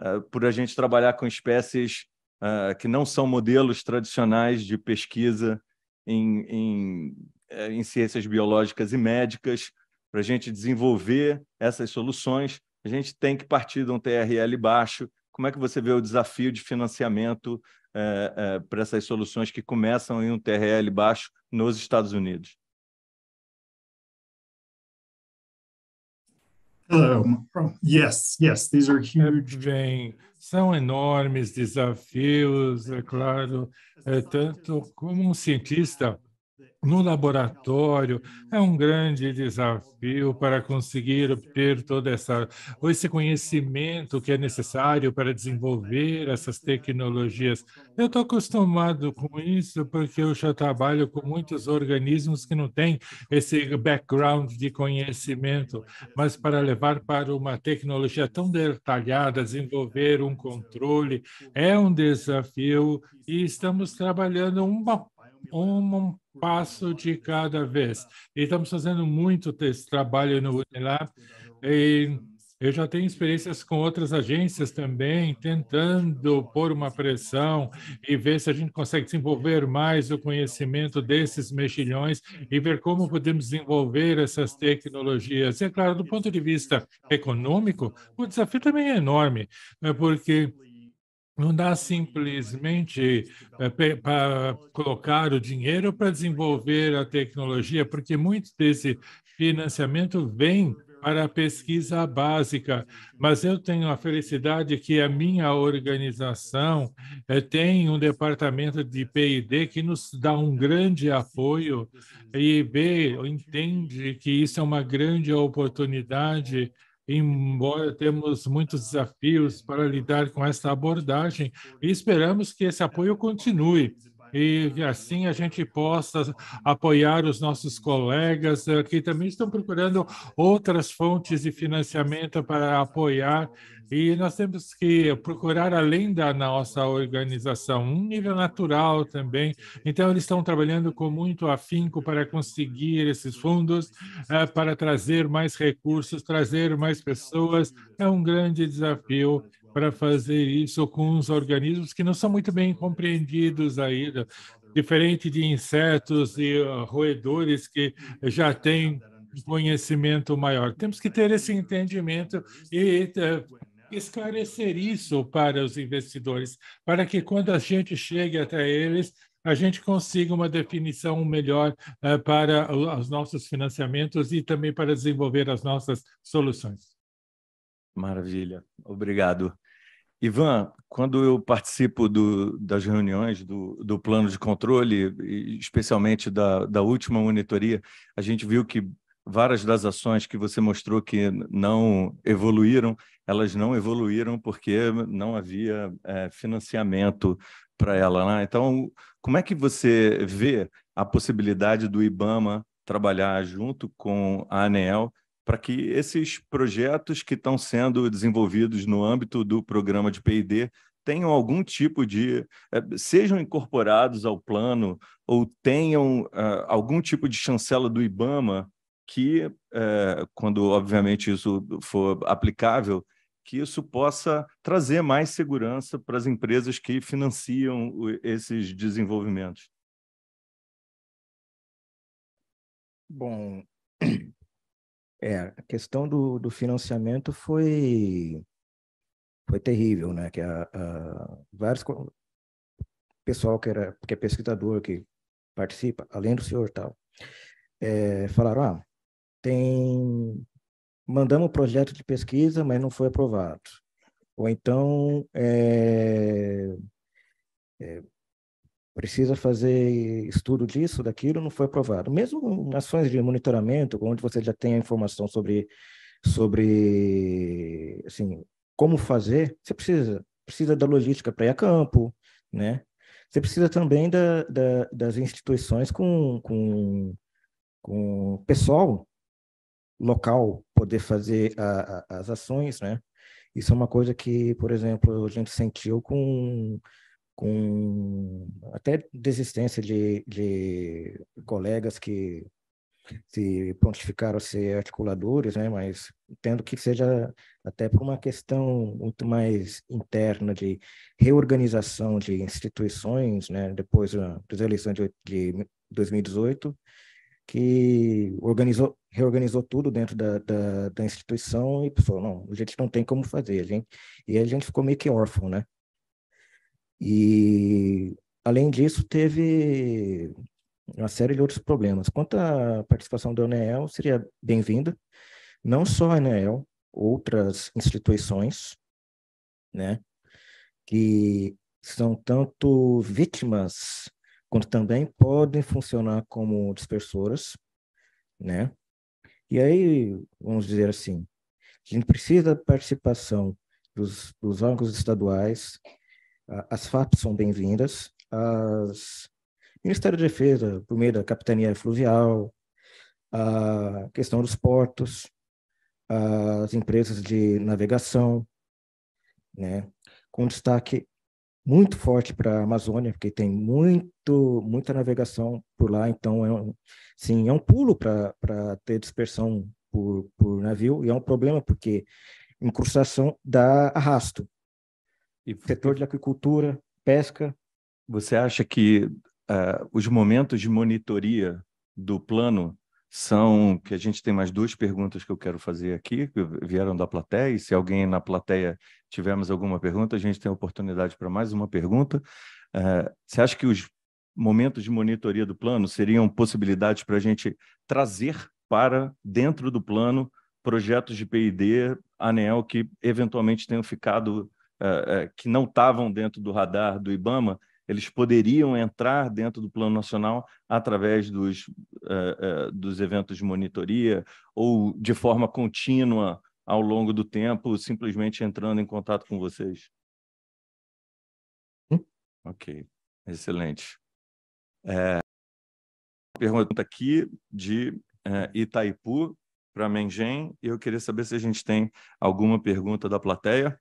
S12: uh, por a gente trabalhar com espécies uh, que não são modelos tradicionais de pesquisa em, em, eh, em ciências biológicas e médicas. Para a gente desenvolver essas soluções, a gente tem que partir de um TRL baixo. Como é que você vê o desafio de financiamento eh, eh, para essas soluções que começam em um TRL baixo nos Estados Unidos?
S14: Um,
S10: yes,
S2: yes, these are huge.
S10: são enormes desafios, é claro, é, tanto como um cientista no laboratório é um grande desafio para conseguir obter todo essa, esse conhecimento que é necessário para desenvolver essas tecnologias. Eu estou acostumado com isso porque eu já trabalho com muitos organismos que não têm esse background de conhecimento, mas para levar para uma tecnologia tão detalhada, desenvolver um controle, é um desafio e estamos trabalhando uma um passo de cada vez. E estamos fazendo muito esse trabalho no Unilab. E eu já tenho experiências com outras agências também, tentando pôr uma pressão e ver se a gente consegue desenvolver mais o conhecimento desses mexilhões e ver como podemos desenvolver essas tecnologias. E, é claro, do ponto de vista econômico, o desafio também é enorme, né, porque não dá simplesmente eh, para colocar o dinheiro para desenvolver a tecnologia, porque muito desse financiamento vem para a pesquisa básica, mas eu tenho a felicidade que a minha organização eh, tem um departamento de P&D que nos dá um grande apoio e B entende que isso é uma grande oportunidade Embora temos muitos desafios para lidar com esta abordagem e esperamos que esse apoio continue e assim a gente possa apoiar os nossos colegas eh, que também estão procurando outras fontes de financiamento para apoiar. E nós temos que procurar, além da nossa organização, um nível natural também. Então, eles estão trabalhando com muito afinco para conseguir esses fundos, eh, para trazer mais recursos, trazer mais pessoas. É um grande desafio para fazer isso com os organismos que não são muito bem compreendidos ainda, diferente de insetos e ah, roedores que já têm conhecimento maior. Temos que ter esse entendimento e eh, esclarecer isso para os investidores, para que quando a gente chegue até eles, a gente consiga uma definição melhor eh, para os nossos financiamentos e também para desenvolver as nossas soluções.
S12: Maravilha, obrigado. Ivan, quando eu participo do, das reuniões do, do, plano de controle, especialmente da, da, última monitoria, a gente viu que várias das ações que você mostrou que não evoluíram, elas não evoluíram porque não havia é, financiamento para ela. Né? Então, como é que você vê a possibilidade do IBAMA trabalhar junto com a ANEEL para que esses projetos que estão sendo desenvolvidos no âmbito do programa de PD tenham algum tipo de. Eh, sejam incorporados ao plano ou tenham uh, algum tipo de chancela do IBAMA que, uh, quando obviamente isso for aplicável, que isso possa trazer mais segurança para as empresas que financiam esses desenvolvimentos.
S15: Bom,
S2: é, a questão do, do financiamento
S9: foi, foi terrível, né? Que a, a, vários pessoal que era que é pesquisador que participa, além do senhor tal, é, falaram, ah, tem mandamos um projeto de pesquisa, mas não foi aprovado. Ou então é, é, precisa fazer estudo disso, daquilo, não foi aprovado. Mesmo em ações de monitoramento, onde você já tem a informação sobre, sobre assim, como fazer, você precisa, precisa da logística para ir a campo, né? Você precisa também da, da, das instituições com, com, com pessoal local poder fazer a, a, as ações, né? Isso é uma coisa que, por exemplo, a gente sentiu com com até desistência de, de colegas que se prontificaram a ser articuladores, né? mas tendo que seja até por uma questão muito mais interna de reorganização de instituições, né? depois das eleições de, 2018, que organizou, reorganizou tudo dentro da, da, da instituição e falou, não, a gente não tem como fazer, a gente, e a gente ficou meio que órfão, né? E, além disso, teve uma série de outros problemas. Quanto à participação da UNEL, seria bem-vinda, não só a UNEL, outras instituições, né, que são tanto vítimas quanto também podem funcionar como dispersoras, né? E aí, vamos dizer assim, a gente precisa da participação dos, dos órgãos estaduais, ah, as FAPs são bem-vindas, as Ministério da de Defesa, por meio da Capitania Fluvial, a questão dos portos, as empresas de navegação, né? com destaque muito forte para a Amazônia, porque tem muito, muita navegação por lá, então é um, sim, é um pulo para ter dispersão por, por navio, e é um problema porque incrustação dá arrasto, e setor de aquicultura, pesca.
S12: Você acha que uh, os momentos de monitoria do plano são que a gente tem mais duas perguntas que eu quero fazer aqui, que vieram da plateia, e se alguém na plateia tivermos alguma pergunta, a gente tem a oportunidade para mais uma pergunta. Uh, você acha que os momentos de monitoria do plano seriam possibilidades para a gente trazer para dentro do plano projetos de PID, ANEL, que eventualmente tenham ficado é, é, que não estavam dentro do radar do IBAMA, eles poderiam entrar dentro do Plano Nacional através dos, uh, dos eventos de monitoria ou de forma contínua ao longo do tempo, simplesmente entrando em contato com vocês? Hum? Ok, excelente. É, pergunta aqui de Itaipu para Mengen. Eu queria saber se a gente tem alguma pergunta da plateia.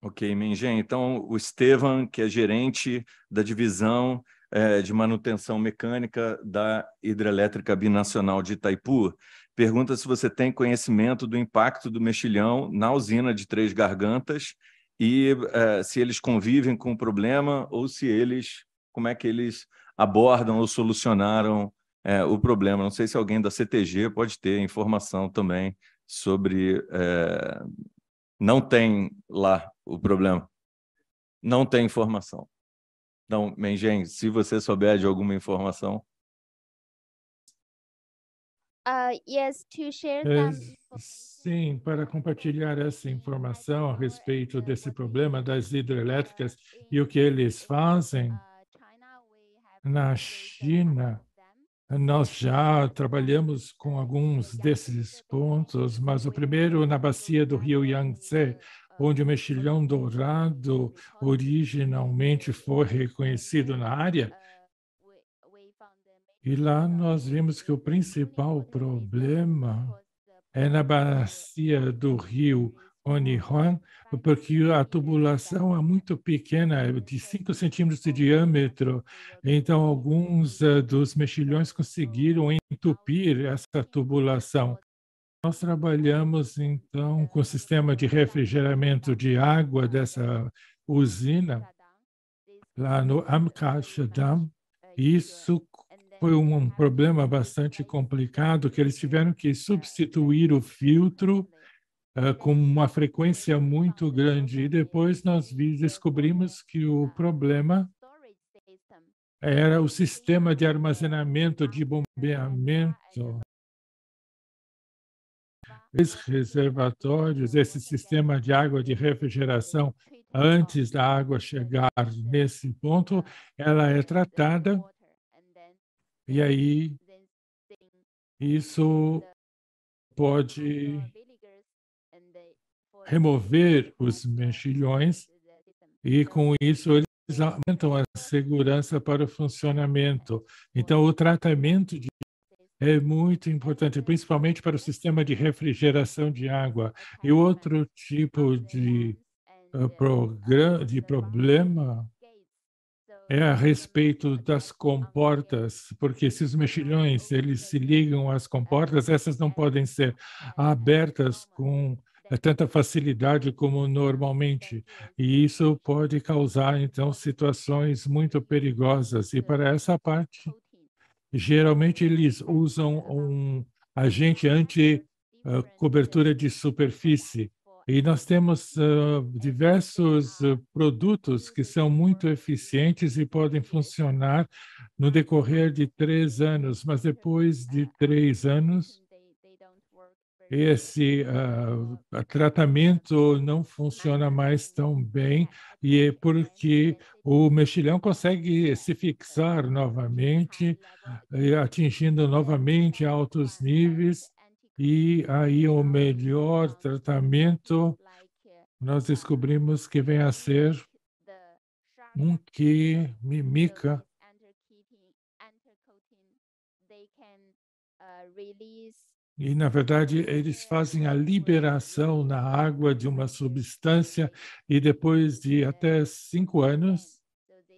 S12: Ok, Mengen. Então, o Estevam, que é gerente da divisão é, de manutenção mecânica da Hidrelétrica Binacional de Itaipu, pergunta se você tem conhecimento do impacto do mexilhão na usina de Três Gargantas e é, se eles convivem com o problema ou se eles, como é que eles abordam ou solucionaram é, o problema. Não sei se alguém da CTG pode ter informação também sobre não tem lá o problema. Não tem informação. Então, Mengen, se você souber de alguma informação.
S3: Uh, yes, to share
S10: sim, para compartilhar essa informação a respeito desse problema das hidrelétricas e o que eles fazem ah, na China. Nós já trabalhamos com alguns desses pontos, mas o primeiro na bacia do rio Yangtze, onde o mexilhão dourado originalmente foi reconhecido na área. E lá nós vimos que o principal problema é na bacia do rio Rony porque a tubulação é muito pequena, é de 5 centímetros de diâmetro. Então, alguns eh, dos mexilhões conseguiram entupir essa tubulação. Nós trabalhamos, então, com o sistema de refrigeramento de água dessa usina, lá no Amkashadam. Dam. Isso foi um problema bastante complicado, que eles tiveram que substituir o filtro ah, com uma frequência muito grande. E depois nós descobrimos que o problema era o sistema de armazenamento, de bombeamento. Esses reservatórios, esse sistema de água de refrigeração, antes da água chegar nesse ponto, ela é tratada e aí isso pode remover os mexilhões e com isso eles aumentam a segurança para o funcionamento. Então o tratamento de é muito importante, principalmente para o sistema de refrigeração de água. E outro tipo de, eh, de problema é a respeito das comportas, porque esses mexilhões, eles se ligam às comportas, essas não podem ser abertas com é tanta facilidade como normalmente, e isso pode causar, então, situações muito perigosas. E para essa parte, geralmente eles usam um agente anti-cobertura ah, de superfície. E nós temos uh, diversos uh, produtos que são muito eficientes e podem funcionar no decorrer de três anos, mas depois de três anos, esse uh, tratamento não funciona mais tão bem e é porque o mexilhão consegue se fixar novamente, eh, atingindo novamente altos níveis e aí o melhor tratamento nós descobrimos que vem a ser um que mimica uh, release e, na verdade, eles fazem a liberação na água de uma substância e depois de até cinco anos,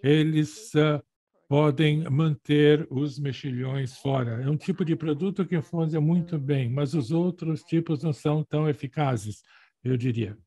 S10: eles uh, podem manter os mexilhões fora. É um tipo de produto que funciona muito bem, mas os outros tipos não são tão eficazes, eu diria.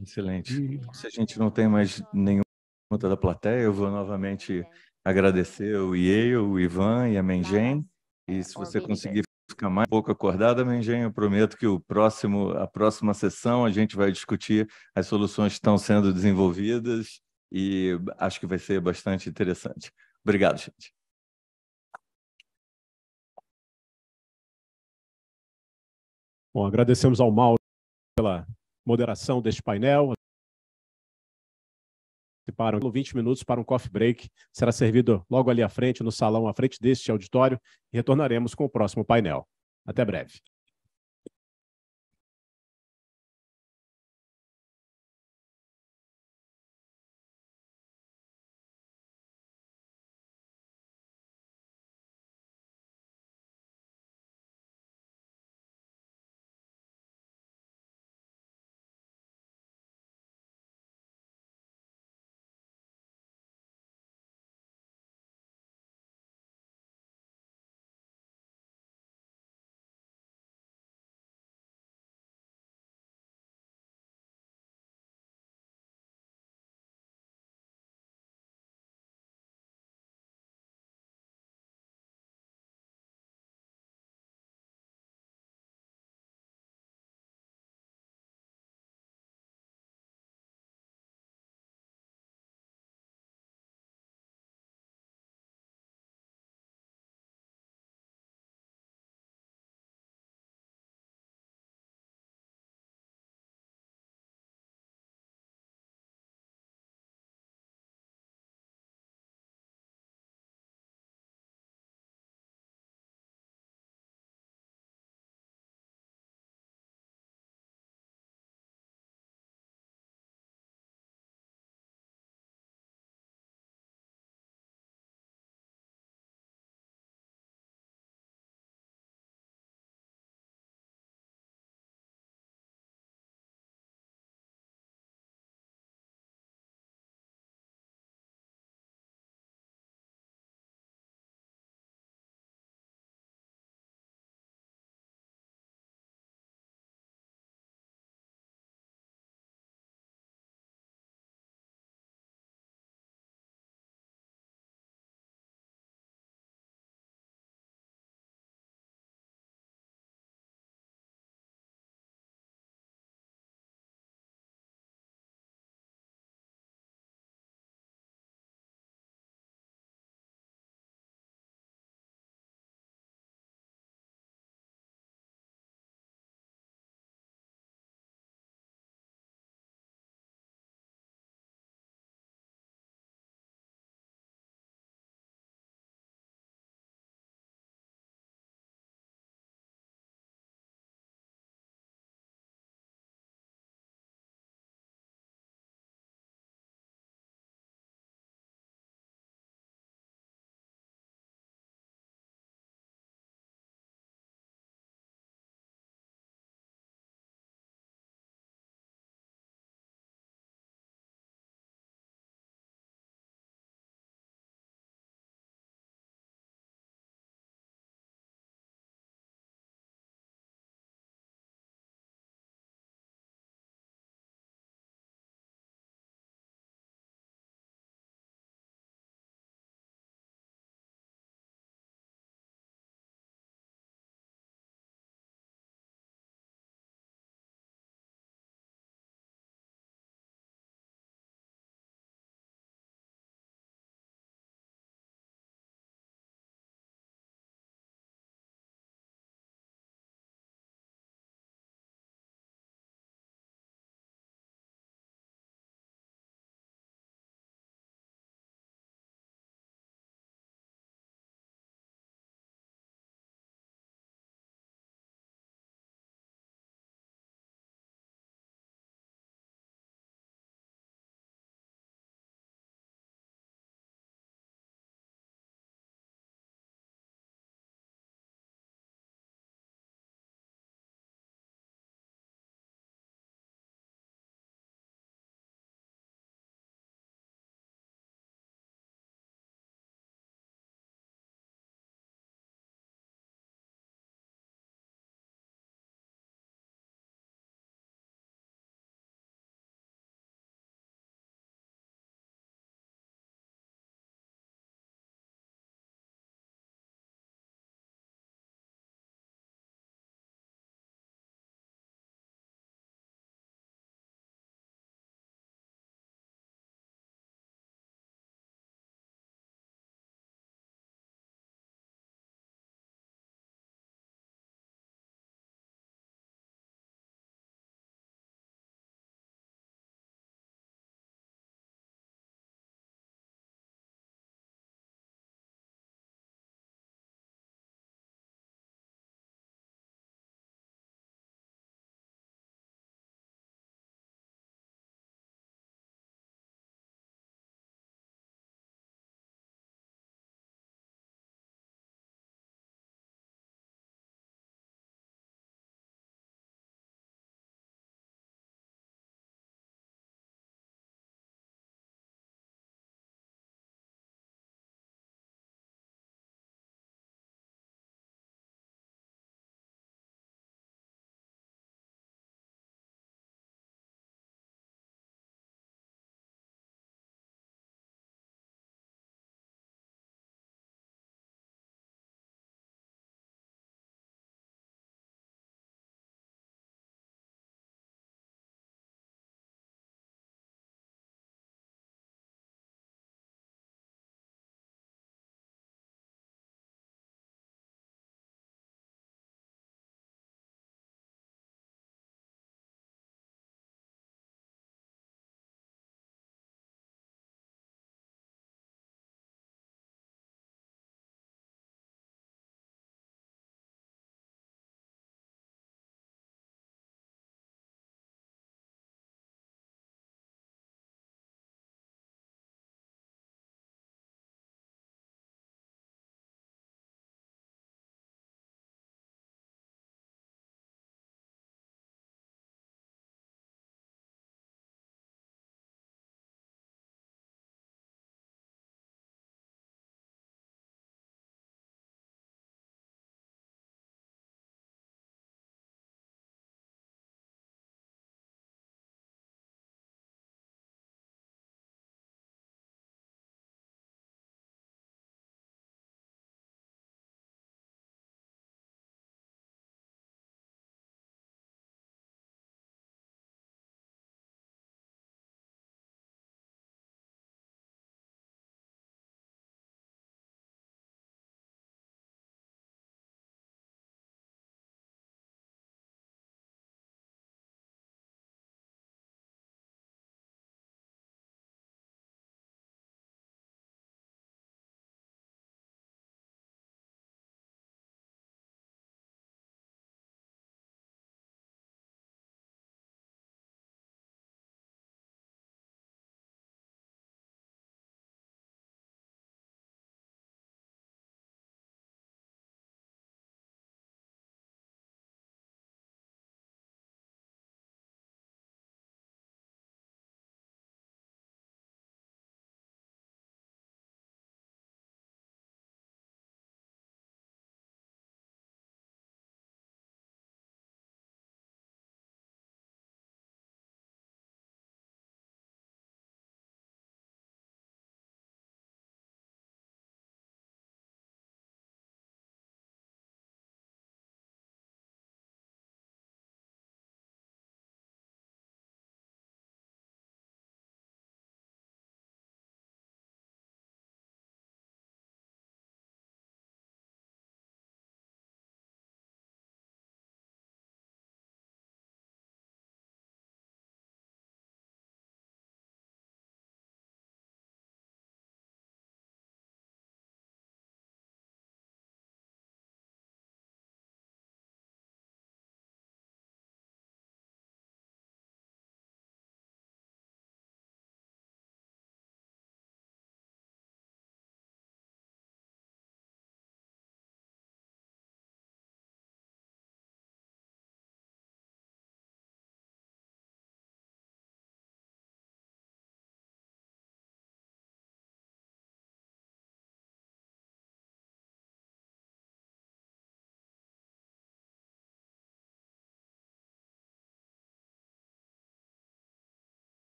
S12: Excelente. Se a gente não tem mais nenhuma pergunta da plateia, eu vou novamente agradecer o Yale, o Ivan e a Mengen. E se você conseguir fica mais um pouco acordada, Mengen, eu prometo que o próximo, a próxima sessão a gente vai discutir as soluções que estão sendo desenvolvidas e acho que vai ser bastante interessante. Obrigado, gente.
S2: Bom, agradecemos ao Mauro pela
S1: moderação deste painel participaram, 20 minutos para um coffee break. Será servido logo ali à frente, no salão à frente deste auditório, e retornaremos com o próximo painel. Até breve.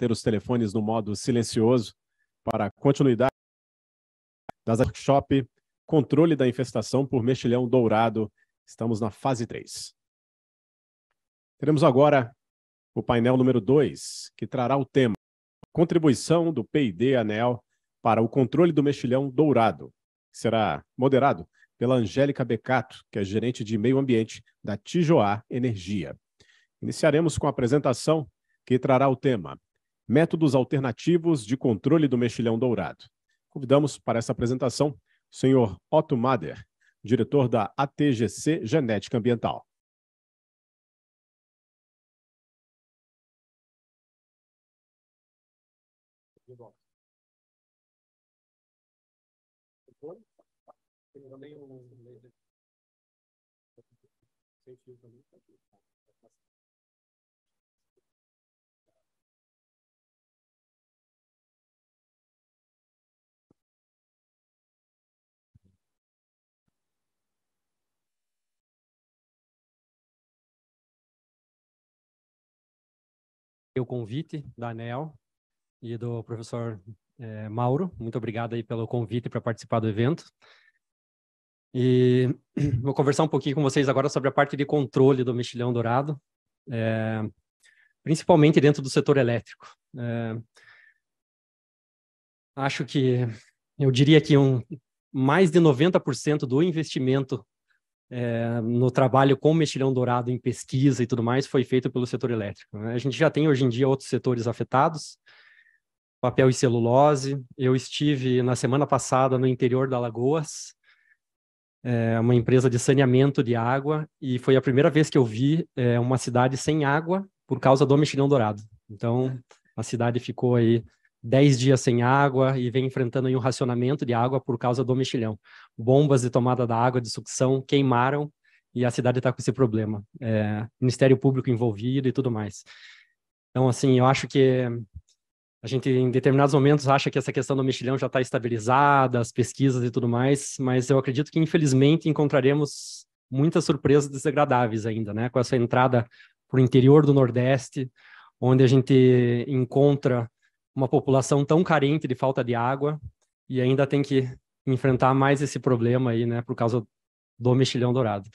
S2: manter os telefones
S1: no modo silencioso para a continuidade das workshop Controle da Infestação por Mexilhão Dourado. Estamos na fase 3. Teremos agora o painel número 2, que trará o tema Contribuição do PID ANEL para o controle do mexilhão dourado. Será moderado pela Angélica Becato, que é gerente de meio ambiente da Tijoá Energia. Iniciaremos com a apresentação que trará o tema métodos alternativos de controle do mexilhão dourado. Convidamos para essa apresentação o senhor Otto Mader, diretor da ATGC Genética Ambiental.
S2: um. Sem fio também.
S16: o convite da ANEL e do professor é, Mauro. Muito obrigado aí pelo convite para participar do evento. E vou conversar um pouquinho com vocês agora sobre a parte de controle do mexilhão dourado, é, principalmente dentro do setor elétrico. É, acho que eu diria que um, mais de 90% do investimento é, no trabalho com mexilhão dourado em pesquisa e tudo mais foi feito pelo setor elétrico. Né? A gente já tem hoje em dia outros setores afetados, papel e celulose. Eu estive na semana passada no interior da Lagoas, é, uma empresa de saneamento de água, e foi a primeira vez que eu vi é, uma cidade sem água por causa do mexilhão dourado. Então, a cidade ficou aí 10 dias sem água e vem enfrentando um racionamento de água por causa do mexilhão. Bombas de tomada da água, de sucção, queimaram e a cidade está com esse problema. É, Ministério Público envolvido e tudo mais. Então, assim, eu acho que a gente, em determinados momentos, acha que essa questão do mexilhão já está estabilizada, as pesquisas e tudo mais, mas eu acredito que, infelizmente, encontraremos muitas surpresas desagradáveis ainda, né? Com essa entrada para o interior do Nordeste, onde a gente encontra uma população tão carente de falta de água e ainda tem que enfrentar mais esse problema aí, né, por causa do mexilhão dourado.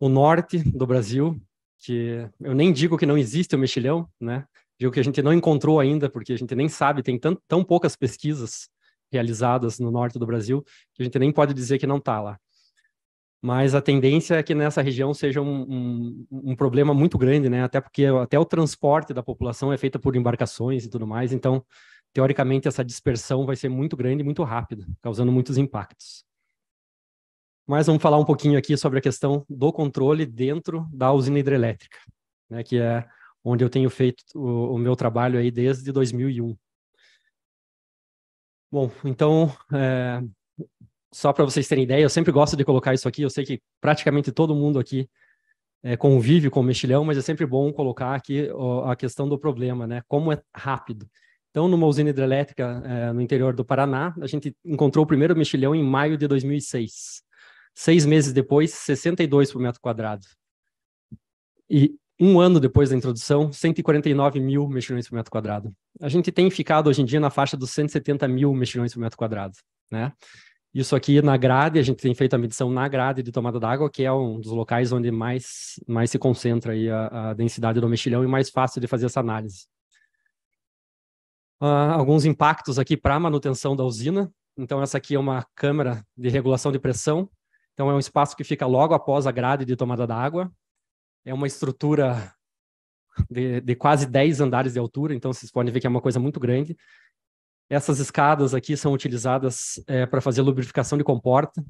S16: O norte do Brasil, que eu nem digo que não existe o mexilhão, né? Digo que a gente não encontrou ainda, porque a gente nem sabe, tem tão, tão poucas pesquisas realizadas no norte do Brasil, que a gente nem pode dizer que não está lá mas a tendência é que nessa região seja um, um, um, problema muito grande, né? Até porque até o transporte da população é feito por embarcações e tudo mais, então teoricamente essa dispersão vai ser muito grande, e muito rápida, causando muitos impactos. Mas vamos falar um pouquinho aqui sobre a questão do controle dentro da usina hidrelétrica, né? Que é onde eu tenho feito o, o meu trabalho aí desde 2001. Bom, então é só para vocês terem ideia, eu sempre gosto de colocar isso aqui. Eu sei que praticamente todo mundo aqui é, convive com o mexilhão, mas é sempre bom colocar aqui ó, a questão do problema, né? Como é rápido. Então, numa usina hidrelétrica é, no interior do Paraná, a gente encontrou o primeiro mexilhão em maio de 2006. Seis meses depois, 62 por metro quadrado. E um ano depois da introdução, 149 mil mexilhões por metro quadrado. A gente tem ficado hoje em dia na faixa dos 170 mil mexilhões por metro quadrado, né? Isso aqui na grade, a gente tem feito a medição na grade de tomada d'água, que é um dos locais onde mais, mais se concentra a, a, densidade do mexilhão e mais fácil de fazer essa análise. Uh, alguns impactos aqui para a manutenção da usina. Então, essa aqui é uma câmara de regulação de pressão. Então, é um espaço que fica logo após a grade de tomada d'água. É uma estrutura de, de, quase 10 andares de altura, então vocês podem ver que é uma coisa muito grande. Essas escadas aqui são utilizadas é, para fazer lubrificação de comporta.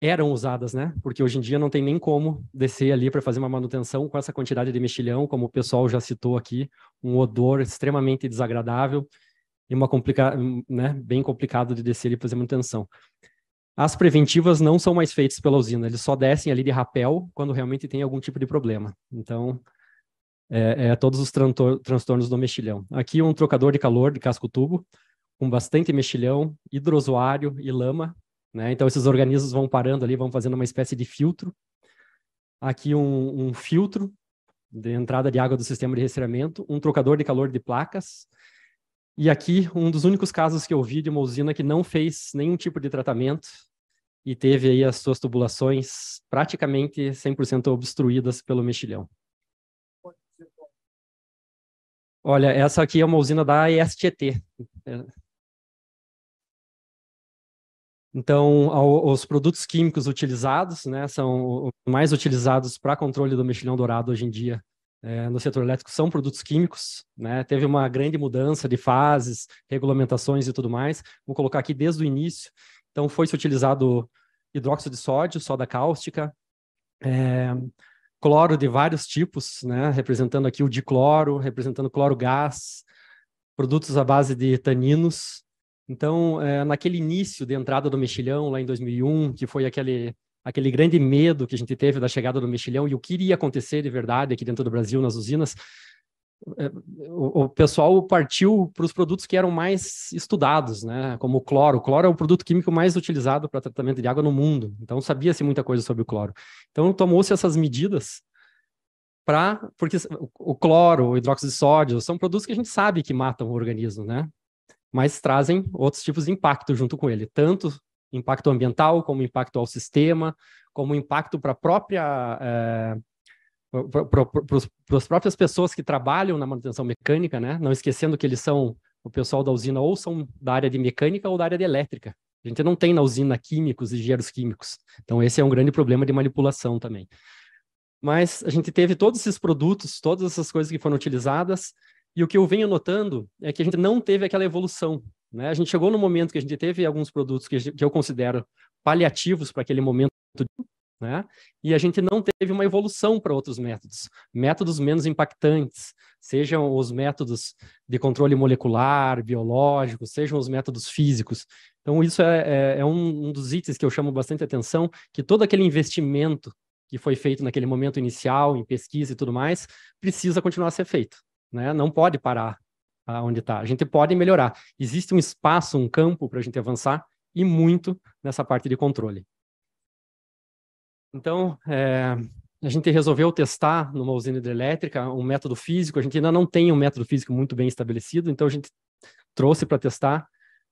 S16: Eram usadas, né? Porque hoje em dia não tem nem como descer ali para fazer uma manutenção com essa quantidade de mexilhão, como o pessoal já citou aqui, um odor extremamente desagradável e uma complica... né? bem complicado de descer ali para fazer manutenção. As preventivas não são mais feitas pela usina, eles só descem ali de rapel quando realmente tem algum tipo de problema. Então, é, é, todos os transtornos do mexilhão. Aqui um trocador de calor de casco-tubo, com bastante mexilhão, hidrozoário e lama. Né? Então esses organismos vão parando ali, vão fazendo uma espécie de filtro. Aqui um, um filtro de entrada de água do sistema de resfriamento, um trocador de calor de placas, e aqui, um dos únicos casos que eu vi de uma usina que não fez nenhum tipo de tratamento e teve aí as suas tubulações praticamente 100% obstruídas pelo mexilhão. Olha, essa aqui é uma usina da ESTT. Então, ao, os produtos químicos utilizados, né, são mais utilizados para controle do mexilhão dourado hoje em dia é, no setor elétrico são produtos químicos, né? Teve uma grande mudança de fases, regulamentações e tudo mais. Vou colocar aqui desde o início. Então, foi se utilizado hidróxido de sódio, soda cáustica, é, cloro de vários tipos, né? representando aqui o dicloro, representando cloro gás, produtos à base de taninos. Então, é, naquele início de entrada do mexilhão, lá em 2001, que foi aquele, aquele grande medo que a gente teve da chegada do mexilhão e o que iria acontecer de verdade aqui dentro do Brasil, nas usinas, é, o pessoal partiu para os produtos que eram mais estudados, né? Como o cloro. O cloro é o produto químico mais utilizado para tratamento de água no mundo. Então sabia-se muita coisa sobre o cloro. Então tomou-se essas medidas para porque o cloro, o hidróxido de sódio são produtos que a gente sabe que matam o organismo, né? Mas trazem outros tipos de impacto junto com ele, tanto impacto ambiental como impacto ao sistema, como impacto para a própria eh, para as próprias pessoas que trabalham na manutenção mecânica, né? Não esquecendo que eles são o pessoal da usina ou são da área de mecânica ou da área de elétrica. A gente não tem na usina químicos e engenheiros químicos. Então esse é um grande problema de manipulação também. Mas a gente teve todos esses produtos, todas essas coisas que foram utilizadas, e o que eu venho notando é que a gente não teve aquela evolução. Né? A gente chegou no momento que a gente teve alguns produtos que, que eu considero paliativos para aquele momento né? E a gente não teve uma evolução para outros métodos, métodos menos impactantes, sejam os métodos de controle molecular, biológico, sejam os métodos físicos. Então, isso é, é, é um, um, dos itens que eu chamo bastante atenção, que todo aquele investimento que foi feito naquele momento inicial, em pesquisa e tudo mais, precisa continuar a ser feito, né? Não pode parar ah, onde está. A gente pode melhorar. Existe um espaço, um campo para a gente avançar, e muito nessa parte de controle. Então, é, a gente resolveu testar numa usina hidrelétrica um método físico. A gente ainda não tem um método físico muito bem estabelecido, então a gente trouxe para testar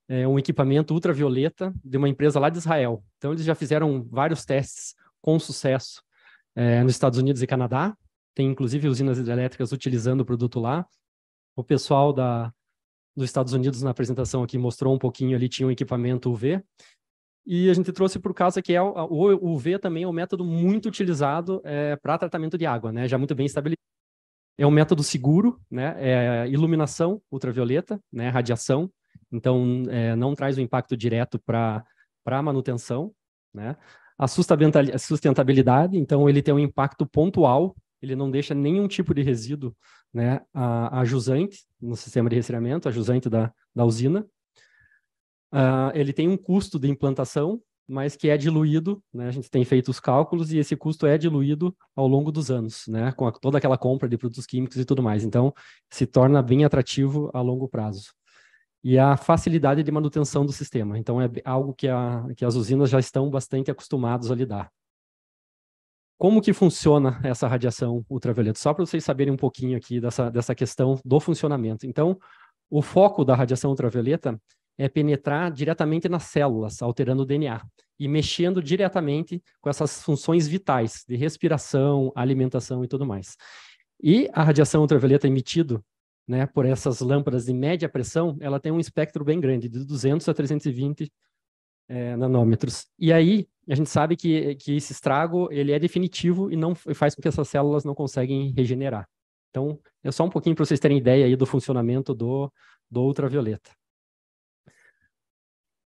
S16: é, um equipamento ultravioleta de uma empresa lá de Israel. Então, eles já fizeram vários testes com sucesso é, nos Estados Unidos e Canadá. Tem, inclusive, usinas hidrelétricas utilizando o produto lá. O pessoal da, dos Estados Unidos, na apresentação aqui, mostrou um pouquinho ali, tinha um equipamento UV. E a gente trouxe por causa que é, o UV também é um método muito utilizado é, para tratamento de água, né? já muito bem estabelecido. É um método seguro, né? É iluminação ultravioleta, né? radiação, então é, não traz um impacto direto para a manutenção. Né? A sustentabilidade, então ele tem um impacto pontual, ele não deixa nenhum tipo de resíduo né? a, a jusante no sistema de resfriamento, a jusante da, da usina. Uh, ele tem um custo de implantação, mas que é diluído, né? A gente tem feito os cálculos e esse custo é diluído ao longo dos anos, né? Com a, toda aquela compra de produtos químicos e tudo mais. Então, se torna bem atrativo a longo prazo. E a facilidade de manutenção do sistema. Então, é algo que, a, que as usinas já estão bastante acostumadas a lidar. Como que funciona essa radiação ultravioleta? Só para vocês saberem um pouquinho aqui dessa, dessa questão do funcionamento. Então, o foco da radiação ultravioleta é penetrar diretamente nas células, alterando o DNA e mexendo diretamente com essas funções vitais de respiração, alimentação e tudo mais. E a radiação ultravioleta emitida né, por essas lâmpadas de média pressão, ela tem um espectro bem grande, de 200 a 320 é, nanômetros. E aí, a gente sabe que, que esse estrago ele é definitivo e não e faz com que essas células não conseguem regenerar. Então, é só um pouquinho para vocês terem ideia aí do funcionamento do, do ultravioleta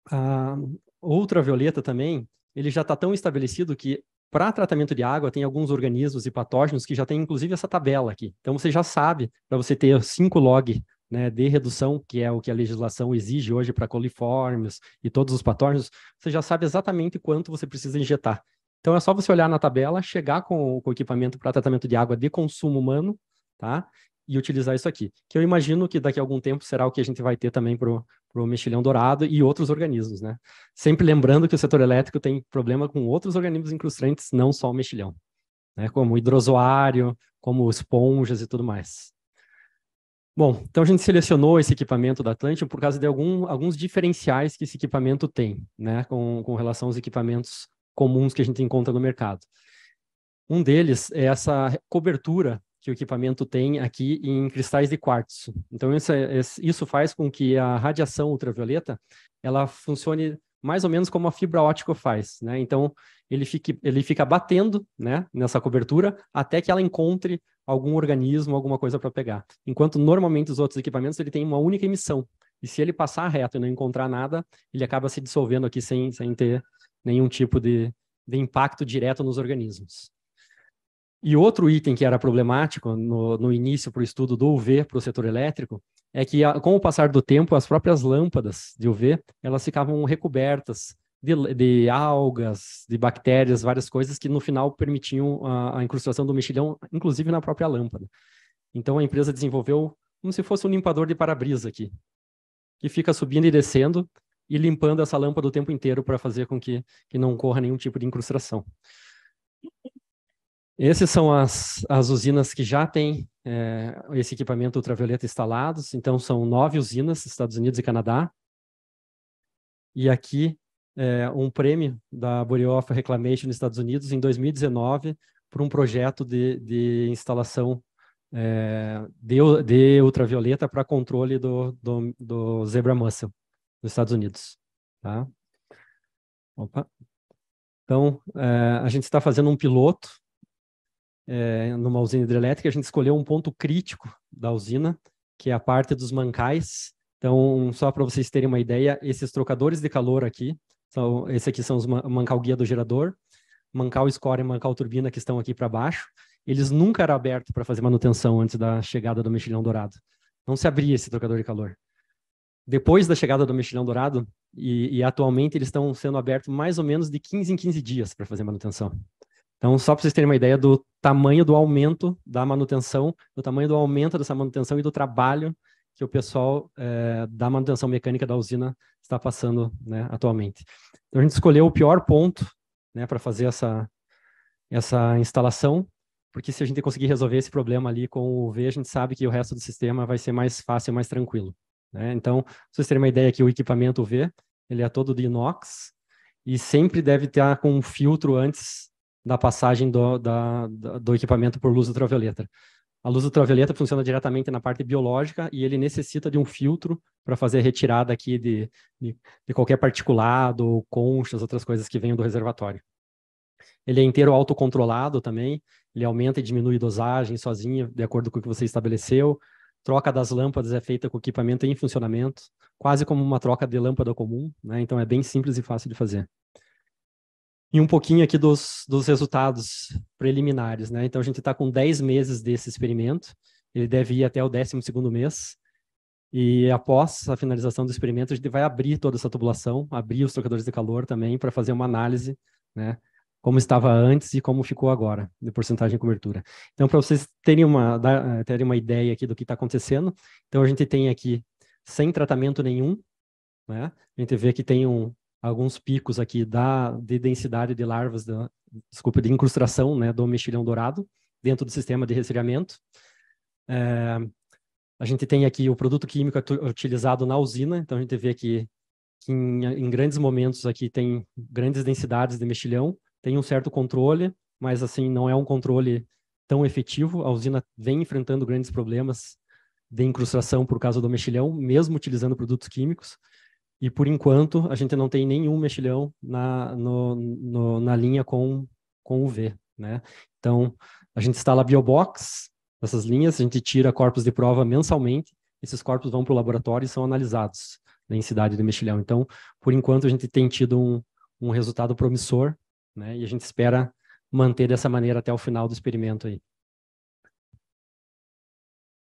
S16: a ultravioleta também, ele já está tão estabelecido que para tratamento de água tem alguns organismos e patógenos que já tem inclusive essa tabela aqui. Então você já sabe para você ter 5 log né, de redução, que é o que a legislação exige hoje para coliformes e todos os patógenos, você já sabe exatamente quanto você precisa injetar. Então é só você olhar na tabela, chegar com, com o equipamento para tratamento de água de consumo humano, tá? e utilizar isso aqui, que eu imagino que daqui a algum tempo será o que a gente vai ter também para o mexilhão dourado e outros organismos, né? Sempre lembrando que o setor elétrico tem problema com outros organismos incrustantes, não só o mexilhão, né? Como hidrozoário, como esponjas e tudo mais. Bom, então a gente selecionou esse equipamento da Atlântico por causa de algum, alguns diferenciais que esse equipamento tem, né? Com, com relação aos equipamentos comuns que a gente encontra no mercado. Um deles é essa cobertura que o equipamento tem aqui em cristais de quartzo. Então isso, é, isso faz com que a radiação ultravioleta ela funcione mais ou menos como a fibra ótica faz, né? Então ele, fique, ele fica batendo, né, nessa cobertura até que ela encontre algum organismo, alguma coisa para pegar. Enquanto normalmente os outros equipamentos ele tem uma única emissão. E se ele passar reto e não encontrar nada, ele acaba se dissolvendo aqui sem, sem ter nenhum tipo de, de impacto direto nos organismos. E outro item que era problemático no, no início para o estudo do UV para o setor elétrico é que, a, com o passar do tempo, as próprias lâmpadas de UV elas ficavam recobertas de, de algas, de bactérias, várias coisas que no final permitiam a, a incrustação do mexilhão, inclusive na própria lâmpada. Então a empresa desenvolveu como se fosse um limpador de para-brisa aqui, que fica subindo e descendo e limpando essa lâmpada o tempo inteiro para fazer com que, que não ocorra nenhum tipo de incrustação. Essas são as, as usinas que já têm é, esse equipamento ultravioleta instalados, então são nove usinas, Estados Unidos e Canadá. E aqui é, um prêmio da Bureau Reclamation nos Estados Unidos em 2019 por um projeto de, de instalação é, de, de, ultravioleta para controle do, do, do, zebra mussel nos Estados Unidos. Tá? Opa. Então, é, a gente está fazendo um piloto é, numa usina hidrelétrica, a gente escolheu um ponto crítico da usina, que é a parte dos mancais. Então, só para vocês terem uma ideia, esses trocadores de calor aqui, são, esse aqui são os mancais mancal guia do gerador, mancal score e mancal turbina que estão aqui para baixo, eles nunca eram abertos para fazer manutenção antes da chegada do mexilhão dourado. Não se abria esse trocador de calor. Depois da chegada do mexilhão dourado, e, e atualmente eles estão sendo abertos mais ou menos de 15 em 15 dias para fazer manutenção. Então, só para vocês terem uma ideia do tamanho do aumento da manutenção, do tamanho do aumento dessa manutenção e do trabalho que o pessoal é, da manutenção mecânica da usina está passando né, atualmente. Então, a gente escolheu o pior ponto né, para fazer essa, essa instalação, porque se a gente conseguir resolver esse problema ali com o V, a gente sabe que o resto do sistema vai ser mais fácil, mais tranquilo. Né? Então, para vocês terem uma ideia aqui, o equipamento V, ele é todo de inox e sempre deve estar com um filtro antes da passagem do, da, do equipamento por luz ultravioleta. A luz ultravioleta funciona diretamente na parte biológica e ele necessita de um filtro para fazer a retirada aqui de, de, de, qualquer particulado, ou conchas, outras coisas que venham do reservatório. Ele é inteiro autocontrolado também, ele aumenta e diminui dosagem sozinho, de acordo com o que você estabeleceu. Troca das lâmpadas é feita com equipamento em funcionamento, quase como uma troca de lâmpada comum, né? então é bem simples e fácil de fazer e um pouquinho aqui dos, dos resultados preliminares, né? Então a gente está com 10 meses desse experimento, ele deve ir até o 12 mês, e após a finalização do experimento, a gente vai abrir toda essa tubulação, abrir os trocadores de calor também, para fazer uma análise, né? Como estava antes e como ficou agora, de porcentagem de cobertura. Então, para vocês terem uma, terem uma ideia aqui do que está acontecendo, então a gente tem aqui sem tratamento nenhum, né? A gente vê que tem um, alguns picos aqui da, de densidade de larvas, da, desculpa, de incrustação né, do mexilhão dourado dentro do sistema de resfriamento. É, a gente tem aqui o produto químico utilizado na usina, então a gente vê aqui que em, em grandes momentos aqui tem grandes densidades de mexilhão, tem um certo controle, mas assim não é um controle tão efetivo. A usina vem enfrentando grandes problemas de incrustação por causa do mexilhão, mesmo utilizando produtos químicos. E por enquanto, a gente não tem nenhum mexilhão na, no, no, na linha com, com o V. Né? Então, a gente instala biobox nessas linhas, a gente tira corpos de prova mensalmente, esses corpos vão para o laboratório e são analisados densidade de mexilhão. Então, por enquanto, a gente tem tido um, um resultado promissor, né? E a gente espera manter dessa maneira até o final do experimento aí.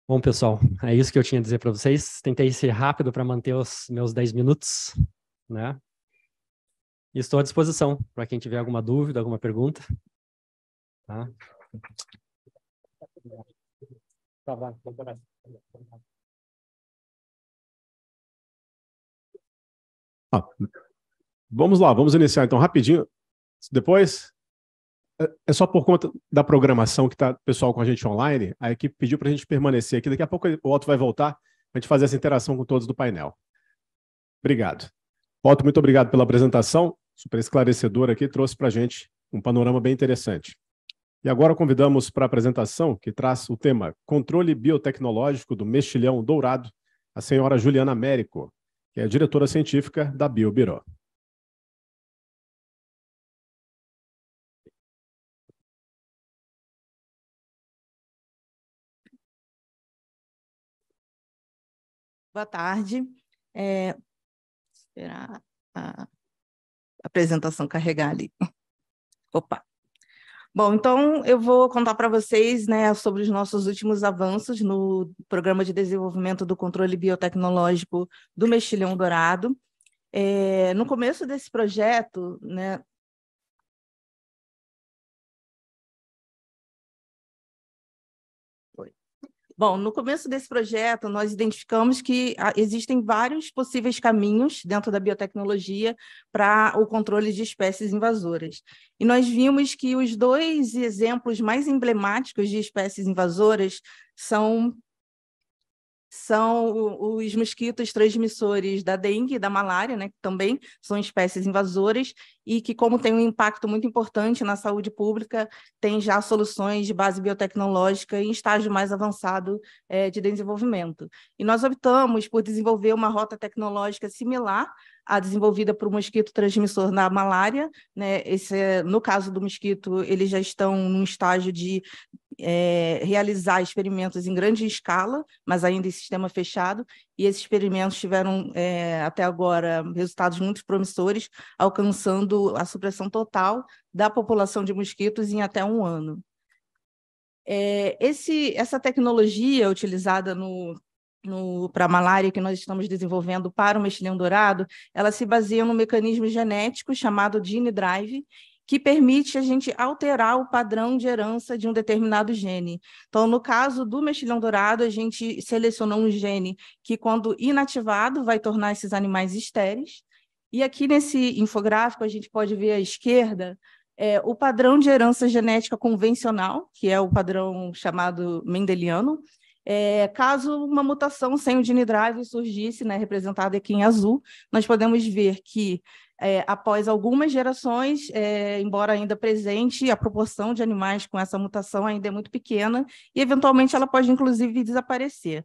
S16: Bom, pessoal, é isso que eu tinha a dizer para vocês. Tentei ser rápido para manter os meus 10 minutos, né? E estou à disposição para quem tiver alguma dúvida, alguma pergunta. Tá?
S2: tá
S1: ah, vamos lá, vamos iniciar então rapidinho. Depois, é, é só por conta da programação que está pessoal com a gente online, a equipe pediu para a gente permanecer aqui. Daqui a pouco o Otto vai voltar para a gente fazer essa interação com todos do painel. Obrigado. Otto, muito obrigado pela apresentação, super esclarecedora aqui, trouxe para a gente um panorama bem interessante. E agora convidamos para a apresentação, que traz o tema Controle Biotecnológico do Mexilhão Dourado, a senhora Juliana Américo, que é diretora científica da BioBiró.
S2: Boa tarde.
S17: É, esperar a apresentação carregar ali. Opa. Bom, então eu vou contar para vocês né, sobre os nossos últimos avanços no Programa de Desenvolvimento do Controle Biotecnológico do Mexilhão Dourado. É, no começo desse projeto, né, Bom, no começo desse projeto, nós identificamos que ah, existem vários possíveis caminhos dentro da biotecnologia para o controle de espécies invasoras. E nós vimos que os dois exemplos mais emblemáticos de espécies invasoras são são os mosquitos transmissores da dengue, e da malária, né, que também são espécies invasoras e que, como tem um impacto muito importante na saúde pública, tem já soluções de base biotecnológica em estágio mais avançado é, de desenvolvimento. E nós optamos por desenvolver uma rota tecnológica similar à desenvolvida para o mosquito transmissor na malária, né? Esse, é, no caso do mosquito, eles já estão num estágio de é, realizar experimentos em grande escala, mas ainda em sistema fechado, e esses experimentos tiveram é, até agora resultados muito promissores, alcançando a supressão total da população de mosquitos em até um ano. É, esse, essa tecnologia utilizada no, para a malária que nós estamos desenvolvendo para o mexilhão dourado, ela se baseia num mecanismo genético chamado gene drive, que permite a gente alterar o padrão de herança de um determinado gene. Então, no caso do mexilhão dourado, a gente selecionou um gene que, quando inativado, vai tornar esses animais estéreis. E aqui nesse infográfico, a gente pode ver à esquerda é, o padrão de herança genética convencional, que é o padrão chamado mendeliano. É, caso uma mutação sem o gene drive surgisse, né, representada aqui em azul, nós podemos ver que é, após algumas gerações, é, embora ainda presente, a proporção de animais com essa mutação ainda é muito pequena e, eventualmente, ela pode inclusive desaparecer.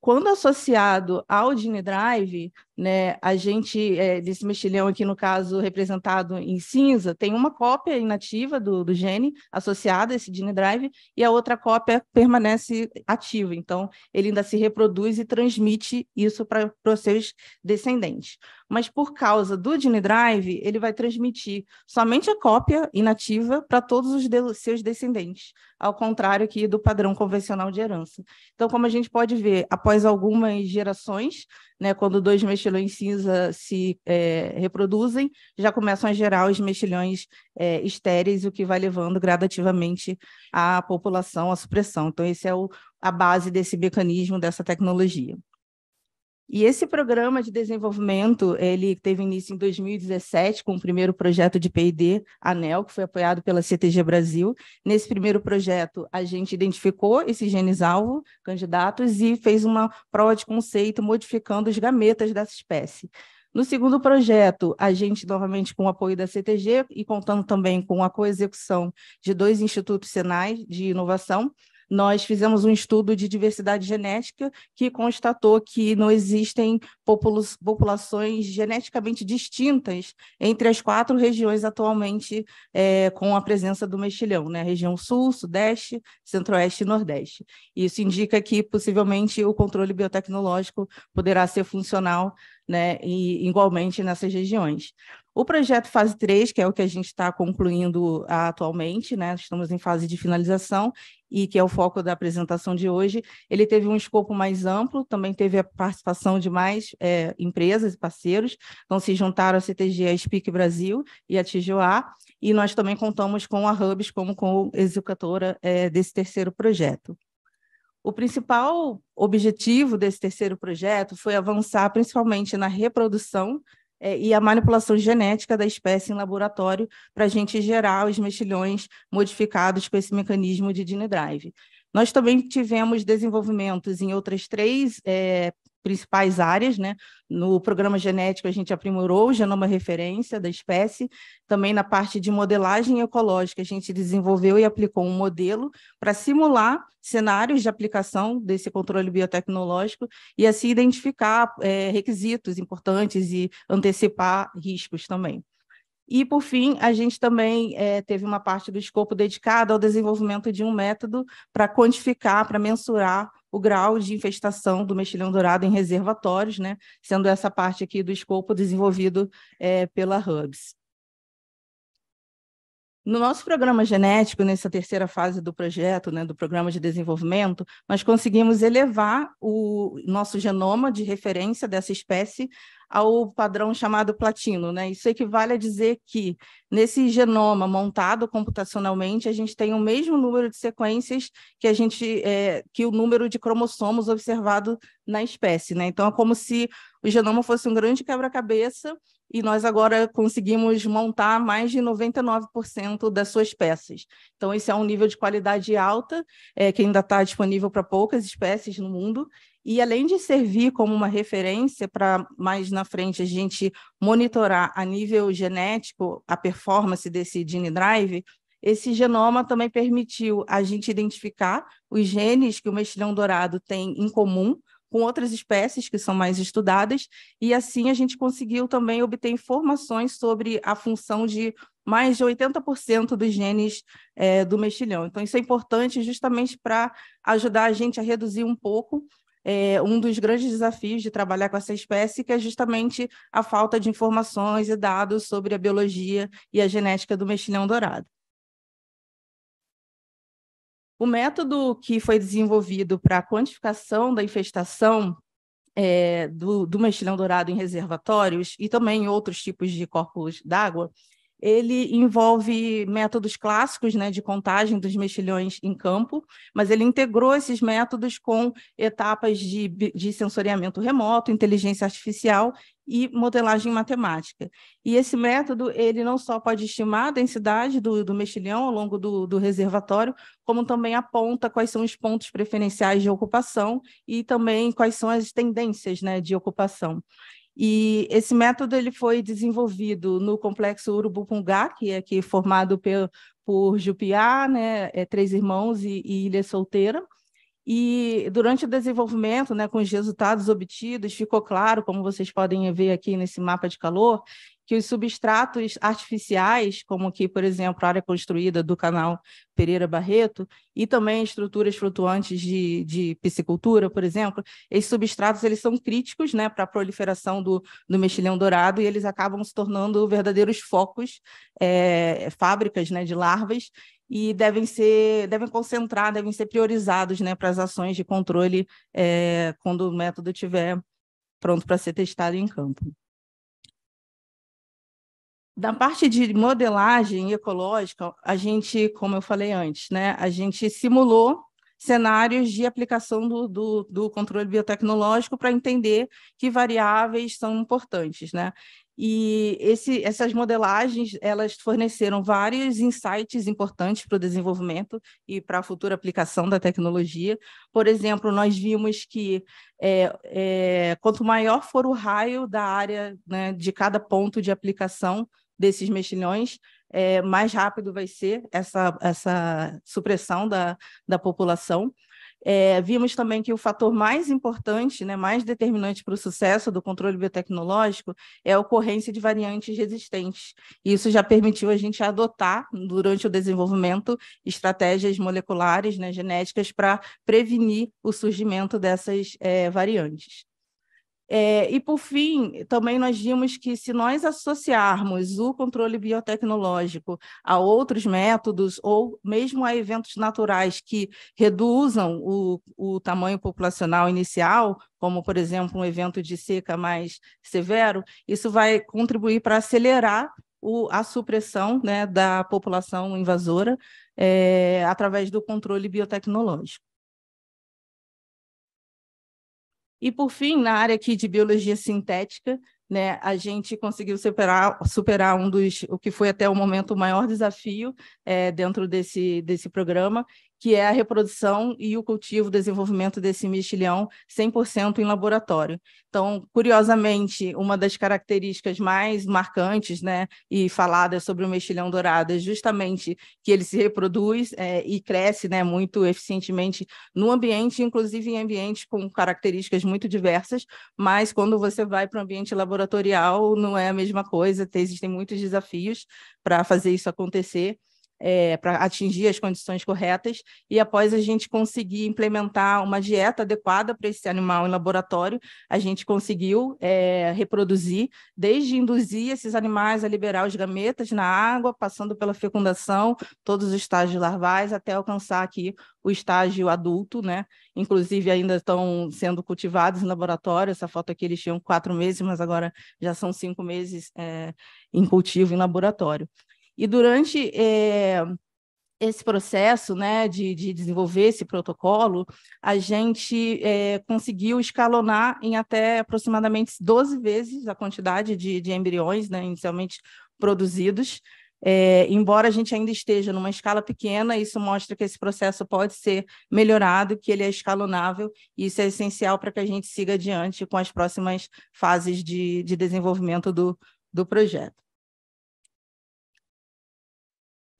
S17: Quando associado ao Gene Drive, né? A gente, é, desse mexilhão aqui, no caso, representado em cinza, tem uma cópia inativa do, do gene associada a esse gene drive e a outra cópia permanece ativa. Então, ele ainda se reproduz e transmite isso para os seus descendentes. Mas por causa do gene drive, ele vai transmitir somente a cópia inativa para todos os de seus descendentes, ao contrário aqui do padrão convencional de herança. Então, como a gente pode ver, após algumas gerações, né, quando dois mexilhões cinza se é, reproduzem, já começam a gerar os mexilhões é, estéreis, o que vai levando gradativamente a população à supressão. Então, esse é o, a base desse mecanismo, dessa tecnologia. E esse programa de desenvolvimento, ele teve início em 2017 com o primeiro projeto de P&D, ANEL, que foi apoiado pela CTG Brasil. Nesse primeiro projeto, a gente identificou esses genes-alvo, candidatos, e fez uma prova de conceito modificando os gametas dessa espécie. No segundo projeto, a gente, novamente com o apoio da CTG e contando também com a coexecução de dois institutos senais de inovação, nós fizemos um estudo de diversidade genética que constatou que não existem populações geneticamente distintas entre as quatro regiões atualmente é, com a presença do mexilhão, né? Região Sul, Sudeste, Centro-Oeste e Nordeste. Isso indica que possivelmente o controle biotecnológico poderá ser funcional né, e igualmente nessas regiões. O projeto fase 3, que é o que a gente está concluindo atualmente, né, estamos em fase de finalização, e que é o foco da apresentação de hoje, ele teve um escopo mais amplo, também teve a participação de mais é, empresas e parceiros, então se juntaram a CTG, a Speak Brasil e a Tijuá, e nós também contamos com a Hubs como com executora é, desse terceiro projeto. O principal objetivo desse terceiro projeto foi avançar principalmente na reprodução é, e a manipulação genética da espécie em laboratório para a gente gerar os mexilhões modificados com esse mecanismo de Gene Drive. Nós também tivemos desenvolvimentos em outras três é, principais áreas, né? No programa genético, a gente aprimorou o genoma referência da espécie, também na parte de modelagem ecológica, a gente desenvolveu e aplicou um modelo para simular cenários de aplicação desse controle biotecnológico e assim identificar é, requisitos importantes e antecipar riscos também. E, por fim, a gente também é, teve uma parte do escopo dedicada ao desenvolvimento de um método para quantificar, para mensurar o grau de infestação do mexilhão dourado em reservatórios, né, sendo essa parte aqui do escopo desenvolvido é, pela Hubs. No nosso programa genético, nessa terceira fase do projeto, né, do programa de desenvolvimento, nós conseguimos elevar o nosso genoma de referência dessa espécie ao padrão chamado platino. Né? Isso equivale a dizer que, nesse genoma montado computacionalmente, a gente tem o mesmo número de sequências que, a gente, é, que o número de cromossomos observado na espécie. Né? Então, é como se o genoma fosse um grande quebra-cabeça e nós agora conseguimos montar mais de 99% das suas peças. Então, esse é um nível de qualidade alta, é, que ainda está disponível para poucas espécies no mundo, e além de servir como uma referência para mais na frente a gente monitorar a nível genético a performance desse Gene Drive, esse genoma também permitiu a gente identificar os genes que o mexilhão dourado tem em comum com outras espécies que são mais estudadas, e assim a gente conseguiu também obter informações sobre a função de mais de 80% dos genes é, do mexilhão. Então, isso é importante justamente para ajudar a gente a reduzir um pouco é, um dos grandes desafios de trabalhar com essa espécie, que é justamente a falta de informações e dados sobre a biologia e a genética do mexilhão dourado. O método que foi desenvolvido para a quantificação da infestação é, do, do mexilhão dourado em reservatórios e também em outros tipos de corpos d'água ele envolve métodos clássicos né, de contagem dos mexilhões em campo, mas ele integrou esses métodos com etapas de, de sensoriamento remoto, inteligência artificial e modelagem matemática. E esse método, ele não só pode estimar a densidade do, do mexilhão ao longo do, do, reservatório, como também aponta quais são os pontos preferenciais de ocupação e também quais são as tendências né, de ocupação. E esse método ele foi desenvolvido no complexo Urubupungá, que é aqui formado por, por Jupiá, né, é, Três Irmãos e, e Ilha Solteira. E durante o desenvolvimento, né, com os resultados obtidos, ficou claro, como vocês podem ver aqui nesse mapa de calor, que os substratos artificiais, como aqui, por exemplo, a área construída do canal Pereira Barreto, e também estruturas flutuantes de, de piscicultura, por exemplo, esses substratos eles são críticos né, para a proliferação do, do mexilhão dourado e eles acabam se tornando verdadeiros focos, é, fábricas né, de larvas, e devem ser, devem concentrar, devem ser priorizados né, para as ações de controle é, quando o método tiver pronto para ser testado em campo. Da parte de modelagem ecológica, a gente, como eu falei antes, né, a gente simulou cenários de aplicação do, do, do controle biotecnológico para entender que variáveis são importantes, né? E esse, essas modelagens elas forneceram vários insights importantes para o desenvolvimento e para a futura aplicação da tecnologia. Por exemplo, nós vimos que é, é, quanto maior for o raio da área né, de cada ponto de aplicação, desses mexilhões, é, mais rápido vai ser essa, essa supressão da, da população. É, vimos também que o fator mais importante, né, mais determinante para o sucesso do controle biotecnológico é a ocorrência de variantes resistentes. Isso já permitiu a gente adotar, durante o desenvolvimento, estratégias moleculares, né, genéticas, para prevenir o surgimento dessas é, variantes. É, e, por fim, também nós vimos que se nós associarmos o controle biotecnológico a outros métodos ou mesmo a eventos naturais que reduzam o, o tamanho populacional inicial, como, por exemplo, um evento de seca mais severo, isso vai contribuir para acelerar o, a supressão né, da população invasora é, através do controle biotecnológico. E, por fim, na área aqui de biologia sintética, né, a gente conseguiu superar, superar um dos, o que foi até o momento o maior desafio é, dentro desse, desse programa, que é a reprodução e o cultivo, o desenvolvimento desse mexilhão 100% em laboratório. Então, curiosamente, uma das características mais marcantes né, e faladas sobre o mexilhão dourado é justamente que ele se reproduz é, e cresce né, muito eficientemente no ambiente, inclusive em ambientes com características muito diversas, mas quando você vai para o ambiente laboratorial não é a mesma coisa, existem muitos desafios para fazer isso acontecer é, para atingir as condições corretas, e após a gente conseguir implementar uma dieta adequada para esse animal em laboratório, a gente conseguiu é, reproduzir, desde induzir esses animais a liberar os gametas na água, passando pela fecundação, todos os estágios larvais, até alcançar aqui o estágio adulto, né? Inclusive, ainda estão sendo cultivados em laboratório. Essa foto aqui eles tinham quatro meses, mas agora já são cinco meses é, em cultivo em laboratório. E durante é, esse processo né, de, de, desenvolver esse protocolo, a gente é, conseguiu escalonar em até aproximadamente 12 vezes a quantidade de, de embriões né, inicialmente produzidos. É, embora a gente ainda esteja numa escala pequena, isso mostra que esse processo pode ser melhorado, que ele é escalonável, e isso é essencial para que a gente siga adiante com as próximas fases de, de desenvolvimento do, do projeto.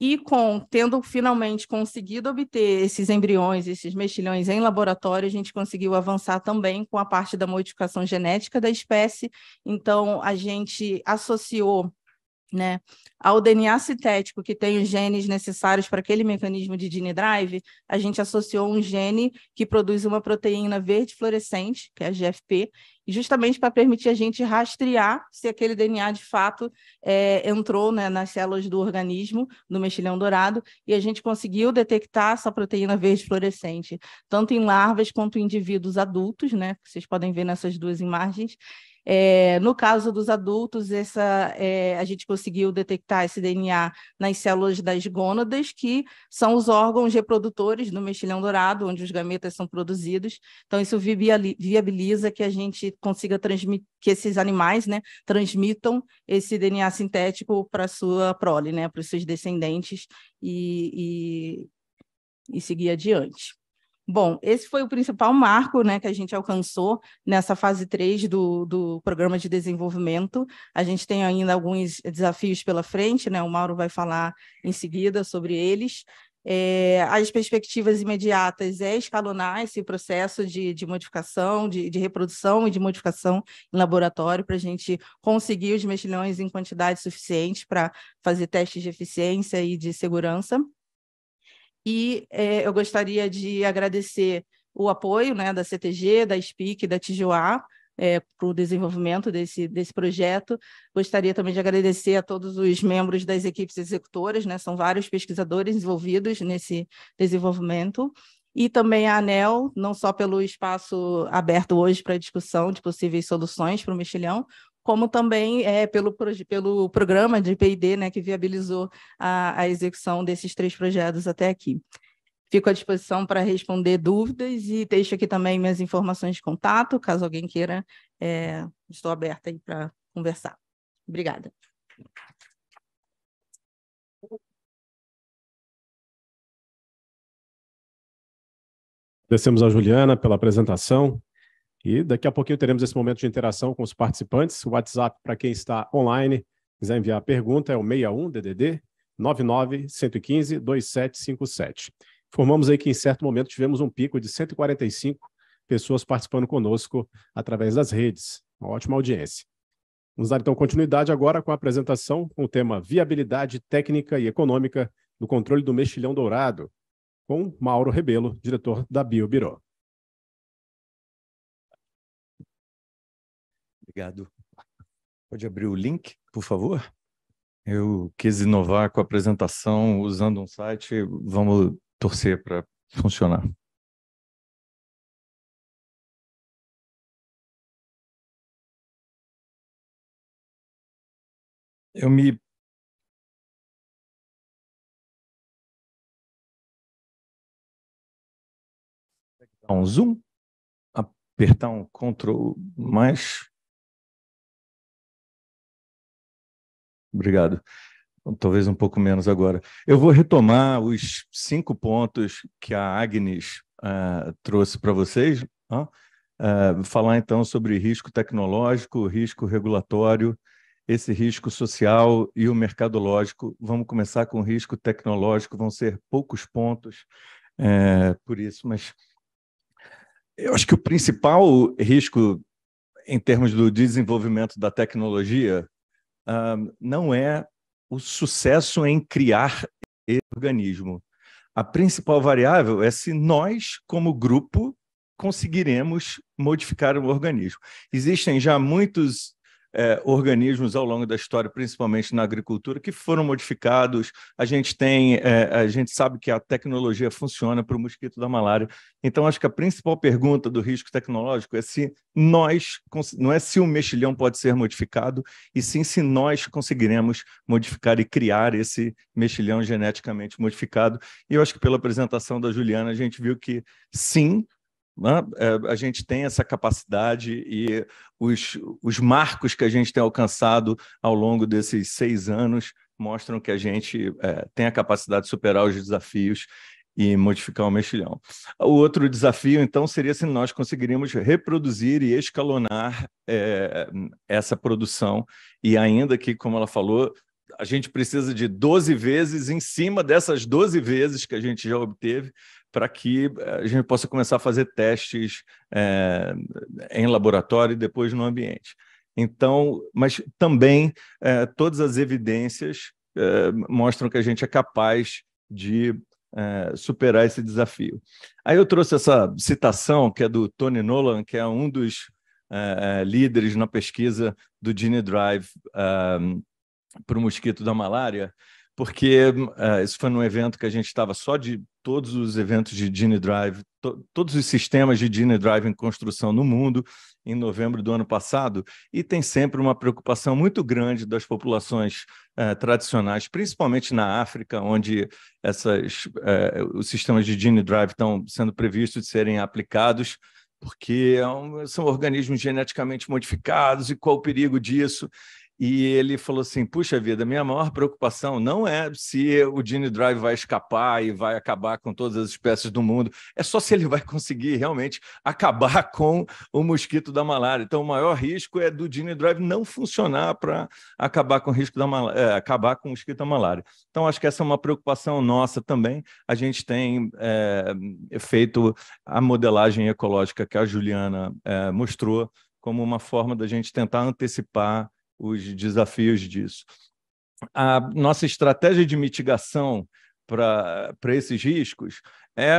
S17: E com tendo finalmente conseguido obter esses embriões, esses mexilhões em laboratório, a gente conseguiu avançar também com a parte da modificação genética da espécie. Então, a gente associou né, ao DNA sintético que tem os genes necessários para aquele mecanismo de gene drive, a gente associou um gene que produz uma proteína verde fluorescente, que é a GFP, justamente para permitir a gente rastrear se aquele DNA de fato é, entrou né, nas células do organismo, do mexilhão dourado, e a gente conseguiu detectar essa proteína verde fluorescente, tanto em larvas quanto em indivíduos adultos, né, que vocês podem ver nessas duas imagens, é, no caso dos adultos, essa, é, a gente conseguiu detectar esse DNA nas células das gônadas, que são os órgãos reprodutores do mexilhão dourado, onde os gametas são produzidos. Então, isso viabiliza que a gente consiga transmitir, que esses animais né, transmitam esse DNA sintético para sua prole, né, para os seus descendentes e, e, e seguir adiante. Bom, esse foi o principal marco né, que a gente alcançou nessa fase 3 do, do programa de desenvolvimento. A gente tem ainda alguns desafios pela frente, né? o Mauro vai falar em seguida sobre eles. É, as perspectivas imediatas é escalonar esse processo de, de modificação, de, de reprodução e de modificação em laboratório para a gente conseguir os mexilhões em quantidade suficiente para fazer testes de eficiência e de segurança. E é, eu gostaria de agradecer o apoio né, da CTG, da SPIC, da Tijuá, é, para o eh, desenvolvimento desse, desse projeto. Gostaria também de agradecer a todos os membros das equipes executoras, né? são vários pesquisadores envolvidos nesse desenvolvimento. E também a ANEL, não só pelo espaço aberto hoje para discussão de possíveis soluções para o mexilhão, como também é, pelo, pelo programa de P&D, né, que viabilizou a, a execução desses três projetos até aqui. Fico à disposição para responder dúvidas e deixo aqui também minhas informações de contato, caso alguém queira, é, estou aberta aí para conversar. Obrigada.
S1: Agradecemos a Juliana pela apresentação. E daqui a pouquinho teremos esse momento de interação com os participantes. O WhatsApp, para quem está online, quiser enviar pergunta, é o 61 DDD 99 115 2757. Informamos aí que em certo momento tivemos um pico de 145 pessoas participando conosco através das redes. Uma ótima audiência. Vamos dar então continuidade agora com a apresentação com o tema Viabilidade Técnica e Econômica do Controle do Mexilhão Dourado, com Mauro Rebelo, diretor da BioBiró. Obrigado.
S12: Pode abrir o link, por favor? Eu quis inovar com a apresentação usando um site. Vamos torcer para funcionar.
S2: Eu me dar um zoom, apertar um Ctrl mais
S12: Obrigado. Talvez um pouco menos agora. Eu vou retomar os cinco pontos que a Agnes uh, trouxe para vocês. Uh, uh, falar então sobre risco tecnológico, risco regulatório, esse risco social e o mercadológico. Vamos começar com o risco tecnológico, vão ser poucos pontos é, por isso, mas eu acho que o principal risco em termos do desenvolvimento da tecnologia uh, não é o sucesso em criar esse organismo. A principal variável é se nós, como grupo, conseguiremos modificar o organismo. Existem já muitos é, organismos ao longo da história, principalmente na agricultura, que foram modificados. A gente tem, é, a gente sabe que a tecnologia funciona para o mosquito da malária. Então, acho que a principal pergunta do risco tecnológico é se nós, não é se o mexilhão pode ser modificado, e sim se nós conseguiremos modificar e criar esse mexilhão geneticamente modificado. E eu acho que pela apresentação da Juliana, a gente viu que sim, é, a gente tem essa capacidade e os, os marcos que a gente tem alcançado ao longo desses seis anos mostram que a gente é, tem a capacidade de superar os desafios e modificar o mexilhão. O outro desafio, então, seria se nós conseguiríamos reproduzir e escalonar é, essa produção, e ainda que, como ela falou, a gente precisa de 12 vezes em cima dessas 12 vezes que a gente já obteve para que eh, a gente possa começar a fazer testes é, em laboratório e depois no ambiente. Então, mas também é, todas as evidências é, mostram que a gente é capaz de superar esse desafio. Aí eu trouxe essa citação que é do Tony Nolan, que é um dos líderes na pesquisa do Gene Drive para o mosquito da malária, porque uh, isso foi num evento que a gente estava só de todos os eventos de Gene Drive, to, todos os sistemas de Gene Drive em construção no mundo, em novembro do ano passado, e tem sempre uma preocupação muito grande das populações uh, tradicionais, principalmente na África, onde essas, uh, os sistemas de Gene Drive estão sendo previstos de serem aplicados porque é são organismos geneticamente modificados e qual o perigo disso. E ele falou assim: puxa vida, minha maior preocupação não é se o Gene Drive vai escapar e vai acabar com todas as espécies do mundo, é só se ele vai conseguir realmente acabar com o mosquito da malária. Então, o maior risco é do Gene Drive não funcionar para acabar com o risco da é, acabar com o mosquito da malária. Então, acho que essa é uma preocupação nossa também. A gente tem é, feito a modelagem ecológica que a Juliana é, mostrou como uma forma da gente tentar antecipar os desafios disso. A nossa estratégia de mitigação para esses riscos é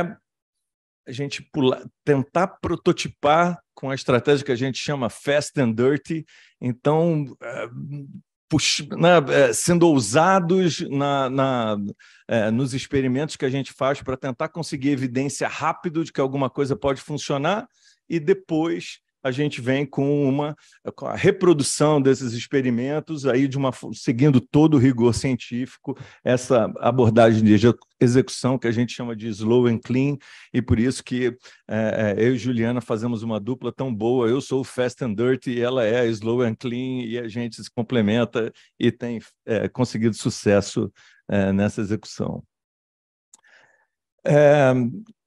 S12: a gente pular, tentar prototipar com a estratégia que a gente chama fast and dirty. Então, é, pux, né, é, sendo ousados na, na é, nos experimentos que a gente faz para tentar conseguir evidência rápido de que alguma coisa pode funcionar e depois a gente vem com uma com a reprodução desses experimentos aí de uma seguindo todo o rigor científico, essa abordagem de execução que a gente chama de slow and clean, e por isso que é, é, eu e Juliana fazemos uma dupla tão boa. Eu sou o fast and dirty e ela é a slow and clean, e a gente se complementa e tem é, conseguido sucesso é, nessa execução. É,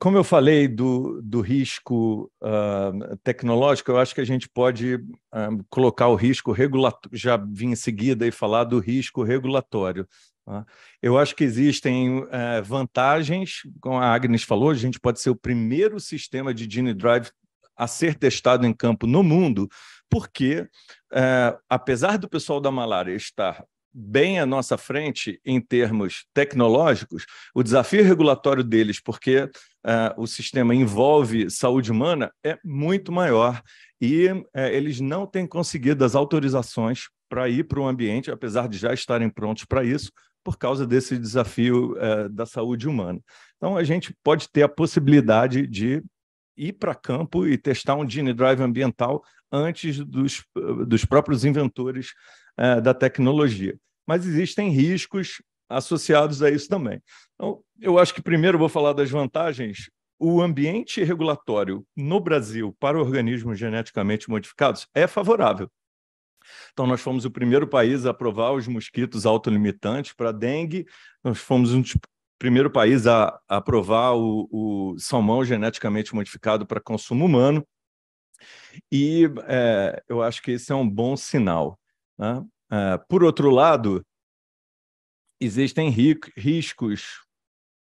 S12: como eu falei do, do risco uh, tecnológico, eu acho que a gente pode uh, colocar o risco regulatório, já vim em seguida e falar do risco regulatório. Tá? Eu acho que existem uh, vantagens, como a Agnes falou, a gente pode ser o primeiro sistema de Gene Drive a ser testado em campo no mundo, porque, é, apesar do pessoal da malária estar bem à nossa frente em termos tecnológicos, o desafio regulatório deles, porque uh, o sistema envolve saúde humana, é muito maior e uh, eles não têm conseguido as autorizações para ir para o ambiente, apesar de já estarem prontos para isso, por causa desse desafio uh, da saúde humana. Então, a gente pode ter a possibilidade de ir para campo e testar um Gene Drive ambiental antes dos, dos próprios inventores é, da tecnologia. Mas existem riscos associados a isso também. Então, eu acho que primeiro vou falar das vantagens. O ambiente regulatório no Brasil para organismos geneticamente modificados é favorável. Então, nós fomos o primeiro país a aprovar os mosquitos autolimitantes para dengue, nós fomos um dos primeiro país a, a aprovar o, o, salmão geneticamente modificado para consumo humano. E é, eu acho que esse é um bom sinal. Né? Uh, por outro lado, existem riscos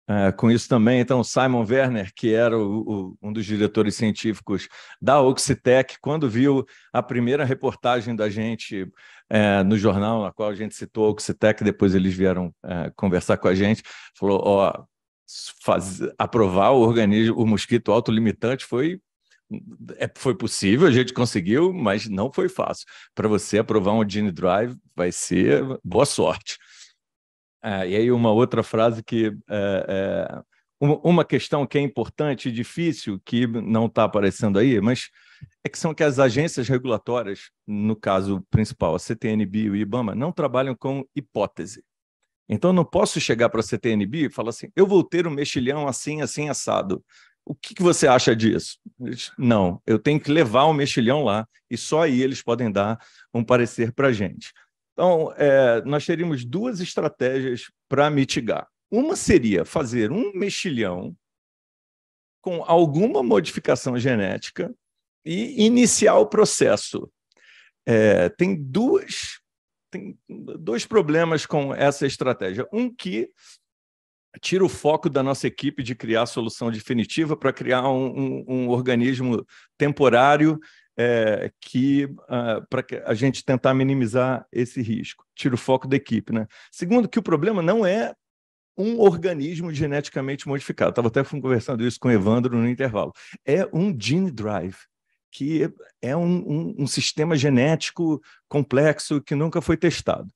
S12: uh, com isso também. Então, Simon Werner, que era o, o, um dos diretores científicos da Oxitec, quando viu a primeira reportagem da gente uh, no jornal, na qual a gente citou a Oxitec, depois eles vieram conversar com a gente, falou: ó, oh, aprovar o organismo, o mosquito autolimitante foi é, foi possível, a gente conseguiu, mas não foi fácil. Para você aprovar um Gene Drive vai ser boa sorte. Ah, e aí uma outra frase que é, é, uma questão que é importante e difícil que não está aparecendo aí, mas é que são que as agências regulatórias, no caso principal, a CTNB e o IBAMA, não trabalham com hipótese. Então, não posso chegar para a CTNB e falar assim: eu vou ter um mexilhão assim, assim, assado. O que, que, você acha disso? Não, eu tenho que levar o mexilhão lá e só aí eles podem dar um parecer para a gente. Então, é, nós teríamos duas estratégias para mitigar. Uma seria fazer um mexilhão com alguma modificação genética e iniciar o processo. É, tem duas tem dois problemas com essa estratégia. Um que tira o foco da nossa equipe de criar solução definitiva para criar um, um, um, organismo temporário é, que uh, para a gente tentar minimizar esse risco. Tira o foco da equipe, né? Segundo, que o problema não é um organismo geneticamente modificado. Estava até conversando isso com o Evandro no intervalo. É um gene drive que é um, um sistema genético complexo que nunca foi testado.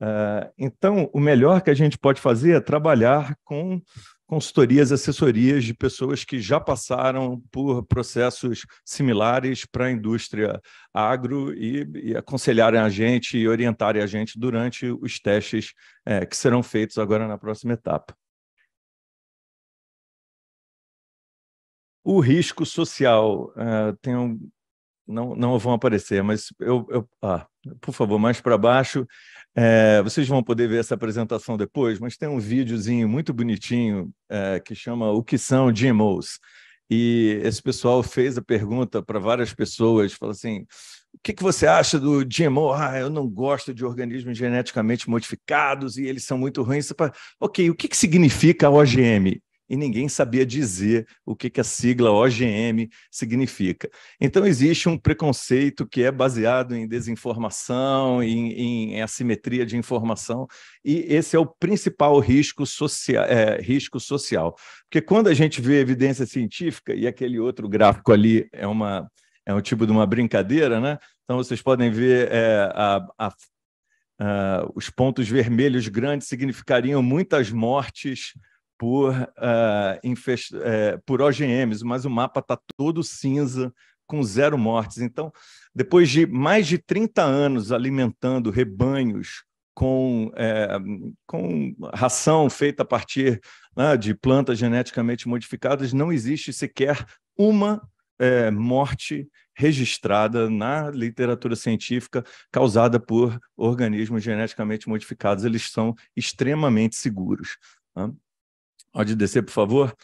S12: Uh, então, o melhor que a gente pode fazer é trabalhar com consultorias, assessorias de pessoas que já passaram por processos similares para a indústria agro e, e, aconselharem a gente e orientarem a gente durante os testes é, que serão feitos agora na próxima etapa. O risco social, uh, tem um, não, não vão aparecer, mas eu, eu ah, por favor, mais para baixo. É, vocês vão poder ver essa apresentação depois, mas tem um videozinho muito bonitinho é, que chama O que são GMOs? E esse pessoal fez a pergunta para várias pessoas, falou assim, o que, que você acha do GMO? Ah, eu não gosto de organismos geneticamente modificados e eles são muito ruins. Ok, o que, que significa OGM? e ninguém sabia dizer o que, que a sigla OGM significa. Então, existe um preconceito que é baseado em desinformação, em, em, em assimetria de informação, e esse é o principal risco, socia é, risco social. Porque quando a gente vê evidência científica, e aquele outro gráfico ali é, uma, é um tipo de uma brincadeira, né? Então, vocês podem ver é, a, a Uh, os pontos vermelhos grandes significariam muitas mortes por, uh, infest... Eh, por OGMs, mas o mapa está todo cinza, com zero mortes. Então, depois de mais de 30 anos alimentando rebanhos com, é, com ração feita a partir né, de plantas geneticamente modificadas, não existe sequer uma é, morte registrada na literatura científica causada por organismos geneticamente modificados. Eles são extremamente seguros. Né? Pode descer, por favor.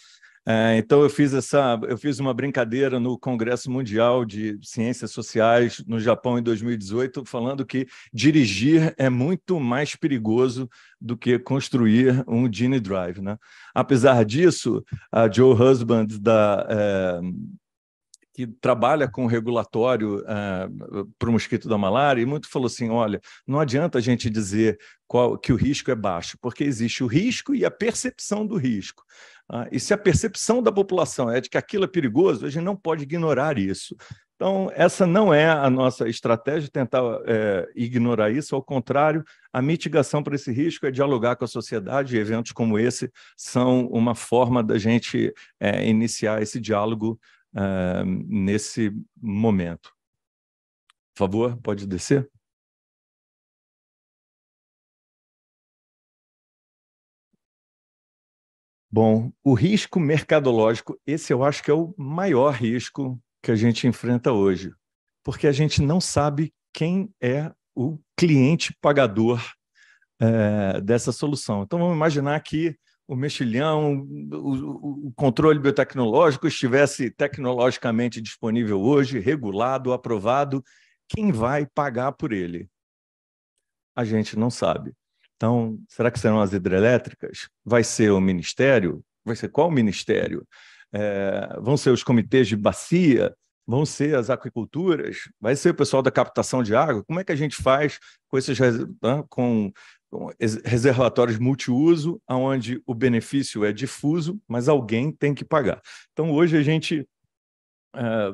S12: É, então eu fiz essa, eu fiz uma brincadeira no Congresso Mundial de Ciências Sociais no Japão em 2018, falando que dirigir é muito mais perigoso do que construir um Gene Drive, né? Apesar disso, a Joe Husband da é, que trabalha com regulatório uh, para o mosquito da malária, e muito falou assim: olha, não adianta a gente dizer qual, que o risco é baixo, porque existe o risco e a percepção do risco. Uh, e se a percepção da população é de que aquilo é perigoso, a gente não pode ignorar isso. Então, essa não é a nossa estratégia, tentar é, ignorar isso. Ao contrário, a mitigação para esse risco é dialogar com a sociedade, e eventos como esse são uma forma da gente é, iniciar esse diálogo uh, nesse momento. Por favor, pode descer? Bom, o risco mercadológico, esse eu acho que é o maior risco que a gente enfrenta hoje, porque a gente não sabe quem é o cliente pagador é, dessa solução. Então, vamos imaginar que o mexilhão, o, o, controle biotecnológico estivesse tecnologicamente disponível hoje, regulado, aprovado, quem vai pagar por ele? A gente não sabe. Então, será que serão as hidrelétricas? Vai ser o ministério? Vai ser qual ministério? É, vão ser os comitês de bacia? Vão ser as aquiculturas? Vai ser o pessoal da captação de água? Como é que a gente faz com esses, com reservatórios multiuso, onde o benefício é difuso, mas alguém tem que pagar. Então, hoje a gente, eh,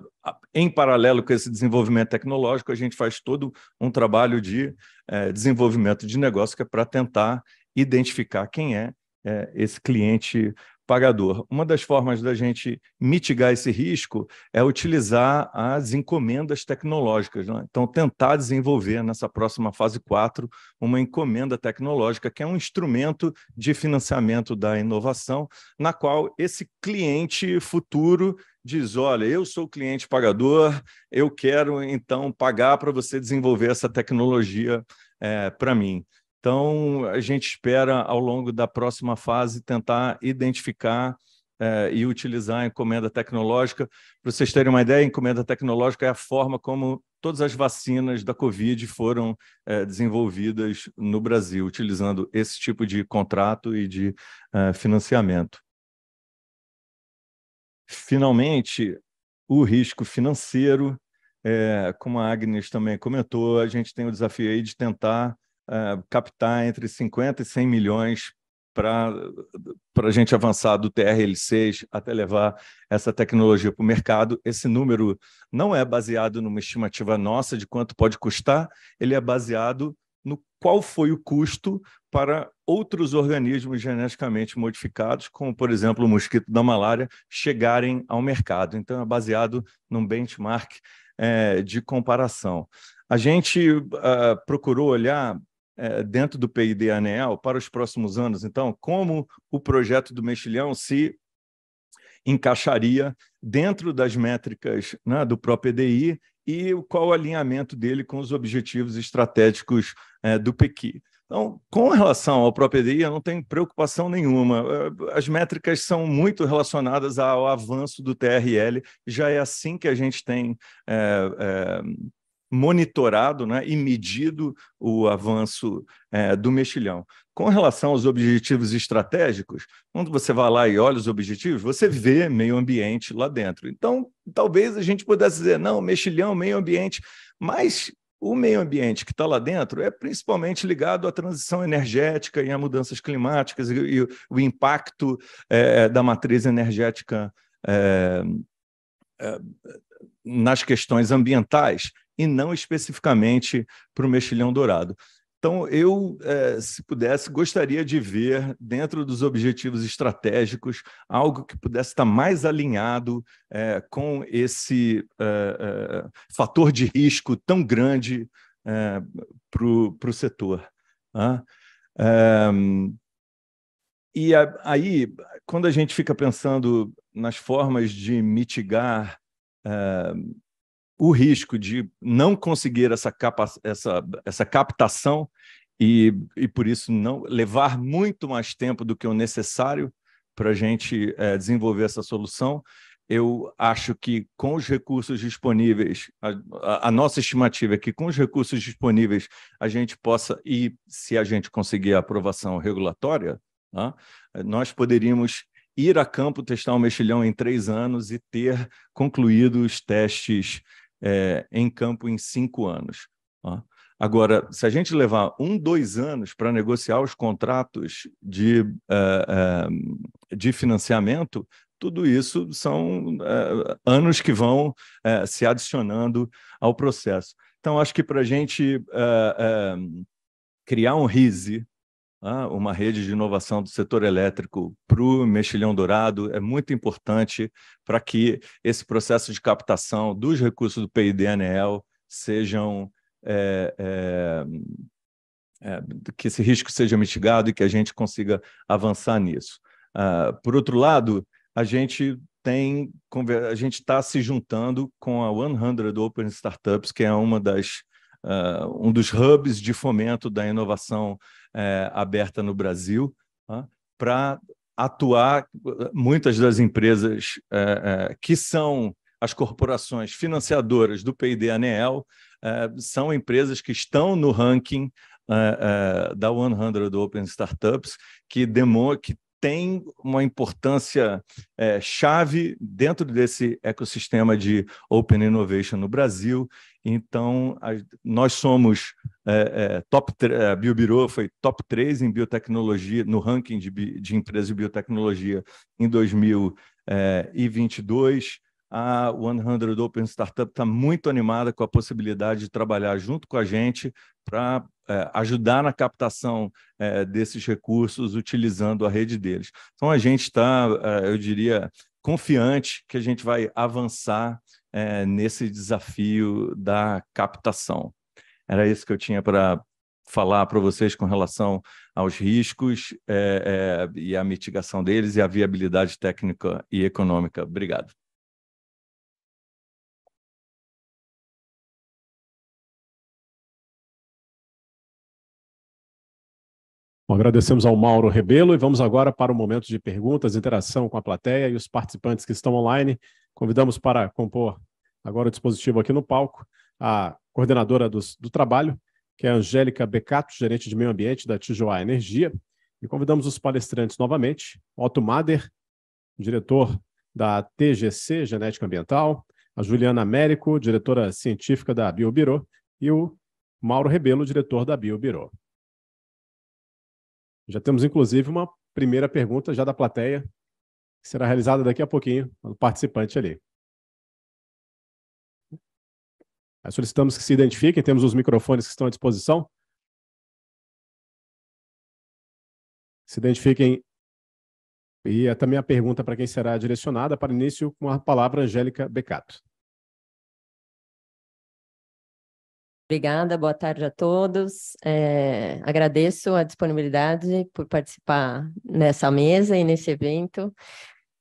S12: em paralelo com esse desenvolvimento tecnológico, a gente faz todo um trabalho de eh, desenvolvimento de negócio que é para tentar identificar quem é eh, esse cliente pagador. Uma das formas da gente mitigar esse risco é utilizar as encomendas tecnológicas. Né? Então, tentar desenvolver nessa próxima fase 4 uma encomenda tecnológica, que é um instrumento de financiamento da inovação, na qual esse cliente futuro diz: olha, eu sou o cliente pagador, eu quero então pagar para você desenvolver essa tecnologia é, para mim. Então, a gente espera, ao longo da próxima fase, tentar identificar eh, e utilizar a encomenda tecnológica. Para vocês terem uma ideia, a encomenda tecnológica é a forma como todas as vacinas da Covid foram eh, desenvolvidas no Brasil, utilizando esse tipo de contrato e de eh, financiamento. Finalmente, o risco financeiro, como a Agnes também comentou, a gente tem o desafio aí de tentar eh, captar entre 50 e 100 milhões para a gente avançar do TRL6 até levar essa tecnologia para o mercado. Esse número não é baseado numa estimativa nossa de quanto pode custar, ele é baseado no qual foi o custo para outros organismos geneticamente modificados, como, por exemplo, o mosquito da malária, chegarem ao mercado. Então, é baseado num benchmark é, de comparação. A gente uh, procurou olhar é, dentro do PID ANEEL para os próximos anos? Então, como o projeto do mexilhão se encaixaria dentro das métricas né, do próprio EDI e qual o alinhamento dele com os objetivos estratégicos é, do PEQI. Então, com relação ao próprio EDI, eu não tenho preocupação nenhuma. É, as métricas são muito relacionadas ao avanço do TRL, já é assim que a gente tem é, é, monitorado né, e medido o avanço é, do mexilhão. Com relação aos objetivos estratégicos, quando você vai lá e olha os objetivos, você vê meio ambiente lá dentro. Então, talvez a gente pudesse dizer, não, mexilhão, meio ambiente, mas o meio ambiente que está lá dentro é principalmente ligado à transição energética e a mudanças climáticas e, e o impacto é, da matriz energética é, é nas questões ambientais e não especificamente para o mexilhão dourado. Então, eu, é, se pudesse, gostaria de ver, dentro dos objetivos estratégicos, algo que pudesse estar mais alinhado é, com esse é, fator de risco tão grande para o setor. e aí, quando a gente fica pensando nas formas de mitigar o risco de não conseguir essa, capa, essa, essa captação e, e, por isso, não levar muito mais tempo do que o necessário para a gente é, desenvolver essa solução. Eu acho que com os recursos disponíveis, a, a, a, nossa estimativa é que com os recursos disponíveis a gente possa, e se a gente conseguir a aprovação regulatória, né, nós poderíamos ir a campo testar o um mexilhão em três anos e ter concluído os testes é, em campo em cinco anos. Ó. Agora, se a gente levar um, dois anos para negociar os contratos de, uh, uh, de financiamento, tudo isso são uh, anos que vão se adicionando ao processo. Então, acho que para a gente criar um RISE uma rede de inovação do setor elétrico para o mexilhão dourado é muito importante para que esse processo de captação dos recursos do PIDNL ANEEL sejam é, é, é, que esse risco seja mitigado e que a gente consiga avançar nisso. Ah, por outro lado, a gente tem a gente está se juntando com a 100 Open Startups, que é uma das uh, um dos hubs de fomento da inovação uh, aberta no Brasil, uh, tá? para atuar eh, muitas das empresas eh, que são as corporações financiadoras do PID ANEEL, são empresas que estão no ranking da 100 Open Startups, que, demo, que tem uma importância é, chave dentro desse ecossistema de Open Innovation no Brasil. Então, a, nós somos é, é, top, é, a BioBiro foi top 3 em biotecnologia, no ranking de, de empresas de biotecnologia em 2022. É, a 100 Open Startup está muito animada com a possibilidade de trabalhar junto com a gente para é, ajudar na captação é, desses recursos utilizando a rede deles. Então, a gente está, é, eu diria, confiante que a gente vai avançar nesse desafio da captação. Era isso que eu tinha para falar para vocês com relação aos riscos é, é, e a mitigação deles e a viabilidade técnica e econômica. Obrigado.
S1: Bom, agradecemos ao Mauro Rebelo e vamos agora para o momento de perguntas, interação com a plateia e os participantes que estão online. Convidamos para compor agora o dispositivo aqui no palco a coordenadora do trabalho, que é a Angélica Becato, gerente de meio ambiente da Tijuá Energia. E convidamos os palestrantes novamente, Otto Mader, diretor da TGC Genética Ambiental, a Juliana Américo, diretora científica da BioBirô, e o Mauro Rebelo, diretor da BioBirô. Já temos, inclusive, uma primeira pergunta já da plateia, que será realizada daqui a pouquinho pelo participante ali. Aí solicitamos que se identifiquem, temos os microfones que estão à disposição. Se identifiquem e é também a pergunta para quem será direcionada para início com a palavra Angélica
S18: Becato. Obrigada, boa tarde a todos. É, agradeço a disponibilidade por participar nessa mesa e nesse evento.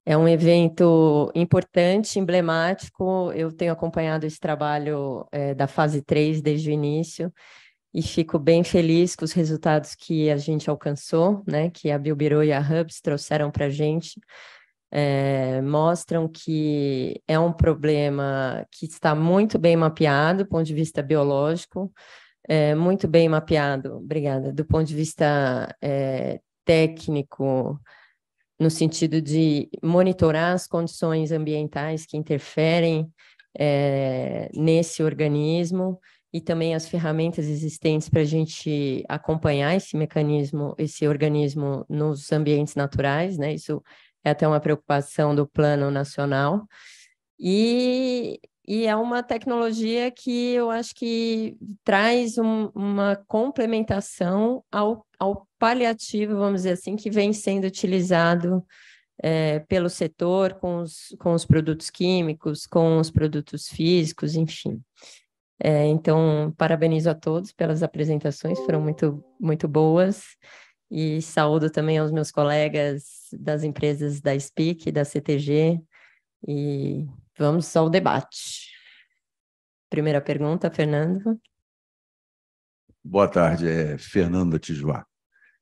S18: É um evento importante, emblemático. Eu tenho acompanhado esse trabalho é, da fase 3 desde o início e fico bem feliz com os resultados que a gente alcançou, né, que a Bilbiro e a Hubs trouxeram para a gente é, mostram que é um problema que está muito bem mapeado do ponto de vista biológico, é, muito bem mapeado, obrigada, do ponto de vista é, técnico, no sentido de monitorar as condições ambientais que interferem nesse organismo e também as ferramentas existentes para a gente acompanhar esse mecanismo, esse organismo nos ambientes naturais, né? Isso é até uma preocupação do plano nacional. E, e é uma tecnologia que eu acho que traz um, uma complementação ao, ao paliativo, vamos dizer assim, que vem sendo utilizado é, pelo setor, com os, com os produtos químicos, com os produtos físicos, enfim. É, então, parabenizo a todos pelas apresentações, foram muito, muito boas. E saúdo também aos meus colegas das empresas da SPIC, da CTG, e vamos ao debate. Primeira pergunta, Fernando.
S19: Boa tarde, é Fernando Tijuá.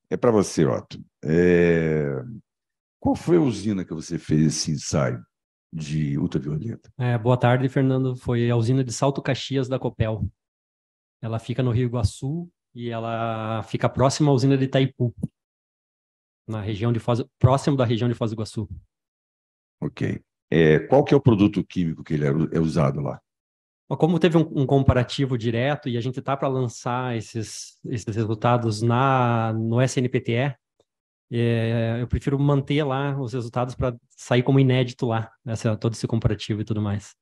S19: É para você, Otto. É... Qual foi a usina que você fez esse ensaio de ultravioleta?
S16: É, boa tarde, Fernando. Foi a usina de Salto Caxias da Copel. Ela fica no Rio Iguaçu, e ela fica próxima à usina de Itaipu, na região de Foz, próximo da região de Foz do Iguaçu.
S19: Ok. É, qual que é o produto químico que ele é, é usado lá?
S16: Como teve um, um comparativo direto e a gente está para lançar esses, esses resultados na no SNPTE, é, eu prefiro manter lá os resultados para sair como inédito lá, essa, todo esse comparativo e tudo mais.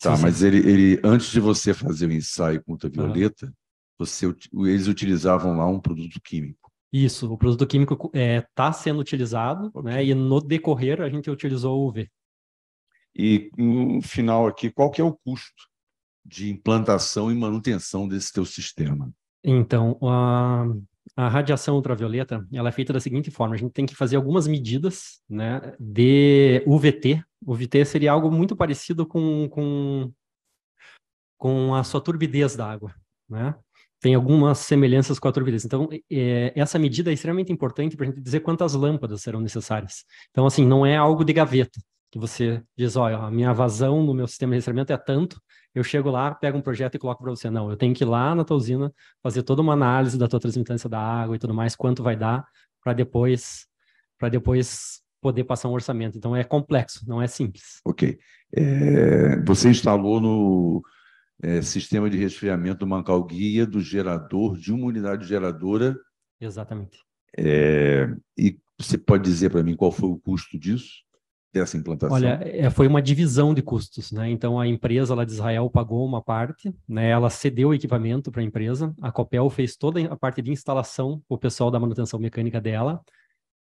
S19: Tá, Sim, mas ele, ele, antes de você fazer o ensaio com ultravioleta, uhum você, eles utilizavam lá um produto químico.
S16: Isso, o produto químico está é, tá sendo utilizado, né, okay. né? E no decorrer a gente utilizou o UV.
S19: E no final aqui, qual que é o custo de implantação e manutenção desse teu sistema?
S16: Então, a, a radiação ultravioleta ela é feita da seguinte forma: a gente tem que fazer algumas medidas né, de UVT. UVT seria algo muito parecido com, com, com a sua turbidez da água. Né? tem algumas semelhanças com a turbidez. Então, é, essa medida é extremamente importante para a gente dizer quantas lâmpadas serão necessárias. Então, assim, não é algo de gaveta, que você diz, olha, a minha vazão no meu sistema de rastreamento é tanto, eu chego lá, pego um projeto e coloco para você. Não, eu tenho que ir lá na tua usina fazer toda uma análise da tua transmitância da água e tudo mais, quanto vai dar, para depois, para depois poder passar um orçamento. Então, é complexo, não é simples. Ok. É,
S19: você instalou no é, sistema de resfriamento do Mancal Guia, do gerador, de uma unidade geradora. Exatamente. É, e você pode dizer para mim qual foi o custo disso? dessa implantação? Olha,
S16: é, foi uma divisão de custos, né? Então a empresa lá de Israel pagou uma parte, né? Ela cedeu o equipamento para a empresa, a Copel fez toda a parte de instalação, o pessoal da manutenção mecânica dela,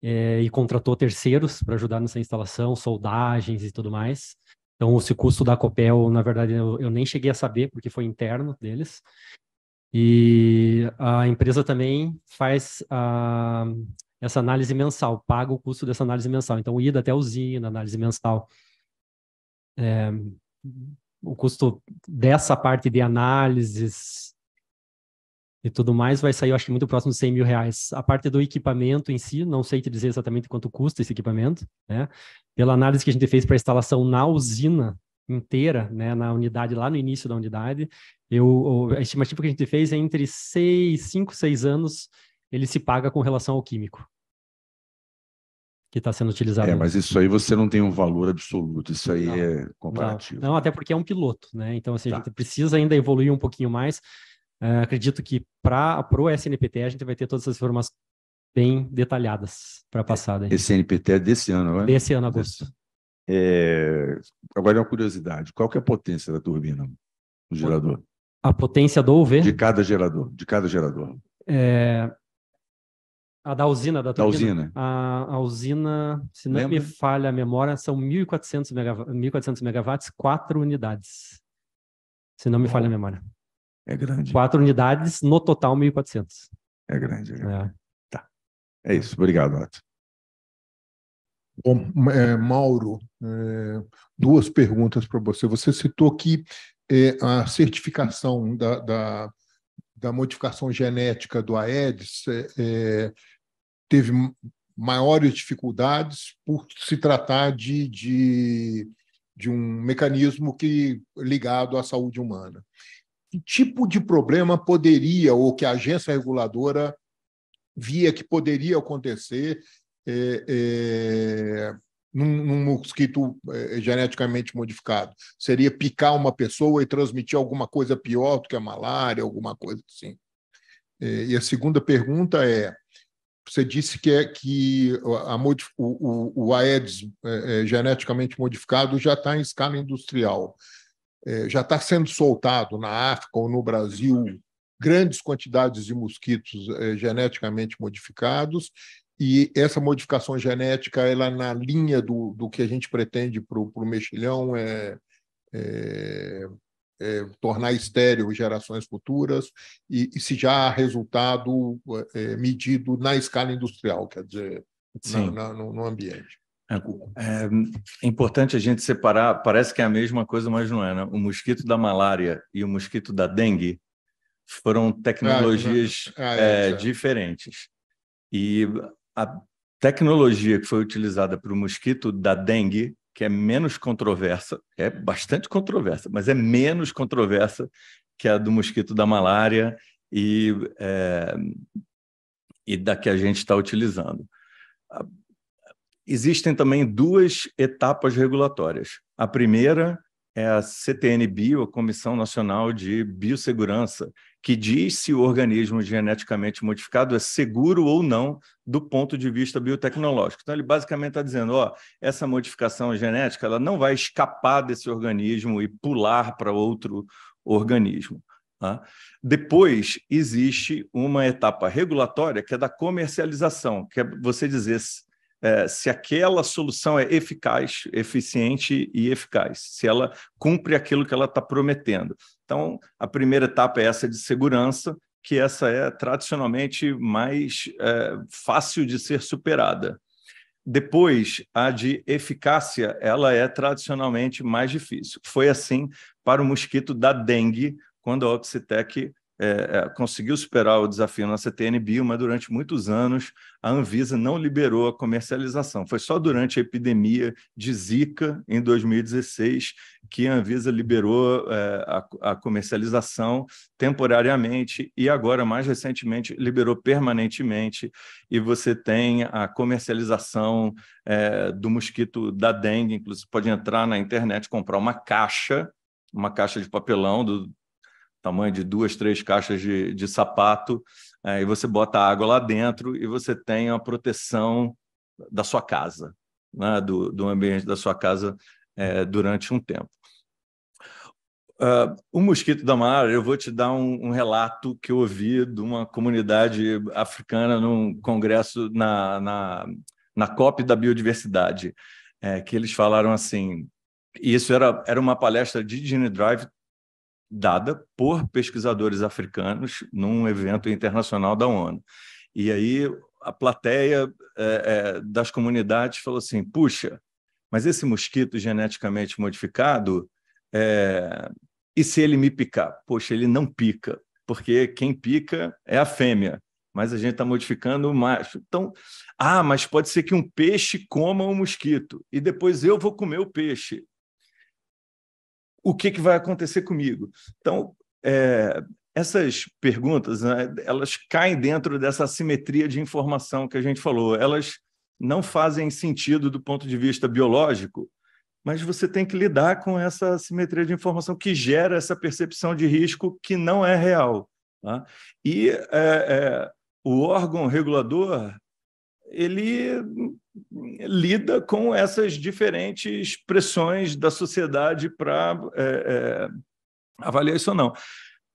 S16: é, e contratou terceiros para ajudar nessa instalação, soldagens e tudo mais. Então, esse custo da Copel, na verdade, eu, eu nem cheguei a saber, porque foi interno deles. E a empresa também faz a, ah, essa análise mensal, paga o custo dessa análise mensal. Então, ida até a usina, análise mensal. É, o custo dessa parte de análises e tudo mais, vai sair, eu acho muito próximo de 100 mil reais. A parte do equipamento em si, não sei te dizer exatamente quanto custa esse equipamento, né? Pela análise que a gente fez para a instalação na usina inteira, né, na unidade, lá no início da unidade, eu, a estimativa que a gente fez é entre 6, 5, 6 anos, ele se paga com relação ao químico que está sendo utilizado. É, mas
S19: isso aí você não tem um valor absoluto, isso aí não, é comparativo.
S16: Não, não, até porque é um piloto, né? Então, assim, tá. a gente precisa ainda evoluir um pouquinho mais. Uh, acredito que para o SNPT a gente vai ter todas essas informações bem detalhadas para a passada. Esse
S19: é desse ano, não é? Desse ano, agosto. É... Agora é uma curiosidade: qual que é a potência da turbina do gerador? A potência do UV? De cada gerador, de cada gerador.
S16: É... A da usina da turbina? Da usina. A, a usina, se não Lembra? me falha a memória, são 1.400 megawatts, 1.400 megawatts, quatro unidades. Se não me falha a memória. É grande. Quatro unidades, no total 1.400. É grande. É, grande. É. Tá.
S19: é isso. Obrigado, Otto.
S4: Bom, é,
S16: Mauro, é,
S4: duas perguntas para você. Você citou que é, a certificação da, da, da, modificação genética do Aedes é, é, teve maiores dificuldades por se tratar de, de, de um mecanismo que ligado à saúde humana que tipo de problema poderia, ou que a agência reguladora via que poderia acontecer é, é, num, num, mosquito é, geneticamente modificado? Seria picar uma pessoa e transmitir alguma coisa pior do que a malária, alguma coisa assim? É, e a segunda pergunta é: você disse que, é, que a, o, o, o, Aedes é, é, geneticamente modificado já está em escala industrial. É, já está sendo soltado na África ou no Brasil grandes quantidades de mosquitos é, geneticamente modificados e essa modificação genética ela na linha do, do que a gente pretende para o mexilhão é, é, é, tornar estéreo gerações futuras e, e se já há resultado é, é medido na escala industrial, quer dizer, na, na, no, no ambiente.
S12: É, é, é importante a gente separar, parece que é a mesma coisa, mas não é. Né? O mosquito da malária e o mosquito da dengue foram tecnologias ah, é, ah, é, diferentes. E a tecnologia que foi utilizada para o mosquito da dengue, que é menos controversa, é bastante controversa, mas é menos controversa que a do mosquito da malária e, é, e da que a gente está utilizando Existem também duas etapas regulatórias. A primeira é a CTNB, a Comissão Nacional de Biossegurança, que diz se o organismo geneticamente modificado é seguro ou não do ponto de vista biotecnológico. Então, ele basicamente está dizendo, ó, essa modificação genética ela não vai escapar desse organismo e pular para outro organismo. Tá? Depois, existe uma etapa regulatória, que é da comercialização, que é você dizer é, se aquela solução é eficaz, eficiente e eficaz, se ela cumpre aquilo que ela está prometendo. Então, a primeira etapa é essa de segurança, que essa é tradicionalmente mais é, fácil de ser superada. Depois, a de eficácia, ela é tradicionalmente mais difícil. Foi assim para o mosquito da dengue, quando a Oxitec é, é, conseguiu superar o desafio na CTN Bio, mas durante muitos anos a Anvisa não liberou a comercialização. Foi só durante a epidemia de Zika, em 2016, que a Anvisa liberou é, a, a comercialização temporariamente e agora, mais recentemente, liberou permanentemente. E você tem a comercialização é, do mosquito da dengue, inclusive pode entrar na internet comprar uma caixa uma caixa de papelão do tamanho de duas, três caixas de, de sapato, é, e você bota a água lá dentro e você tem a proteção da sua casa, né, do, do ambiente da sua casa é, durante um tempo. Uh, o mosquito da Mara, eu vou te dar um, um, relato que eu ouvi de uma comunidade africana num congresso na, na, na COP da Biodiversidade, é, que eles falaram assim, isso era, era uma palestra de Gene Drive dada por pesquisadores africanos num evento internacional da ONU. E aí a plateia é, é, das comunidades falou assim: puxa, mas esse mosquito geneticamente modificado, é... e se ele me picar? Poxa, ele não pica, porque quem pica é a fêmea, mas a gente está modificando o macho. Então, ah, mas pode ser que um peixe coma um mosquito e depois eu vou comer o peixe o que, que vai acontecer comigo? Então, é, essas perguntas, né, elas caem dentro dessa assimetria de informação que a gente falou. Elas não fazem sentido do ponto de vista biológico, mas você tem que lidar com essa assimetria de informação que gera essa percepção de risco que não é real. Tá? E é, é, o órgão regulador, ele lida com essas diferentes pressões da sociedade para é, é, avaliar isso ou não.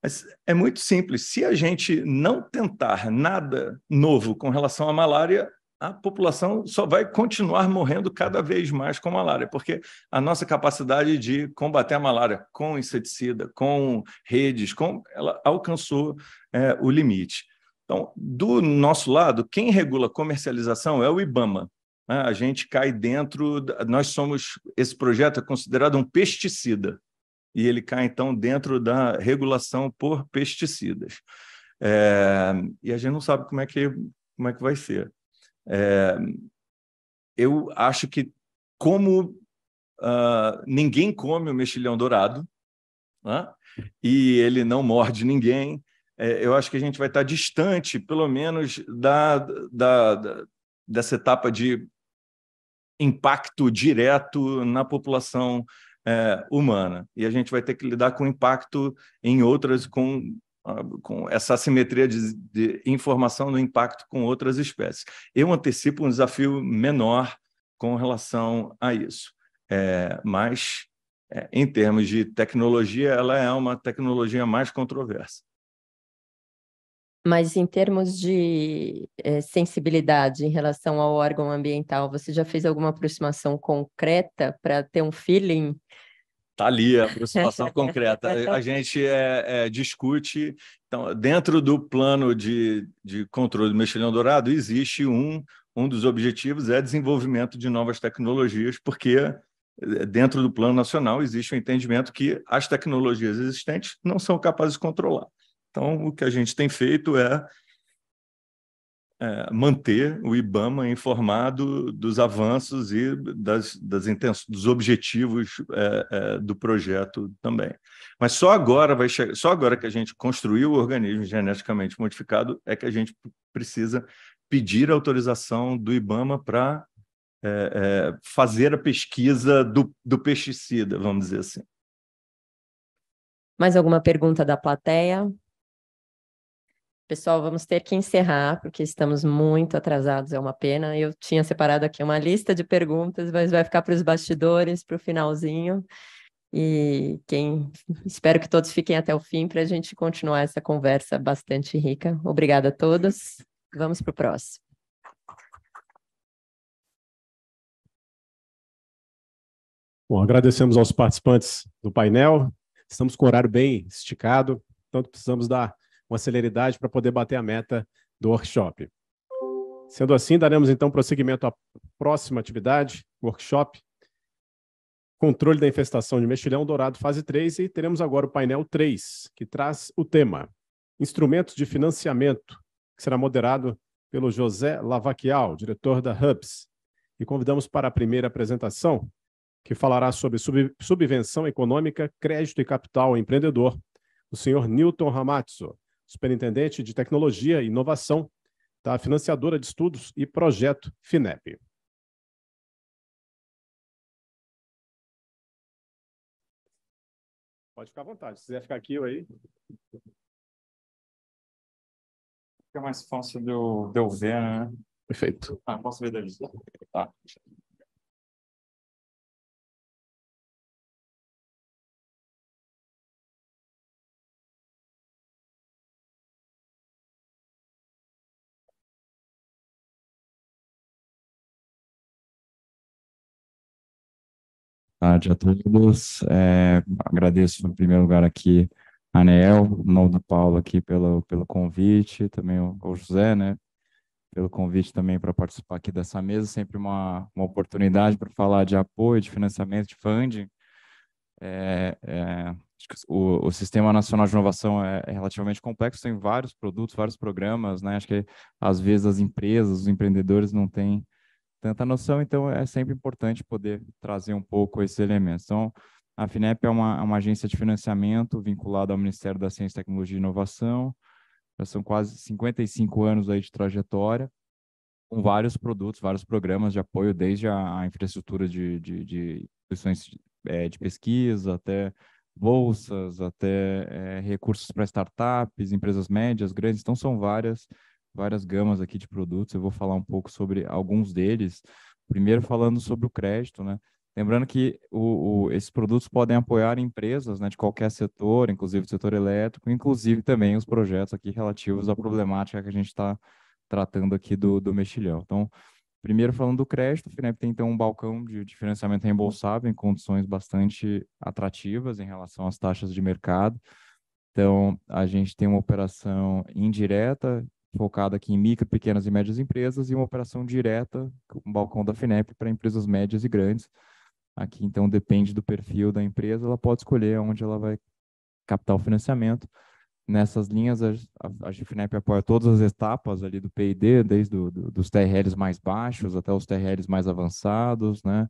S12: Mas é muito simples. Se a gente não tentar nada novo com relação à malária, a população só vai continuar morrendo cada vez mais com malária, porque a nossa capacidade de combater a malária com inseticida, com redes, com, ela alcançou é, o limite. Então, do nosso lado, quem regula comercialização é o IBAMA. Né, a gente cai dentro. Nós somos. Esse projeto é considerado um pesticida, e ele cai, então, dentro da regulação por pesticidas. É, e a gente não sabe como é que, como é que vai ser. É, eu acho que, como uh, ninguém come o mexilhão dourado, né? e ele não morde ninguém, é, eu acho que a gente vai estar distante, pelo menos, da, da, da dessa etapa de impacto direto na população é, humana. E a gente vai ter que lidar com impacto em outras, com, ah, com essa assimetria de, de, informação do impacto com outras espécies. Eu antecipo um desafio menor com relação a isso, é, mas é, em termos de tecnologia, ela é uma tecnologia mais controversa.
S18: Mas em termos de é, sensibilidade em relação ao órgão ambiental, você já fez alguma aproximação concreta para ter um feeling?
S12: Tá ali a aproximação concreta. A gente é, é, discute. Então, dentro do plano de, de controle do mexilhão dourado, existe um, um dos objetivos é desenvolvimento de novas tecnologias, porque eh, dentro do plano nacional existe o um entendimento que as tecnologias existentes não são capazes de controlar. Então, o que a gente tem feito é, é manter o IBAMA informado dos avanços e das, das intenções, dos objetivos é, é, do projeto também. Mas só agora vai chegar, só agora que a gente construiu o organismo geneticamente modificado é que a gente precisa pedir autorização do IBAMA para é, é, fazer a pesquisa do, do, pesticida, vamos dizer assim.
S18: Mais alguma pergunta da plateia? Pessoal, vamos ter que encerrar, porque estamos muito atrasados, é uma pena. Eu tinha separado aqui uma lista de perguntas, mas vai ficar para os bastidores, para o finalzinho. E quem espero que todos fiquem até o fim para a gente continuar essa conversa bastante rica. Obrigada a todos. Vamos para o próximo.
S1: Bom, agradecemos aos participantes do painel. Estamos com o horário bem esticado, tanto precisamos dar uma celeridade para poder bater a meta do workshop. Sendo assim, daremos então prosseguimento à próxima atividade, workshop, controle da infestação de mexilhão dourado, fase 3, e teremos agora o painel 3, que traz o tema Instrumentos de Financiamento, que será moderado pelo José Lavaquial, diretor da Hubs. E convidamos para a primeira apresentação, que falará sobre subvenção econômica, crédito e capital empreendedor, o senhor Newton Ramatso superintendente de tecnologia e inovação da financiadora de estudos e projeto FINEP. Pode ficar à vontade, se quiser ficar aqui aí.
S2: Fica mais fácil de eu, de eu ver, né? Perfeito.
S1: Ah, posso ver dali?
S2: Tá.
S15: tarde a todos. É, agradeço, em primeiro lugar, aqui a Neel, em nome do Paulo aqui pelo, pelo convite, também ao José, né, pelo convite também para participar aqui dessa mesa, sempre uma, uma oportunidade para falar de apoio, de financiamento, de funding. É, é, o, o, Sistema Nacional de Inovação é, é, relativamente complexo, tem vários produtos, vários programas, né? Acho que às vezes as empresas, os empreendedores não têm tanta noção, então é sempre importante poder trazer um pouco esses elementos. Então, a FINEP é uma, é uma agência de financiamento vinculada ao Ministério da Ciência, Tecnologia e Inovação, já são quase 55 anos aí de trajetória, com vários produtos, vários programas de apoio, desde a infraestrutura de, de, de instituições de, é, de pesquisa até bolsas, até é, recursos para startups, empresas médias, grandes, então são várias várias gamas aqui de produtos. Eu vou falar um pouco sobre alguns deles. Primeiro, falando sobre o crédito, né? Lembrando que o, o, esses produtos podem apoiar empresas né, de qualquer setor, inclusive o setor elétrico, inclusive também os projetos aqui relativos à problemática que a gente está tratando aqui do, do mexilhão. Então, primeiro falando do crédito, o FINEP tem então um balcão de, de financiamento reembolsável em condições bastante atrativas em relação às taxas de mercado. Então, a gente tem uma operação indireta focada aqui em micro, pequenas e médias empresas, e uma operação direta, um balcão da FINEP, para empresas médias e grandes. Aqui, então, depende do perfil da empresa, ela pode escolher onde ela vai captar o financiamento. Nessas linhas, a, a, a FINEP apoia todas as etapas ali do PID, desde do, do, os TRLs mais baixos até os TRLs mais avançados, né?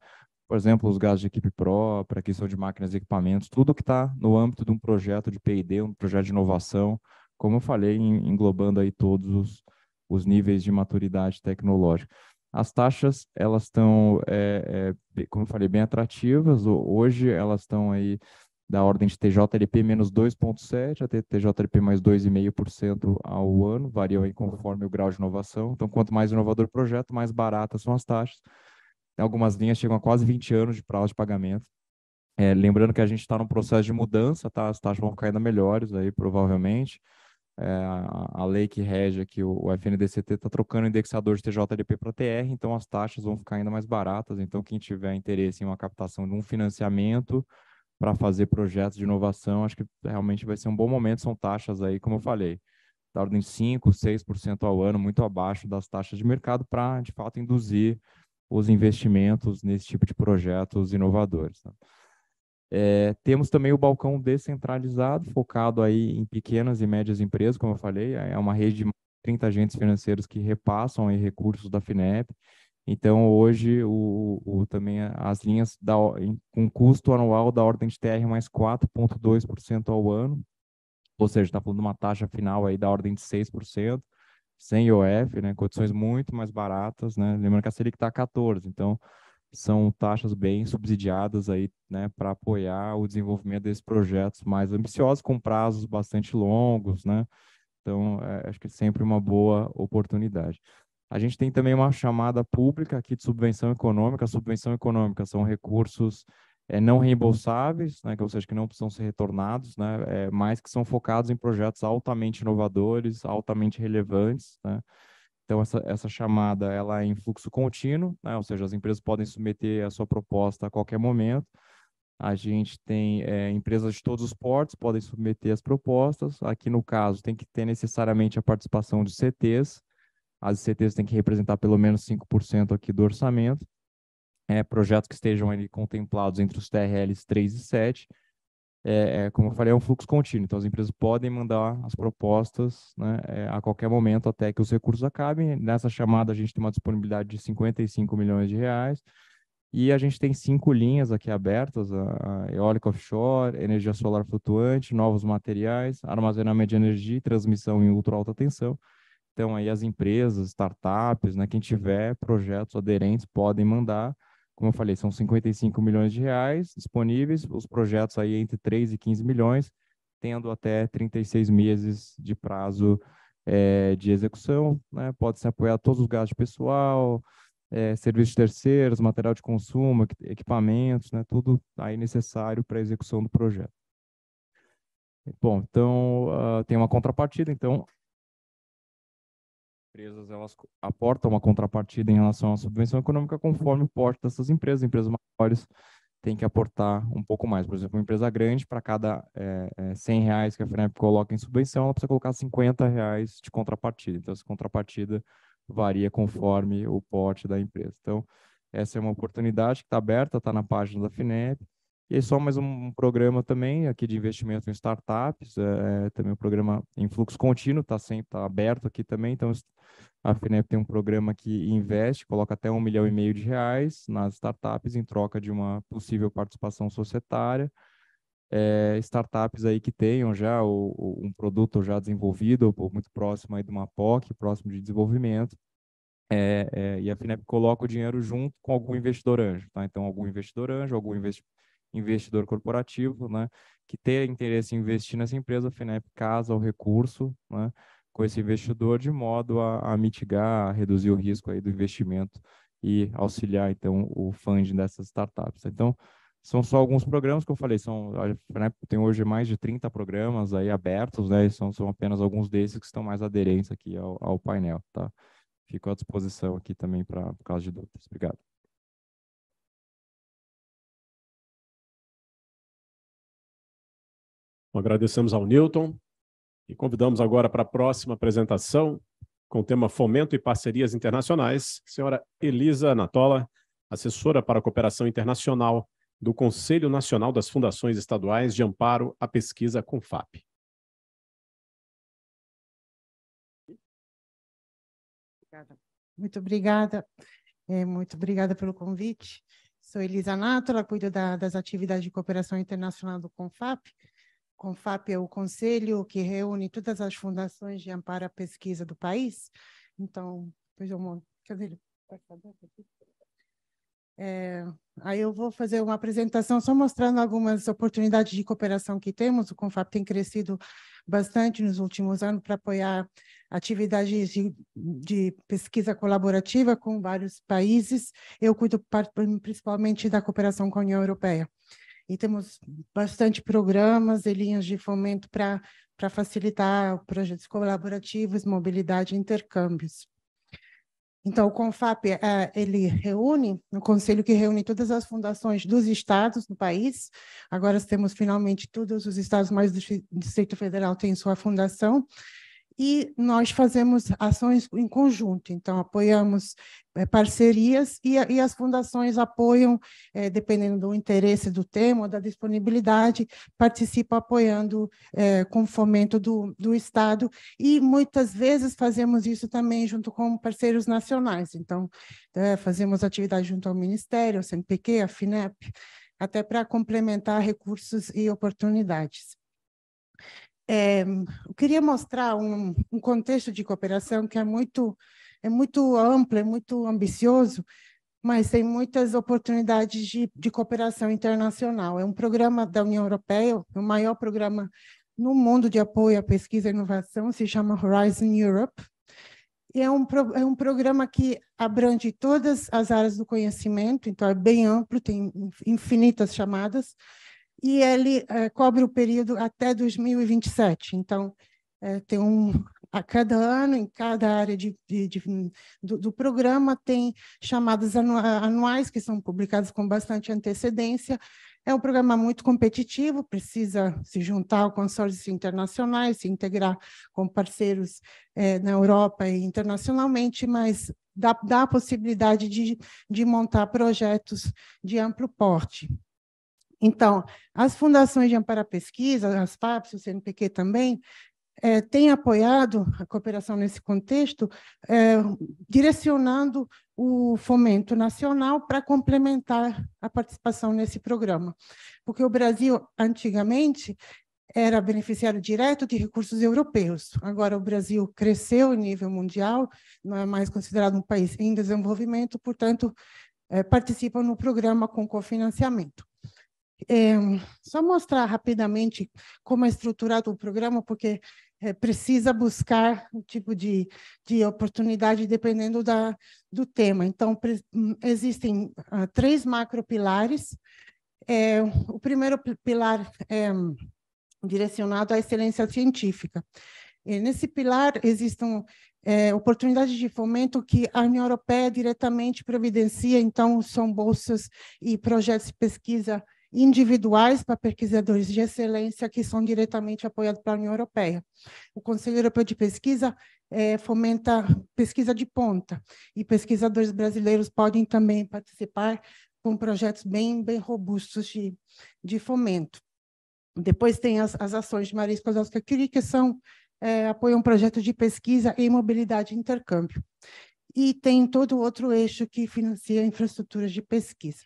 S15: Por exemplo, os gastos de equipe própria, aquisição de máquinas e equipamentos, tudo que está no âmbito de um projeto de PID, um projeto de inovação, como eu falei, englobando aí todos os, os níveis de maturidade tecnológica. As taxas, elas estão, é, é, como eu falei, bem atrativas. Hoje, elas estão aí da ordem de TJLP menos 2,7% até TJLP mais 2,5% ao ano, variam aí conforme o grau de inovação. Então, quanto mais inovador o projeto, mais baratas são as taxas. Algumas linhas chegam a quase 20 anos de prazo de pagamento. É, lembrando que a gente está num processo de mudança, tá? As taxas vão ficar ainda melhores aí, provavelmente é, a, lei que rege aqui o, FNDCT está trocando o indexador de TJLP para TR, então as taxas vão ficar ainda mais baratas. Então, quem tiver interesse em uma captação de um financiamento para fazer projetos de inovação, acho que realmente vai ser um bom momento. São taxas aí, como eu falei, da ordem de 5%, 6% ao ano, muito abaixo das taxas de mercado, para de fato induzir os investimentos nesse tipo de projetos inovadores. Né? É, temos também o balcão descentralizado, focado aí em pequenas e médias empresas, como eu falei, é, é uma rede de 30 agentes financeiros que repassam aí recursos da FINEP. Então, hoje, o, o também as linhas da, com custo anual da ordem de TR mais 4,2% ao ano, ou seja, está falando de uma taxa final aí da ordem de 6%, sem IOF, né, condições muito mais baratas, né? Lembrando que a Selic está 14%, então são taxas bem subsidiadas aí, né, para apoiar o desenvolvimento desses projetos mais ambiciosos, com prazos bastante longos, né? Então, é, acho que é sempre uma boa oportunidade. A gente tem também uma chamada pública aqui de subvenção econômica. subvenção econômica são recursos é, não reembolsáveis, né, que, ou seja, que não precisam ser retornados, né, é, mas que são focados em projetos altamente inovadores, altamente relevantes, né, então, essa, essa chamada ela é em fluxo contínuo, né? ou seja, as empresas podem submeter a sua proposta a qualquer momento. A gente tem é, empresas de todos os portos, podem submeter as propostas. Aqui, no caso, tem que ter necessariamente a participação de CTs. As CTs têm que representar pelo menos 5% aqui do orçamento. É, projetos que estejam ali contemplados entre os TRLs 3 e 7 é, é, como eu falei, é um fluxo contínuo. Então, as empresas podem mandar as propostas né, é, a qualquer momento até que os recursos acabem. Nessa chamada, a gente tem uma disponibilidade de 55 milhões de reais. E a gente tem cinco linhas aqui abertas: a, a eólica offshore, energia solar flutuante, novos materiais, armazenamento de energia, transmissão em ultra alta tensão. Então, aí as empresas, startups, né, quem tiver projetos aderentes podem mandar. Como eu falei, são 55 milhões de reais disponíveis, os projetos aí entre 3 e 15 milhões, tendo até 36 meses de prazo é, de execução, né? pode-se apoiar todos os gastos eh, de pessoal, é, serviços terceiros, material de consumo, equipamentos, né? tudo aí necessário para a execução do projeto. Bom, então uh, tem uma contrapartida, então empresas elas aportam uma contrapartida em relação à subvenção econômica conforme o porte dessas empresas. Empresas maiores têm que aportar um pouco mais. Por exemplo, uma empresa grande, para cada é, é, 100 reais que a Finep coloca em subvenção, ela precisa colocar 50 reais de contrapartida. Então, essa contrapartida varia conforme o porte da empresa. Então, essa é uma oportunidade que está aberta, está na página da FINEP. E aí só mais um programa também aqui de investimento em startups, é, é também um programa em fluxo contínuo, está tá aberto aqui também, então a FINEP tem um programa que investe, coloca até um milhão e meio de reais nas startups em troca de uma possível participação societária. É, startups aí que tenham já o, o, um produto já desenvolvido ou muito próximo aí de uma POC, próximo de desenvolvimento, é, é, e a FINEP coloca o dinheiro junto com algum investidor anjo, tá? Então, algum investidor anjo, algum investidor investidor corporativo, né, que tem interesse em investir nessa empresa, o FINEP casa o recurso, né, com esse investidor de modo a, a, mitigar, a reduzir o risco aí do investimento e auxiliar então o funding dessas startups. Então, são só alguns programas que eu falei, são, né, tem hoje mais de 30 programas aí abertos, né, são, são apenas alguns desses que estão mais aderentes aqui ao, ao painel, tá? Fico à disposição aqui também para por causa de dúvidas. Obrigado.
S1: Então, agradecemos ao Newton e convidamos agora para a próxima apresentação com o tema Fomento e Parcerias Internacionais, senhora Elisa Anatola, assessora para a cooperação internacional do Conselho Nacional das Fundações Estaduais de Amparo à Pesquisa CONFAP.
S13: Muito obrigada. É, muito obrigada pelo convite. Sou Elisa Nátola, cuido da, das atividades de cooperação internacional do CONFAP. CONFAP é o conselho que reúne todas as fundações de amparo à pesquisa do país. Então, depois eu monto. Quer é, aí eu vou fazer uma apresentação só mostrando algumas oportunidades de cooperação que temos. O CONFAP tem crescido bastante nos últimos anos para apoiar atividades de, de, pesquisa colaborativa com vários países. Eu cuido principalmente da cooperação com a União Europeia e temos bastante programas e linhas de fomento para facilitar projetos colaborativos, mobilidade e intercâmbios. Então, o CONFAP, eh, ele reúne, o conselho que reúne todas as fundações dos estados do país, agora temos finalmente todos os estados, mais o Distrito Federal tem sua fundação, e nós fazemos ações em conjunto, então apoiamos é, parcerias e, e, as fundações apoiam, é, dependendo do interesse do tema, da disponibilidade, participam apoiando é, com fomento do, do Estado e muitas vezes fazemos isso também junto com parceiros nacionais, então fazemos atividade junto ao Ministério, ao CNPq, à FINEP, até para complementar recursos e oportunidades. É, eu queria mostrar um, um, contexto de cooperação que é muito, é muito amplo, é muito ambicioso, mas tem muitas oportunidades de, de cooperação internacional. É um programa da União Europeia, o maior programa no mundo de apoio à pesquisa e inovação, se chama Horizon Europe. E é um, é um programa que abrange todas as áreas do conhecimento, então é bem amplo, tem infinitas chamadas e ele é, cobre o período até 2027. Então, é, tem um a cada ano, em cada área de, de, de do, do, programa, tem chamadas anuais que são publicadas com bastante antecedência. É um programa muito competitivo, precisa se juntar ao consórcio internacional, se integrar com parceiros é, na Europa e internacionalmente, mas dá, dá a possibilidade de, de montar projetos de amplo porte. Então, as fundações de amparo à pesquisa, as FAPs, o CNPq também, é, têm apoiado a cooperação nesse contexto, é, direcionando o fomento nacional para complementar a participação nesse programa. Porque o Brasil, antigamente, era beneficiário direto de recursos europeus. Agora, o Brasil cresceu em nível mundial, não é mais considerado um país em desenvolvimento, portanto, é, participam no programa com cofinanciamento. É, só mostrar rapidamente como é estruturado o programa, porque é, precisa buscar o um tipo de, de oportunidade dependendo da, do tema. Então, pre, hum, existem ah, três macro É, o primeiro pilar é direcionado à excelência científica. E nesse pilar existem é, oportunidades de fomento que a União Europeia diretamente providencia, então são bolsas e projetos de pesquisa individuais para pesquisadores de excelência que são diretamente apoiados pela União Europeia. O Conselho Europeu de Pesquisa é, fomenta pesquisa de ponta e pesquisadores brasileiros podem também participar com projetos bem, bem robustos de, de fomento. Depois tem as, as ações de Maria Skodowska Curie, que são, é, apoiam projetos de pesquisa em mobilidade e intercâmbio. E tem todo outro eixo que financia infraestruturas de pesquisa.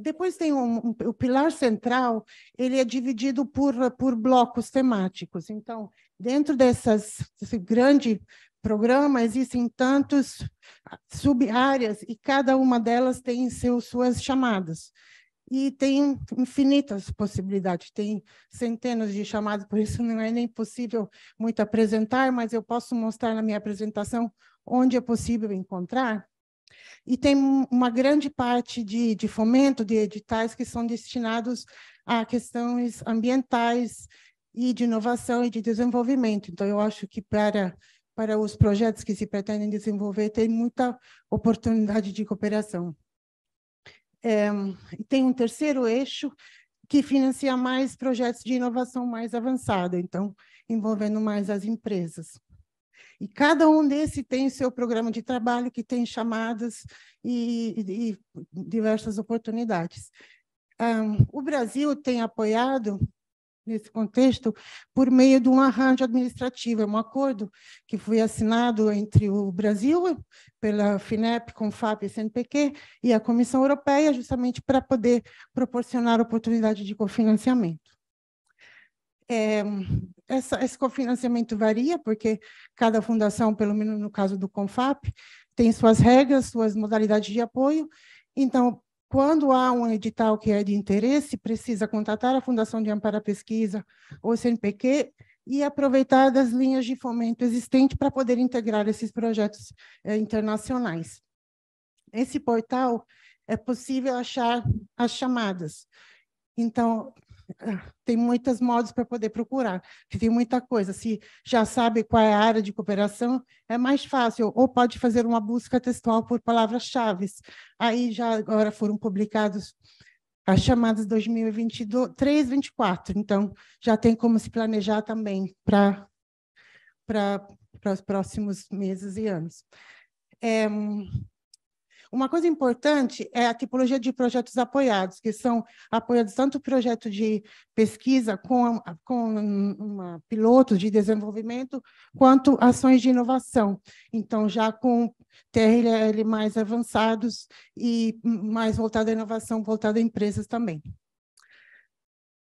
S13: Depois tem um, um, o pilar central, ele é dividido por, por blocos temáticos. Então, dentro dessas, desse grande programa, existem tantos sub-áreas e cada uma delas tem seu, suas chamadas. E tem infinitas possibilidades, tem centenas de chamadas, por isso não é nem possível muito apresentar, mas eu posso mostrar na minha apresentação onde é possível encontrar e tem uma grande parte de, de fomento de editais que são destinados a questões ambientais e de inovação e de desenvolvimento. Então, eu acho que para para os projetos que se pretendem desenvolver tem muita oportunidade de cooperação. É, tem um terceiro eixo que financia mais projetos de inovação mais avançada, então envolvendo mais as empresas. E cada um desses tem o seu programa de trabalho, que tem chamadas e, e diversas oportunidades. Um, o Brasil tem apoiado nesse contexto, por meio de um arranjo administrativo. É um acordo que foi assinado entre o Brasil, pela FINEP, FAP e CNPq, e a Comissão Europeia, justamente para poder proporcionar oportunidade de cofinanciamento. É, essa, esse cofinanciamento varia, porque cada fundação, pelo menos no caso do CONFAP, tem suas regras, suas modalidades de apoio. Então, quando há um edital que é de interesse, precisa contatar a Fundação de Amparo à Pesquisa ou CNPq e aproveitar das linhas de fomento existentes para poder integrar esses projetos eh, internacionais. Esse portal é possível achar as chamadas. Então, tem muitos modos para poder procurar, que tem muita coisa. Se já sabe qual é a área de cooperação, é mais fácil. Ou pode fazer uma busca textual por palavras-chave. Aí já agora foram publicados as chamadas 2023, 2024. Então, já tem como se planejar também para para os próximos meses e anos. É, uma coisa importante é a tipologia de projetos apoiados, que são apoiados tanto projeto de pesquisa com, com uma, pilotos de desenvolvimento, quanto ações de inovação. Então, já com TRL mais avançados e mais voltado à inovação, voltado a empresas também.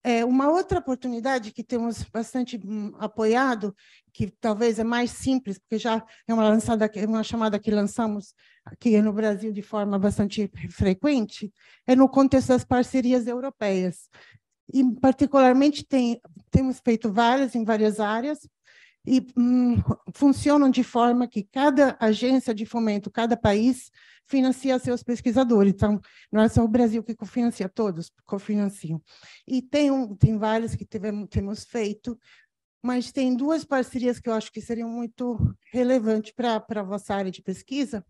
S13: É, uma outra oportunidade que temos bastante hum, apoiado, que talvez é mais simples, porque já é uma, lançada, uma chamada que lançamos aqui no Brasil de forma bastante frequente, é no contexto das parcerias europeias. E, particularmente, tem, temos feito várias em várias áreas, e hum, funcionam de forma que cada agência de fomento, cada país, financia seus pesquisadores. Então, não é só o Brasil que cofinancia, todos cofinanciam. E tem, um, tem várias que tivemos, temos feito, mas tem duas parcerias que eu acho que seriam muito relevantes para a vossa área de pesquisa,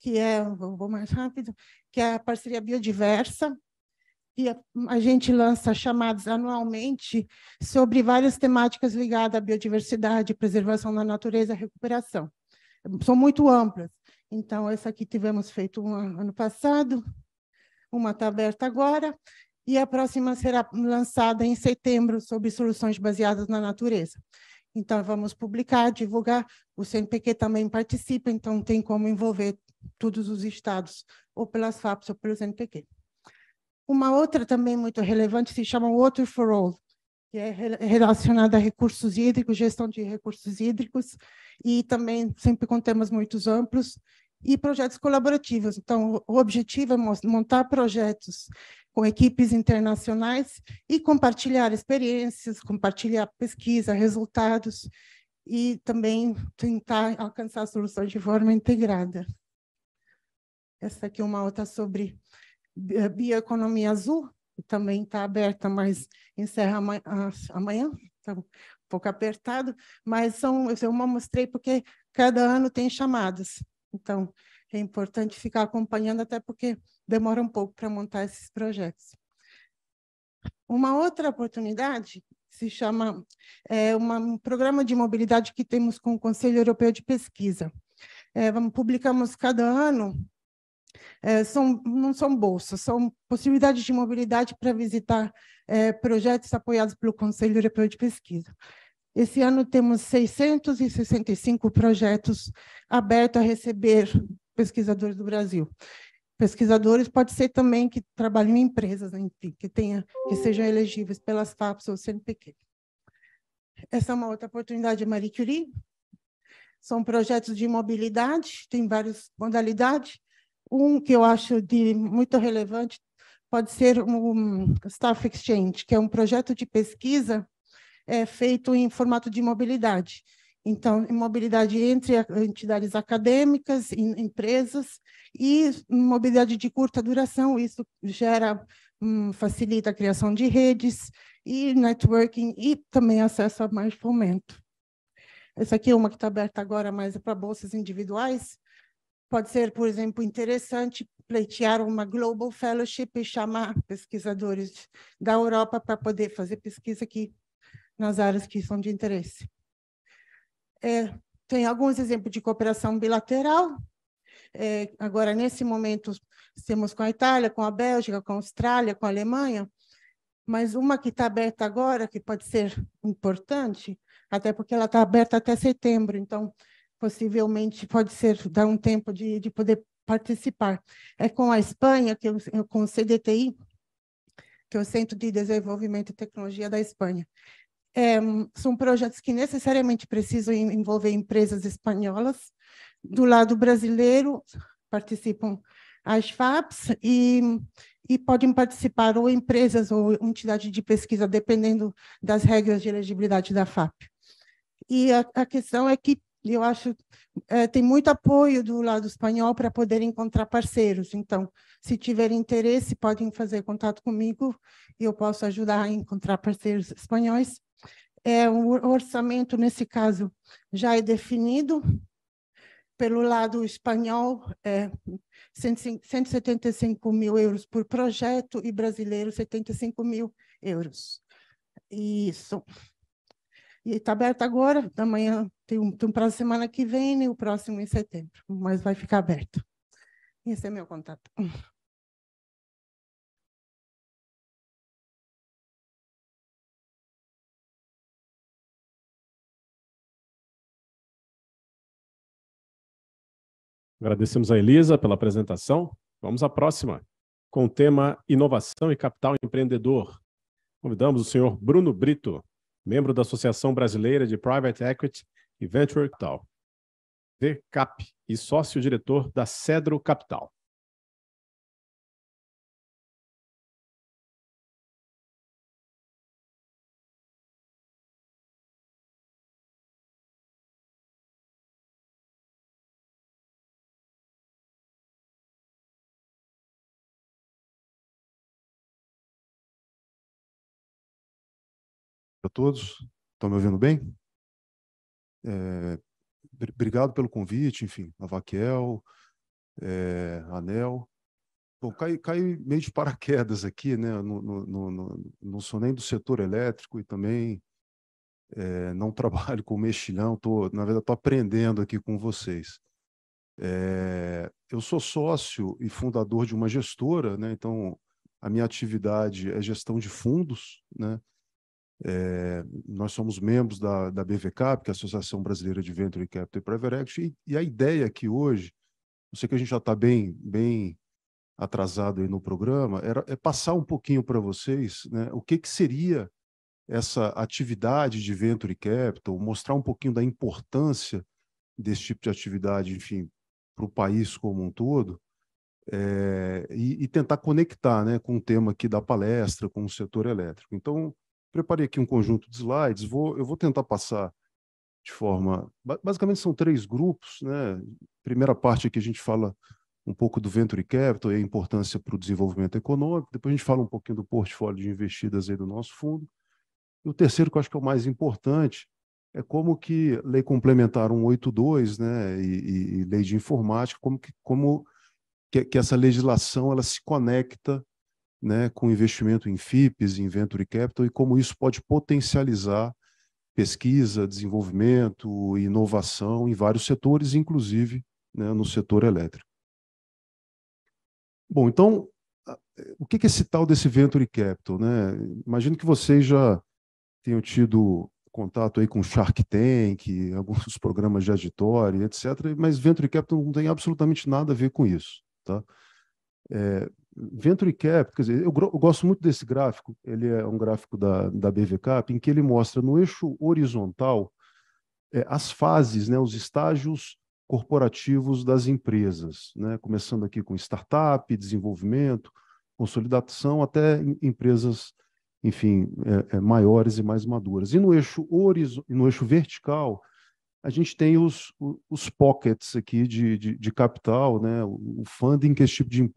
S13: que é, vou mais rápido, que é a parceria biodiversa, e a, a gente lança chamados anualmente sobre várias temáticas ligadas à biodiversidade, preservação da natureza, recuperação. São muito amplas. Então, essa aqui tivemos feito um ano passado, uma está aberta agora, e a próxima será lançada em setembro sobre soluções baseadas na natureza. Então, vamos publicar, divulgar. O CNPq também participa, então tem como envolver todos os estados, ou pelas FAPs ou pelos NPQ. Uma outra também muito relevante se chama Water for All,
S17: que é relacionada a
S13: recursos hídricos, gestão de recursos hídricos, e também sempre com temas muito amplos, e projetos colaborativos. Então, o objetivo é montar projetos com equipes internacionais e compartilhar experiências, compartilhar pesquisa, resultados e também tentar alcançar soluções de forma integrada. Essa aqui é uma outra sobre eh, bioeconomia azul, que também está aberta, mas encerra amanhã, está um pouco apertado, mas são, eu uma mostrei porque cada ano tem chamadas. Então, é importante ficar acompanhando, até porque demora um pouco para montar esses projetos. Uma outra oportunidade se chama é, uma, um programa de mobilidade que temos com o Conselho Europeu de Pesquisa. É, vamos, publicamos cada ano é, são, não são bolsas, são possibilidades de mobilidade para visitar é, projetos apoiados pelo Conselho Europeu de Pesquisa. Esse ano temos 665 projetos abertos a receber pesquisadores do Brasil. Pesquisadores pode ser também que trabalhem em empresas, enfim, que, tenha, que sejam elegíveis pelas FAPs ou CNPq. Essa é uma outra oportunidade, Marie Curie. São projetos de mobilidade, tem várias modalidades um que eu acho de muito relevante pode ser o Staff Exchange, que é um projeto de pesquisa é, feito em formato de mobilidade. Então, mobilidade entre entidades acadêmicas, em, empresas, e mobilidade de curta duração, isso gera, hum, facilita a criação de redes e networking e também acesso a mais fomento. Essa aqui é uma que está aberta agora mais é para bolsas individuais, Pode ser, por exemplo, interessante pleitear uma Global Fellowship e chamar pesquisadores da Europa para poder fazer pesquisa aqui nas áreas que são de interesse. É, tem alguns exemplos de cooperação bilateral. É, agora, nesse momento, temos com a Itália, com a Bélgica, com a Austrália, com a Alemanha, mas uma que está aberta agora, que pode ser importante, até porque ela está aberta até setembro, então possivelmente pode ser dar um tempo de, de poder participar. É com a Espanha, que eu, com o CDTI, que é o Centro de Desenvolvimento e Tecnologia da Espanha. É, são projetos que necessariamente precisam envolver empresas espanholas. Do lado brasileiro, participam as FAPs e, e podem participar ou empresas ou entidades de pesquisa, dependendo das regras de elegibilidade da FAP. E a, a questão é que eu acho é, tem muito apoio do lado espanhol para poder encontrar parceiros. Então, se tiver interesse, podem fazer contato comigo e eu posso ajudar a encontrar parceiros espanhóis. É, o orçamento, nesse caso, já é definido. Pelo lado espanhol, é 175 mil euros por projeto e brasileiro, 75 mil euros. Isso. E está aberto agora, da manhã tem um, tem um para a semana que vem e né? o próximo é em setembro, mas vai ficar aberto. Esse é meu contato.
S1: Agradecemos a Elisa pela apresentação. Vamos à próxima, com o tema Inovação e Capital Empreendedor. Convidamos o senhor Bruno Brito, membro da Associação Brasileira de Private Equity e Venture Capital, VCAP, e sócio-diretor da Cedro Capital.
S20: a todos. Estão me ouvindo bem? É, obrigado pelo convite, enfim, a Vaquel, é, Anel. Bom, cai, cai meio de paraquedas aqui, né? No, no, no, não sou nem do setor elétrico e também é, não trabalho com mexilhão, tô, na verdade estou aprendendo aqui com vocês. É, eu sou sócio e fundador de uma gestora, né? então a minha atividade é gestão de fundos, né? É, nós somos membros da, da BVCAP, que é a Associação Brasileira de Venture Capital e Private Equity, e, e a ideia é que hoje, eu sei que a gente já está bem, bem atrasado aí no programa, era, é passar um pouquinho para vocês né, o que, que seria essa atividade de Venture Capital, mostrar um pouquinho da importância desse tipo de atividade, enfim, para o país como um todo, é, e, e, tentar conectar né, com o tema aqui da palestra, com o setor elétrico. Então, preparei aqui um conjunto de slides, vou, eu vou tentar passar de forma. Basicamente são três grupos, né? Primeira parte aqui a gente fala um pouco do venture capital e a importância para o desenvolvimento econômico. Depois a gente fala um pouquinho do portfólio de investidas aí do nosso fundo. E o terceiro, que eu acho que é o mais importante, é como que lei complementar 182, né, e, e, e lei de informática, como que como que, que essa legislação ela se conecta né, com investimento em FIPs, em Venture Capital, e como isso pode potencializar pesquisa, desenvolvimento, inovação em vários setores, inclusive né, no setor elétrico. Bom, então, o que é esse tal desse Venture Capital? Né? Imagino que vocês já tenham tido contato aí com Shark Tank, alguns programas de auditório, etc., mas Venture Capital não tem absolutamente nada a ver com isso. Tá? É, Venture Cap, quer dizer, eu, eu, gosto muito desse gráfico, ele é um gráfico da, da Cap, em que ele mostra no eixo horizontal é, as fases, né, os estágios corporativos das empresas, né, começando aqui com startup, desenvolvimento, consolidação, até em, empresas, enfim, é, é, maiores e mais maduras. E no eixo, no eixo vertical, a gente tem os, os pockets aqui de, de, de capital, né? o funding que esse tipo de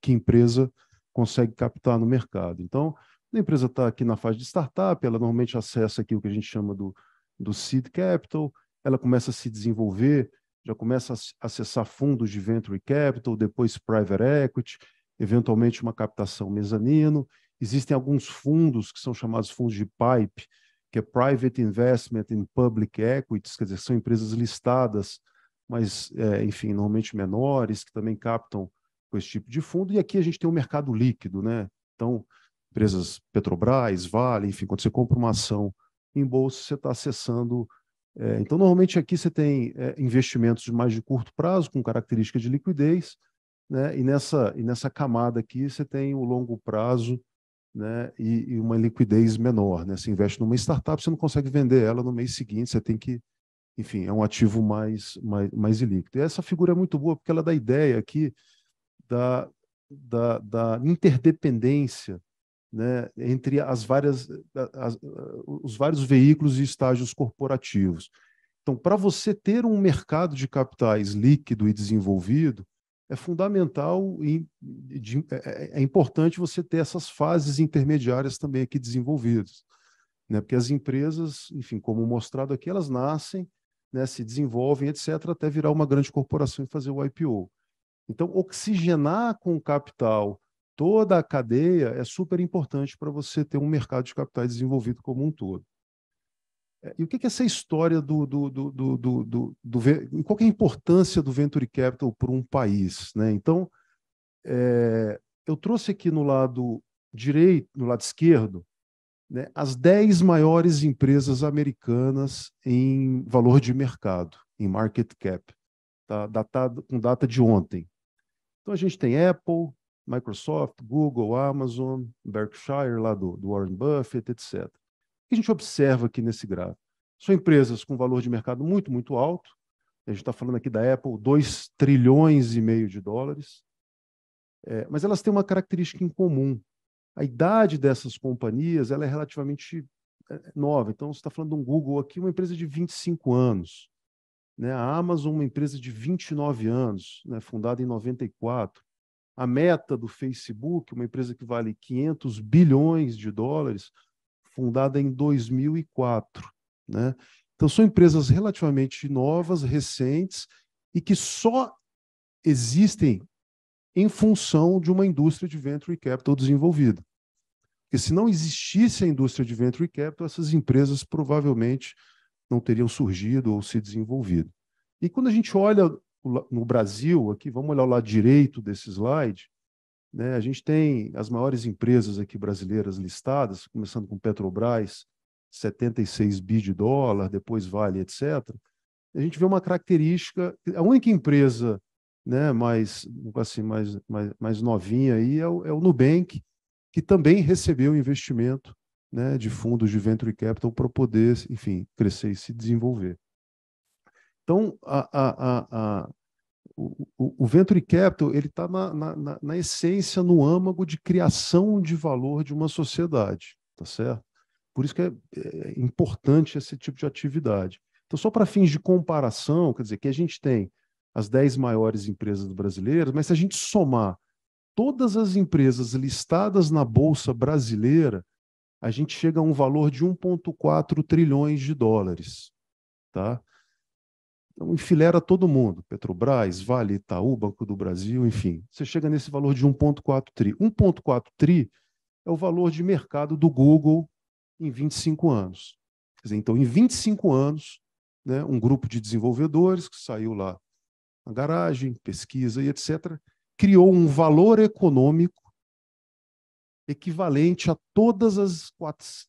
S20: que empresa consegue captar no mercado. Então, a empresa está aqui na fase de startup, ela normalmente acessa aqui o que a gente chama do, do seed capital, ela começa a se desenvolver, já começa a acessar fundos de venture capital, depois private equity, eventualmente uma captação mezanino. Existem alguns fundos que são chamados fundos de pipe, que é Private Investment in Public Equities, quer dizer, são empresas listadas, mas, é, enfim, normalmente menores, que também captam com esse tipo de fundo. E aqui a gente tem o um mercado líquido, né? Então, empresas Petrobras, Vale, enfim, quando você compra uma ação em bolsa, você está acessando. É, então, normalmente aqui você tem é, investimentos de mais de curto prazo, com característica de liquidez, né? e, nessa, e nessa camada aqui você tem o longo prazo, né, e, e, uma liquidez menor. Né? Você investe numa startup, você não consegue vender ela no mês seguinte, você tem que. Enfim, é um ativo mais, mais, mais ilíquido. E essa figura é muito boa porque ela dá a ideia aqui da, da, da interdependência né, entre as várias, as, os vários veículos e estágios corporativos. Então, para você ter um mercado de capitais líquido e desenvolvido, é fundamental e de, é, é, é, importante você ter essas fases intermediárias também aqui desenvolvidas. Né? Porque as empresas, enfim, como mostrado aqui, elas nascem, né, se desenvolvem, etc., até virar uma grande corporação e fazer o IPO. Então, oxigenar com capital toda a cadeia é super importante para você ter um mercado de capitais desenvolvido como um todo. É, e o que é essa história do, do, do, do, do, do, do qual é a importância do venture capital para um país? Né? Então, é, eu trouxe aqui no lado direito, no lado esquerdo, né, as 10 maiores empresas americanas em valor de mercado, em market cap, tá, datado, com data de ontem. Então, a gente tem Apple, Microsoft, Google, Amazon, Berkshire, lá do, do Warren Buffett, etc que a gente observa aqui nesse gráfico? São empresas com valor de mercado muito, muito alto. A gente está falando aqui da Apple, 2 trilhões e meio de dólares. É, mas elas têm uma característica em comum. A idade dessas companhias ela é relativamente é, é, nova. Então, você está falando de um Google aqui, uma empresa de 25 anos. Né? A Amazon, uma empresa de 29 anos, né? fundada em 94. A Meta do Facebook, uma empresa que vale 500 bilhões de dólares, fundada em 2004. Né? Então, são empresas relativamente novas, recentes, e que só existem em função de uma indústria de venture capital desenvolvida. Porque se não existisse a indústria de venture capital, essas empresas provavelmente não teriam surgido ou se desenvolvido. E quando a gente olha no Brasil, aqui, vamos olhar o lado direito desse slide, né? A gente tem as maiores empresas aqui brasileiras listadas, começando com Petrobras, 76 bi de dólar, depois Vale, etc. A gente vê uma característica, a única empresa né, mais, assim, mais, mais, mais novinha aí é o, é o Nubank, que também recebeu investimento né, de fundos de venture capital para poder, enfim, crescer e se desenvolver. Então, a, a, a, o, o, venture capital ele está na, na, na, essência, no âmago de criação de valor de uma sociedade, tá certo? Por isso que é, é importante esse tipo de atividade. Então, só para fins de comparação, quer dizer, que a gente tem as 10 maiores empresas brasileiras, mas se a gente somar todas as empresas listadas na Bolsa Brasileira, a gente chega a um valor de 1,4 trilhões de dólares. Tá? Então, enfileira todo mundo: Petrobras, Vale, Itaú, Banco do Brasil, enfim. Você chega nesse valor de 1,4 tri. 1,4 tri é o valor de mercado do Google em 25 anos. Dizer, então, em 25 anos, né, um grupo de desenvolvedores que saiu lá na garagem, pesquisa e etc., criou um valor econômico equivalente a todas as,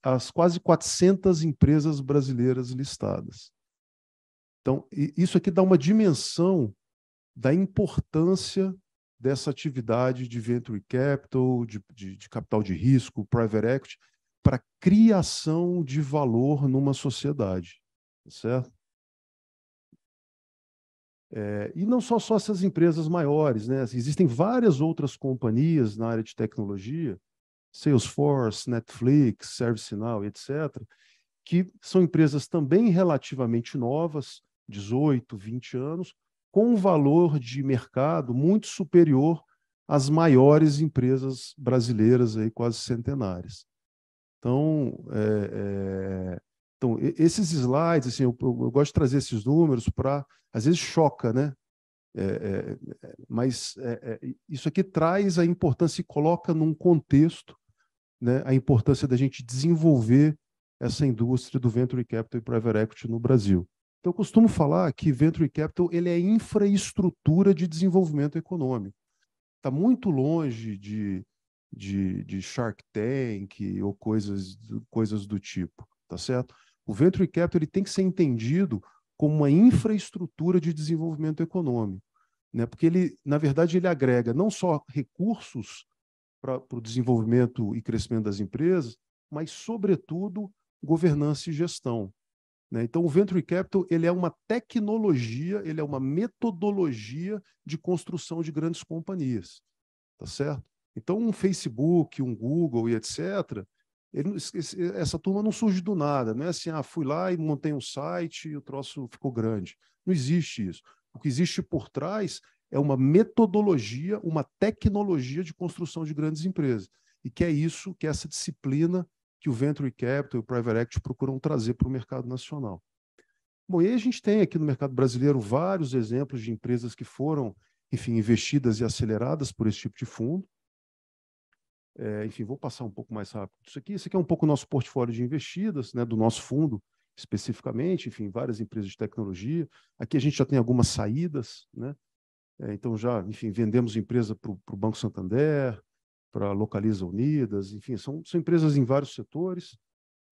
S20: as quase 400 empresas brasileiras listadas. Então, isso aqui dá uma dimensão da importância dessa atividade de venture capital, de, de, de capital de risco, private equity, para criação de valor numa sociedade, tá certo? É, e não só só essas empresas maiores, né? Existem várias outras companhias na área de tecnologia, Salesforce, Netflix, ServiceNow, etc., que são empresas também relativamente novas, 18, 20 anos, com um valor de mercado muito superior às maiores empresas brasileiras, aí, quase centenárias. Então, é, é, então esses slides, assim, eu, eu, gosto de trazer esses números para. Às vezes choca, né? É, é mas é, é, isso aqui traz a importância e coloca num contexto né, a importância da gente desenvolver essa indústria do venture capital e private equity no Brasil. Então, eu costumo falar que Venture Capital ele é infraestrutura de desenvolvimento econômico. Está muito longe de, de, de, Shark Tank ou coisas, coisas do tipo, tá certo? O Venture Capital ele tem que ser entendido como uma infraestrutura de desenvolvimento econômico, né? porque ele, na verdade, ele agrega não só recursos para o desenvolvimento e crescimento das empresas, mas, sobretudo, governança e gestão. Né? Então, o Venture Capital ele é uma tecnologia, ele é uma metodologia de construção de grandes companhias, tá certo? Então, um Facebook, um Google e etc., ele, essa turma não surge do nada, não é assim, ah, fui lá e montei um site e o troço ficou grande. Não existe isso. O que existe por trás é uma metodologia, uma tecnologia de construção de grandes empresas. E que é isso, que é essa disciplina que o Venture Capital e o Private Equity procuram trazer para o mercado nacional. Bom, e aí a gente tem aqui no mercado brasileiro vários exemplos de empresas que foram, enfim, investidas e aceleradas por esse tipo de fundo. É, enfim, vou passar um pouco mais rápido isso aqui. Esse aqui é um pouco o nosso portfólio de investidas, né, do nosso fundo especificamente, enfim, várias empresas de tecnologia. Aqui a gente já tem algumas saídas, né? É, então já, enfim, vendemos empresa para o Banco Santander, para Localiza Unidas, enfim, são, são empresas em vários setores.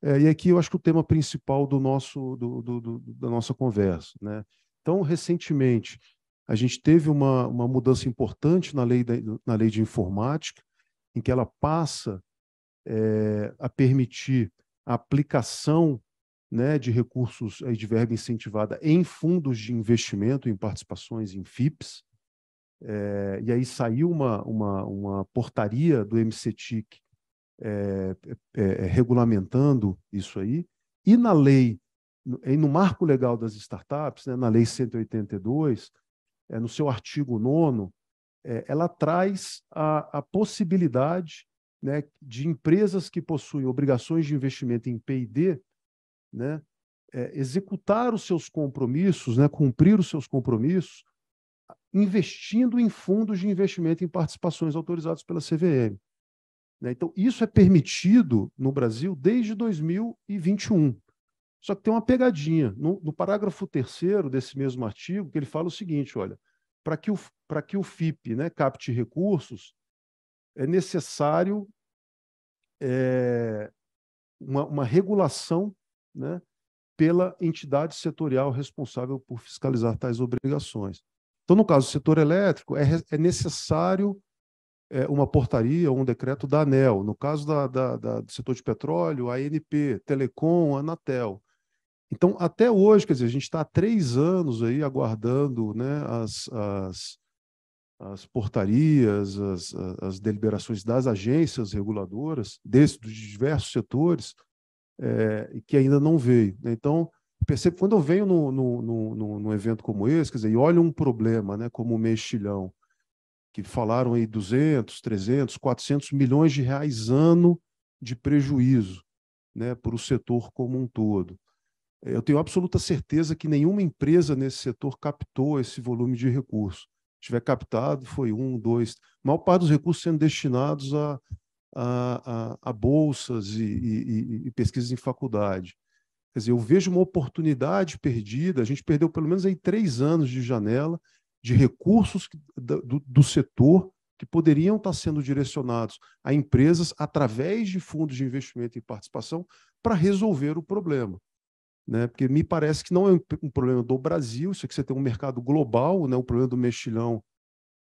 S20: É, e aqui eu acho que o tema principal do nosso, do, do, do, da nossa conversa. Né? Então, recentemente, a gente teve uma, uma mudança importante na lei, da, na lei de informática, em que ela passa é, a permitir a aplicação né, de recursos de verba incentivada em fundos de investimento, em participações em FIPS. É, e aí saiu uma, uma, uma portaria do MCTIC é, é, regulamentando isso aí, e na lei, no, no marco legal das startups, né, na lei 182, eh, no seu artigo 9, eh, ela traz a, a possibilidade né, de empresas que possuem obrigações de investimento em PD, né, executar os seus compromissos, né, cumprir os seus compromissos investindo em fundos de investimento em participações autorizados pela CVM. Né? Então, isso é permitido no Brasil desde 2021. Só que tem uma pegadinha. No, no parágrafo terceiro desse mesmo artigo, que ele fala o seguinte: olha, para que, o, que o FIP né, capte recursos, é necessário é, uma, uma, regulação né, pela entidade setorial responsável por fiscalizar tais obrigações. Então, no caso do setor elétrico, é, é necessário é, uma portaria ou um decreto da ANEL. No caso da, da, da, do setor de petróleo, a ANP, Telecom, Anatel. Então, até hoje, quer dizer, a gente está há três anos aí aguardando né, as, as, as portarias, as, as, deliberações das agências reguladoras, desse, dos diversos setores, é, que ainda não veio. Né. Então, percebo quando eu venho no, no, no, no, evento como esse, quer dizer, e olho um problema, né, como o mexilhão, que falaram aí 200, 300, 400 milhões de reais ano de prejuízo, né, para o setor como um todo. Eu tenho absoluta certeza que nenhuma empresa nesse setor captou esse volume de recursos. Tiver captado, foi um, dois. A maior parte dos recursos sendo destinados a, a, a, a bolsas e, e, e pesquisas em faculdade. Quer dizer, eu vejo uma oportunidade perdida. A gente perdeu pelo menos aí três anos de janela de recursos do, do setor que poderiam estar sendo direcionados a empresas através de fundos de investimento e participação para resolver o problema. Né? Porque me parece que não é um problema do Brasil, isso aqui você tem um mercado global, né? o problema do mexilhão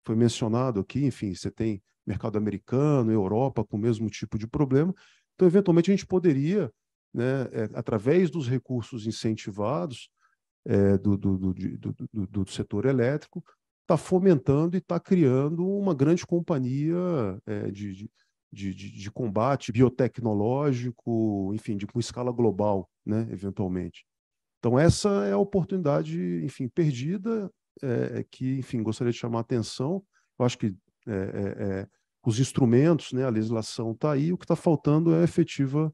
S20: foi mencionado aqui, enfim, você tem mercado americano, Europa com o mesmo tipo de problema. Então, eventualmente, a gente poderia né, é, através dos recursos incentivados é, do, do, do, do, do setor elétrico, está fomentando e está criando uma grande companhia é, de, de, de, de, combate biotecnológico, enfim, de, com escala global, né, eventualmente. Então, essa é a oportunidade, enfim, perdida, é, é que, enfim, gostaria de chamar a atenção. Eu acho que é, é, é os instrumentos, né, a legislação está aí, o que está faltando é a efetiva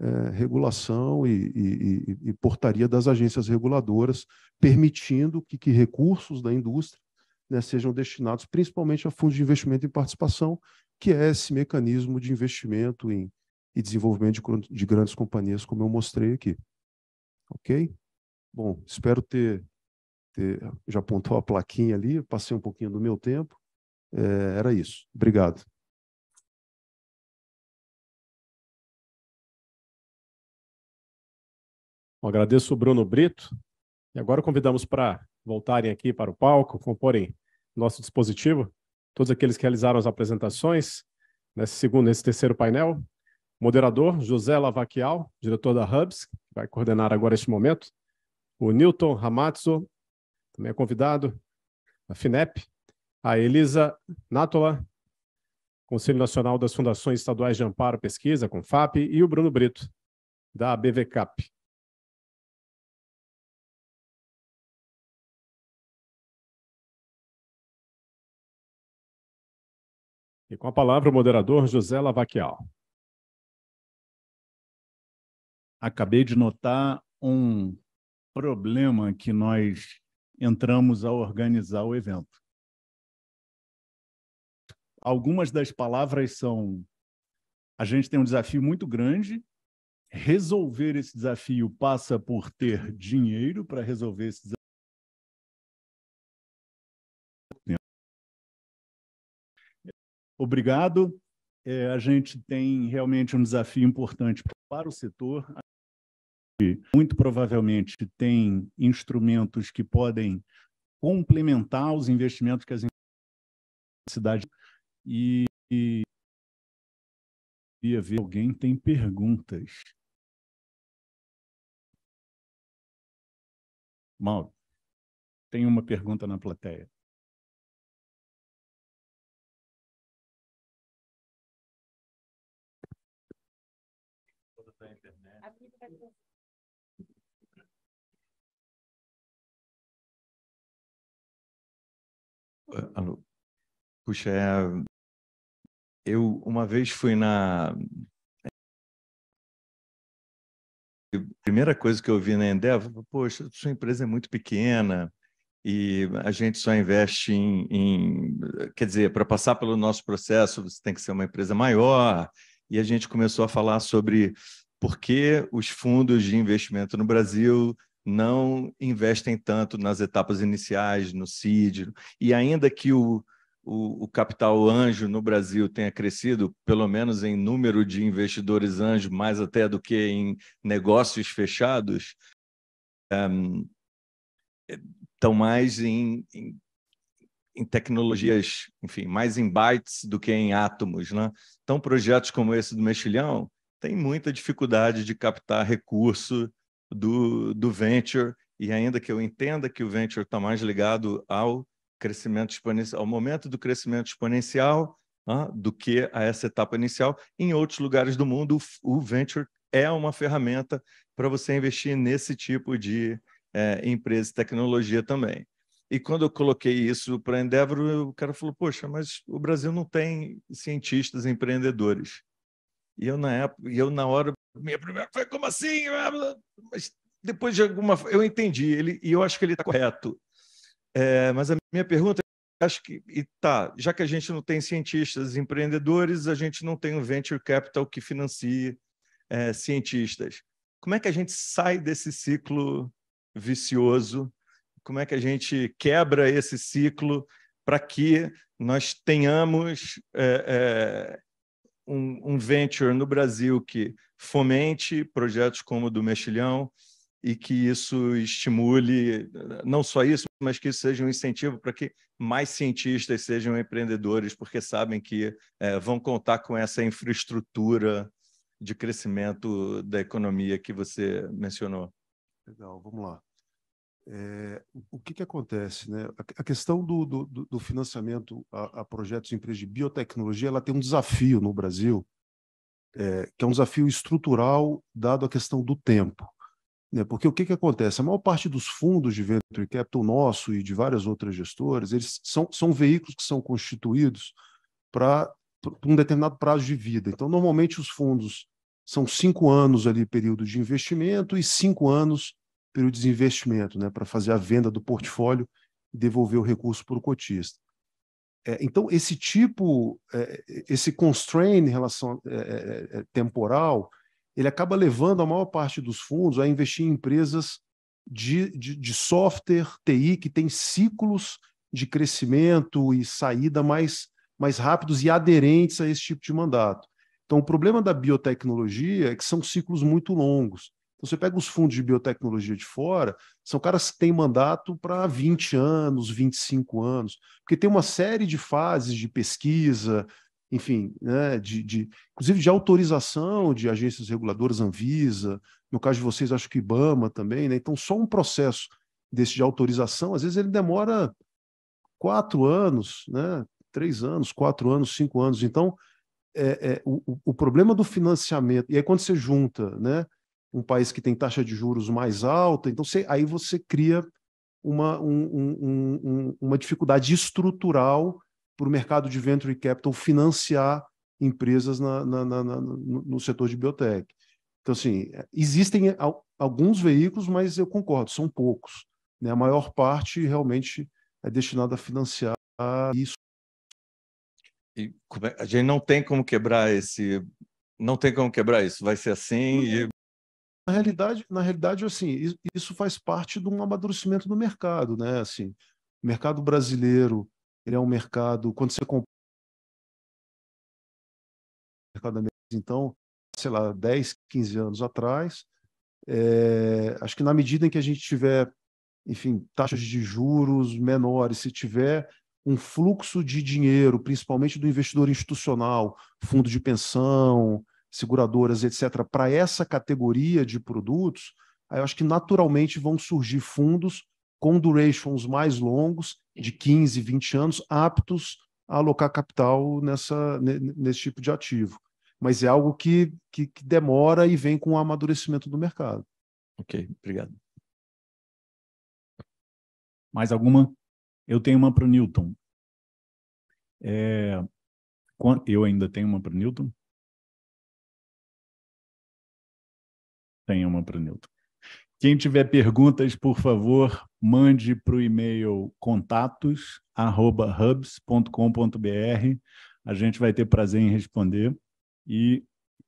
S20: é, regulação e, e, e, portaria das agências reguladoras, permitindo que, que recursos da indústria né, sejam destinados principalmente a fundos de investimento em participação, que é esse mecanismo de investimento em, e desenvolvimento de, de grandes companhias, como eu mostrei aqui. Ok? Bom, espero ter, ter já apontou a plaquinha ali, passei um pouquinho do meu tempo. É, era isso.
S2: Obrigado.
S1: Bom, agradeço o Bruno Brito. E agora convidamos para voltarem aqui para o palco, comporem nosso dispositivo, todos aqueles que realizaram as apresentações nesse segundo, nesse terceiro painel. Moderador José Lavaquial, diretor da Hubs, que vai coordenar agora este momento. O Newton Ramazzo, também é convidado. A FINEP. A Elisa Nátola, Conselho Nacional das Fundações Estaduais de Amparo Pesquisa, com FAP E o Bruno Brito,
S2: da BVCAP.
S1: E com a palavra o moderador José Lavaquial.
S8: Acabei de notar um problema que nós entramos ao organizar o evento. Algumas das palavras são: a gente tem um desafio muito grande, resolver esse desafio passa por ter dinheiro para resolver esse desafio. Obrigado. É, a gente tem realmente um desafio importante para o setor. Muito provavelmente tem instrumentos que podem complementar os investimentos que as cidades e, e queria ver alguém tem perguntas.
S2: Mauro, tem uma pergunta na plateia. É, alô. Puxa, é...
S12: eu uma vez fui na. É, primeira coisa que eu vi na Endeavor, poxa, sua empresa é muito pequena e a gente só investe em. em... Quer dizer, para passar pelo nosso processo, você tem que ser uma empresa maior. E a gente começou a falar sobre por que os fundos de investimento no Brasil não investem tanto nas etapas iniciais, no CID, e ainda que o, o, o, capital anjo no Brasil tenha crescido, pelo menos em número de investidores anjo, mais até do que em negócios fechados, um, ehm, estão mais em, em, em, tecnologias, enfim, mais em bytes do que em átomos. Né? Então, projetos como esse do Mexilhão tem muita dificuldade de captar recurso do, do venture, e ainda que eu entenda que o venture está mais ligado ao crescimento exponencial, ao momento do crescimento exponencial, ah, do que a essa etapa inicial. Em outros lugares do mundo, o venture é uma ferramenta para você investir nesse tipo de é, empresa e tecnologia também. E quando eu coloquei isso para a Endeavor, o cara falou: Poxa, mas o Brasil não tem cientistas empreendedores. E eu na época, eu na hora, minha primeira foi como assim? Mas depois de alguma, eu entendi ele e eu acho que ele está correto. É, mas a minha pergunta, acho que e tá, já que a gente não tem cientistas, empreendedores, a gente não tem um venture capital que financie é, cientistas. Como é que a gente sai desse ciclo vicioso? Como é que a gente quebra esse ciclo para que nós tenhamos é, é um, um venture no Brasil que fomente projetos como o do Mexilhão e que isso estimule, não só isso, mas que isso seja um incentivo para que mais cientistas sejam empreendedores, porque sabem que é, vão contar com essa infraestrutura de crescimento da economia que você mencionou. Legal, vamos lá. É, o que, que
S20: acontece? Né? A questão do, do, do financiamento a, a, projetos de empresas de biotecnologia ela tem um desafio no Brasil, é, que é um desafio estrutural, dado a questão do tempo. Né? Porque o que, que acontece? A maior parte dos fundos de venture capital nosso e de várias outras gestoras, eles são, são veículos que são constituídos para um determinado prazo de vida. Então, normalmente, os fundos são cinco anos ali período de investimento e cinco anos período de investimento, né, para fazer a venda do portfólio e devolver o recurso para o cotista. É, então, esse tipo, é, esse constraint em relação é, é, é temporal, ele acaba levando a maior parte dos fundos a investir em empresas de, de, de software, TI, que tem ciclos de crescimento e saída mais, mais rápidos e aderentes a esse tipo de mandato. Então, o problema da biotecnologia é que são ciclos muito longos. Então, você pega os fundos de biotecnologia de fora, são caras que têm mandato para 20 anos, 25 anos, porque tem uma série de fases de pesquisa, enfim, né, de, de, inclusive de autorização de agências reguladoras, Anvisa, no caso de vocês, acho que Ibama também, né? Então, só um processo desse de autorização, às vezes ele demora quatro anos, né? Três anos, quatro anos, cinco anos. Então, é, é o, o problema do financiamento, e aí quando você junta, né? um país que tem taxa de juros mais alta, então você, aí você cria uma, um, um, uma dificuldade estrutural para o mercado de venture capital financiar empresas na, na, na, no setor de biotech. Então, assim, existem alguns veículos, mas eu concordo, são poucos. Né? A maior parte realmente é destinada a financiar isso.
S12: E é, a gente não tem como quebrar esse. Não tem como quebrar isso. Vai ser assim. E... É
S20: na realidade, na realidade, assim, isso faz parte de um amadurecimento do mercado, né? Assim, o mercado brasileiro, ele é um mercado, quando você compra mercado então, sei lá, 10, 15 anos atrás, é, acho que na medida em que a gente tiver, enfim, taxas de juros menores, se tiver um fluxo de dinheiro, principalmente do investidor institucional, fundo de pensão, seguradoras, etc., para essa categoria de produtos, aí eu acho que naturalmente vão surgir fundos com durations mais longos, de 15, 20 anos, aptos a alocar capital nessa, nesse tipo de ativo. Mas é algo que, que, que demora e vem com o amadurecimento do mercado.
S8: Ok, obrigado. Mais
S2: alguma? Eu tenho uma para o Newton. É,
S8: eu ainda tenho uma para o Newton. tem uma para o Newton. Quem tiver perguntas, por favor, mande para o e-mail contatos@hubs.com.br. A gente vai ter prazer em responder e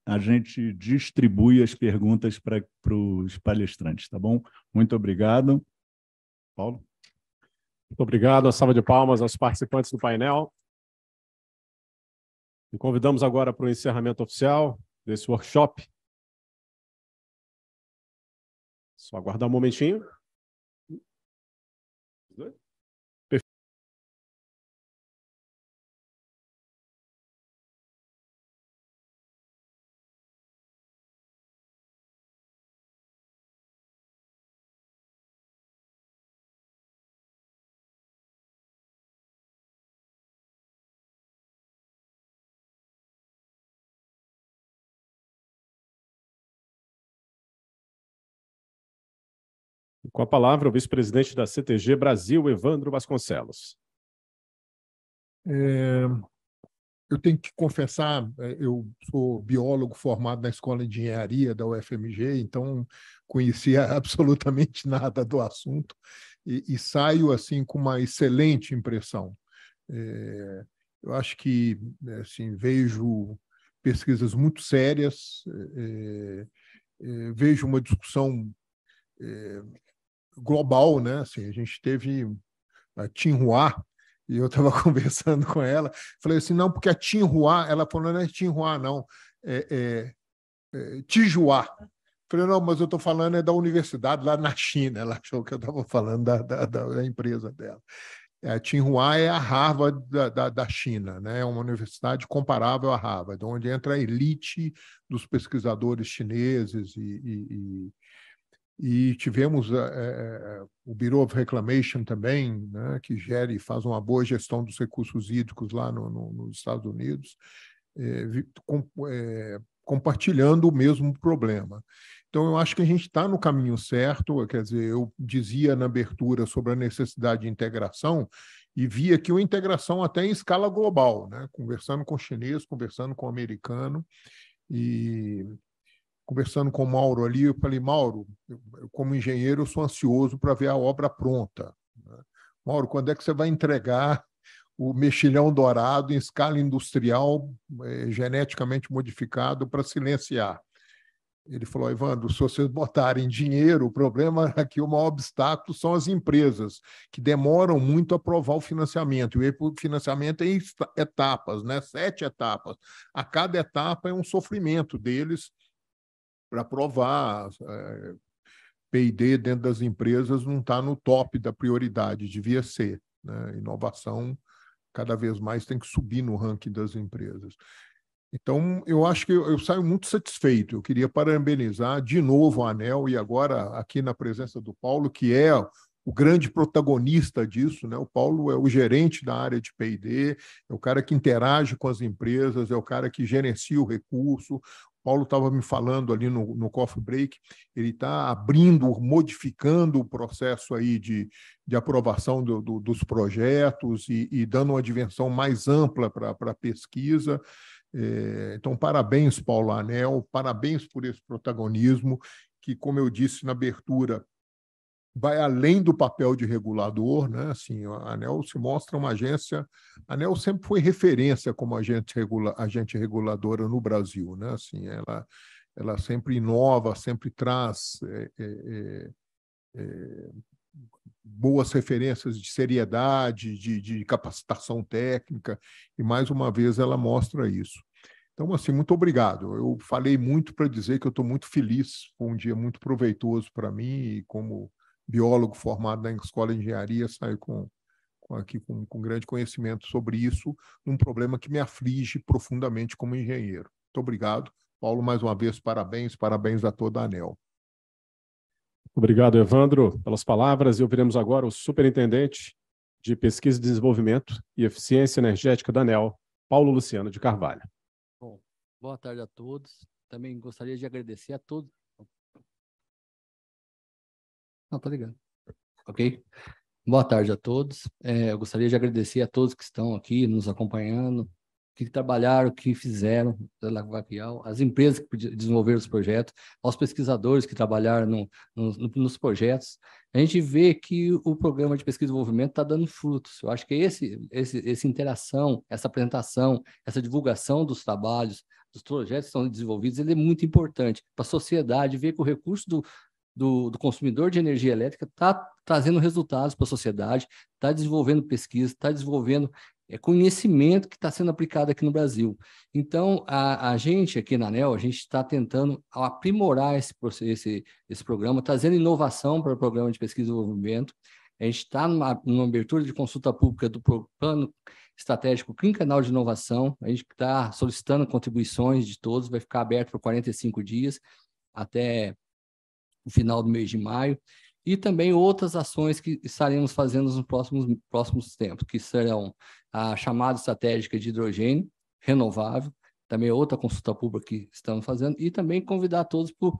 S8: a gente distribui as perguntas para os palestrantes, tá bom? Muito obrigado. Paulo? Muito obrigado. A salva de palmas aos participantes do painel.
S1: E convidamos agora para o encerramento oficial desse workshop.
S2: Só aguardar um momentinho. Com a palavra, o vice-presidente da CTG Brasil,
S1: Evandro Vasconcelos.
S4: É, eu tenho que confessar, é, eu sou biólogo formado na Escola de Engenharia da UFMG, então conhecia absolutamente nada do assunto e, e saio assim com uma excelente impressão. É, eu acho que né, assim vejo pesquisas muito sérias, é, é, é vejo uma discussão é, global, né? Assim, a gente teve a Tinhua, e eu estava conversando com ela, falei assim, não, porque a Tinhua, ela falou, não é Tinhua, não, é, é, é Tijuá. Falei, não, mas eu estou falando é da universidade lá na China, ela achou que eu estava falando da, da, da, empresa dela. A Tinhua é a Harvard da, da, da China, né? é uma universidade comparável à Harvard, onde entra a elite dos pesquisadores chineses e, e e tivemos é, o Bureau of Reclamation também, né, que gere e faz uma boa gestão dos recursos hídricos lá no, no, nos Estados Unidos, é, com, é, compartilhando o mesmo problema. Então, eu acho que a gente está no caminho certo. Quer dizer, eu dizia na abertura sobre a necessidade de integração e via que uma integração até em escala global, né? conversando com o chinês, conversando com o americano. E conversando com o Mauro ali, eu falei, Mauro, eu, como engenheiro, eu sou ansioso para ver a obra pronta. Né? Mauro, quando é que você vai entregar o mexilhão dourado em escala industrial, é, geneticamente modificado, para silenciar? Ele falou, Evandro, se vocês botarem dinheiro, o problema aqui, o maior obstáculo são as empresas, que demoram muito a aprovar o financiamento. E o financiamento é em etapas, né? sete etapas. A cada etapa é um sofrimento deles, para provar. É, PD dentro das empresas não está no top da prioridade, devia ser. Né? Inovação cada vez mais tem que subir no ranking das empresas. Então, eu acho que eu, eu, saio muito satisfeito. Eu queria parabenizar de novo a ANEL e agora aqui na presença do Paulo, que é o grande protagonista disso. Né? O Paulo é o gerente da área de PD, é o cara que interage com as empresas, é o cara que gerencia o recurso, Paulo estava me falando ali no, no coffee break, ele está abrindo, modificando o processo aí de, de aprovação do, do, dos projetos e, e, dando uma dimensão mais ampla para a pesquisa. É, então, parabéns, Paulo Anel, parabéns por esse protagonismo, que, como eu disse na abertura, vai além do papel de regulador, né? Assim, a ANEL se mostra uma agência, a ANEL sempre foi referência como agente, regula, agente reguladora no Brasil, né? Assim, ela, ela sempre inova, sempre traz é, é, é, é, boas referências de seriedade, de, de capacitação técnica e mais uma vez ela mostra isso. Então, assim, muito obrigado. Eu falei muito para dizer que eu estou muito feliz, foi um dia muito proveitoso para mim e como biólogo formado na escola de engenharia, saio com, com aqui com, com grande conhecimento sobre isso, num problema que me aflige profundamente como engenheiro. Muito obrigado. Paulo, mais uma vez, parabéns, parabéns a toda a ANEL.
S1: Obrigado, Evandro, pelas palavras. E ouviremos agora o superintendente de Pesquisa e Desenvolvimento e Eficiência Energética da ANEL, Paulo Luciano de Carvalho.
S21: Bom, boa tarde a todos. Também gostaria de agradecer a todos não, tá ligado. Ok? Boa tarde a todos. É, eu gostaria de agradecer a todos que estão aqui nos acompanhando, que trabalharam, que fizeram na Vaquial, as empresas que desenvolveram os projetos, aos pesquisadores que trabalharam no, no, nos projetos. A gente vê que o programa de pesquisa e desenvolvimento está dando frutos. Eu acho que esse, esse, essa interação, essa apresentação, essa divulgação dos trabalhos, dos projetos que estão desenvolvidos, ele é muito importante para a sociedade ver que o recurso do, do, do consumidor de energia elétrica está trazendo resultados para a sociedade, está desenvolvendo pesquisa, está desenvolvendo é, conhecimento que está sendo aplicado aqui no Brasil. Então, a, a gente aqui na ANEL, a gente está tentando aprimorar esse, esse, esse programa, trazendo inovação para o programa de pesquisa e desenvolvimento. A gente está numa, numa abertura de consulta pública do plano estratégico quinquenal de inovação. A gente está solicitando contribuições de todos, vai ficar aberto por 45 dias até no final do mês de maio, e também outras ações que estaremos fazendo nos próximos, próximos tempos, que serão a chamada estratégica de hidrogênio renovável, também é outra consulta pública que estamos fazendo, e também convidar todos para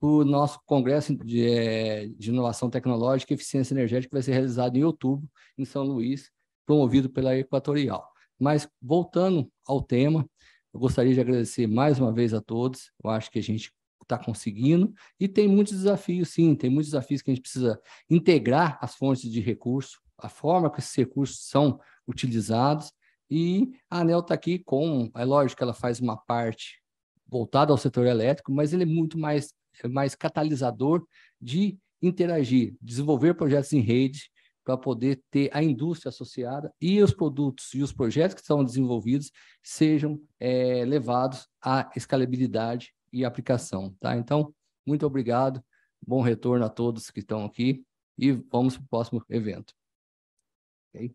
S21: o nosso Congresso de, é, de, Inovação Tecnológica e Eficiência Energética, que vai ser realizado em outubro, em São Luís, promovido pela Equatorial. Mas, voltando ao tema, eu gostaria de agradecer mais uma vez a todos, eu acho que a gente está conseguindo, e tem muitos desafios, sim, tem muitos desafios que a gente precisa integrar as fontes de recurso, a forma que esses recursos são utilizados, e a ANEL está aqui com, é lógico que ela faz uma parte voltada ao setor elétrico, mas ele é muito mais, é mais catalisador de interagir, desenvolver projetos em rede para poder ter a indústria associada e os produtos e os projetos que são desenvolvidos sejam é, levados à escalabilidade e aplicação, tá? Então, muito obrigado, bom retorno a todos que estão aqui e vamos para o próximo evento. Okay?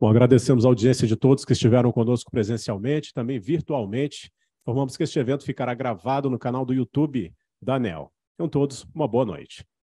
S1: Bom, agradecemos a audiência de todos que estiveram conosco presencialmente, também virtualmente. Informamos que este evento ficará gravado no canal do YouTube da ANEL. Então, todos, uma boa noite.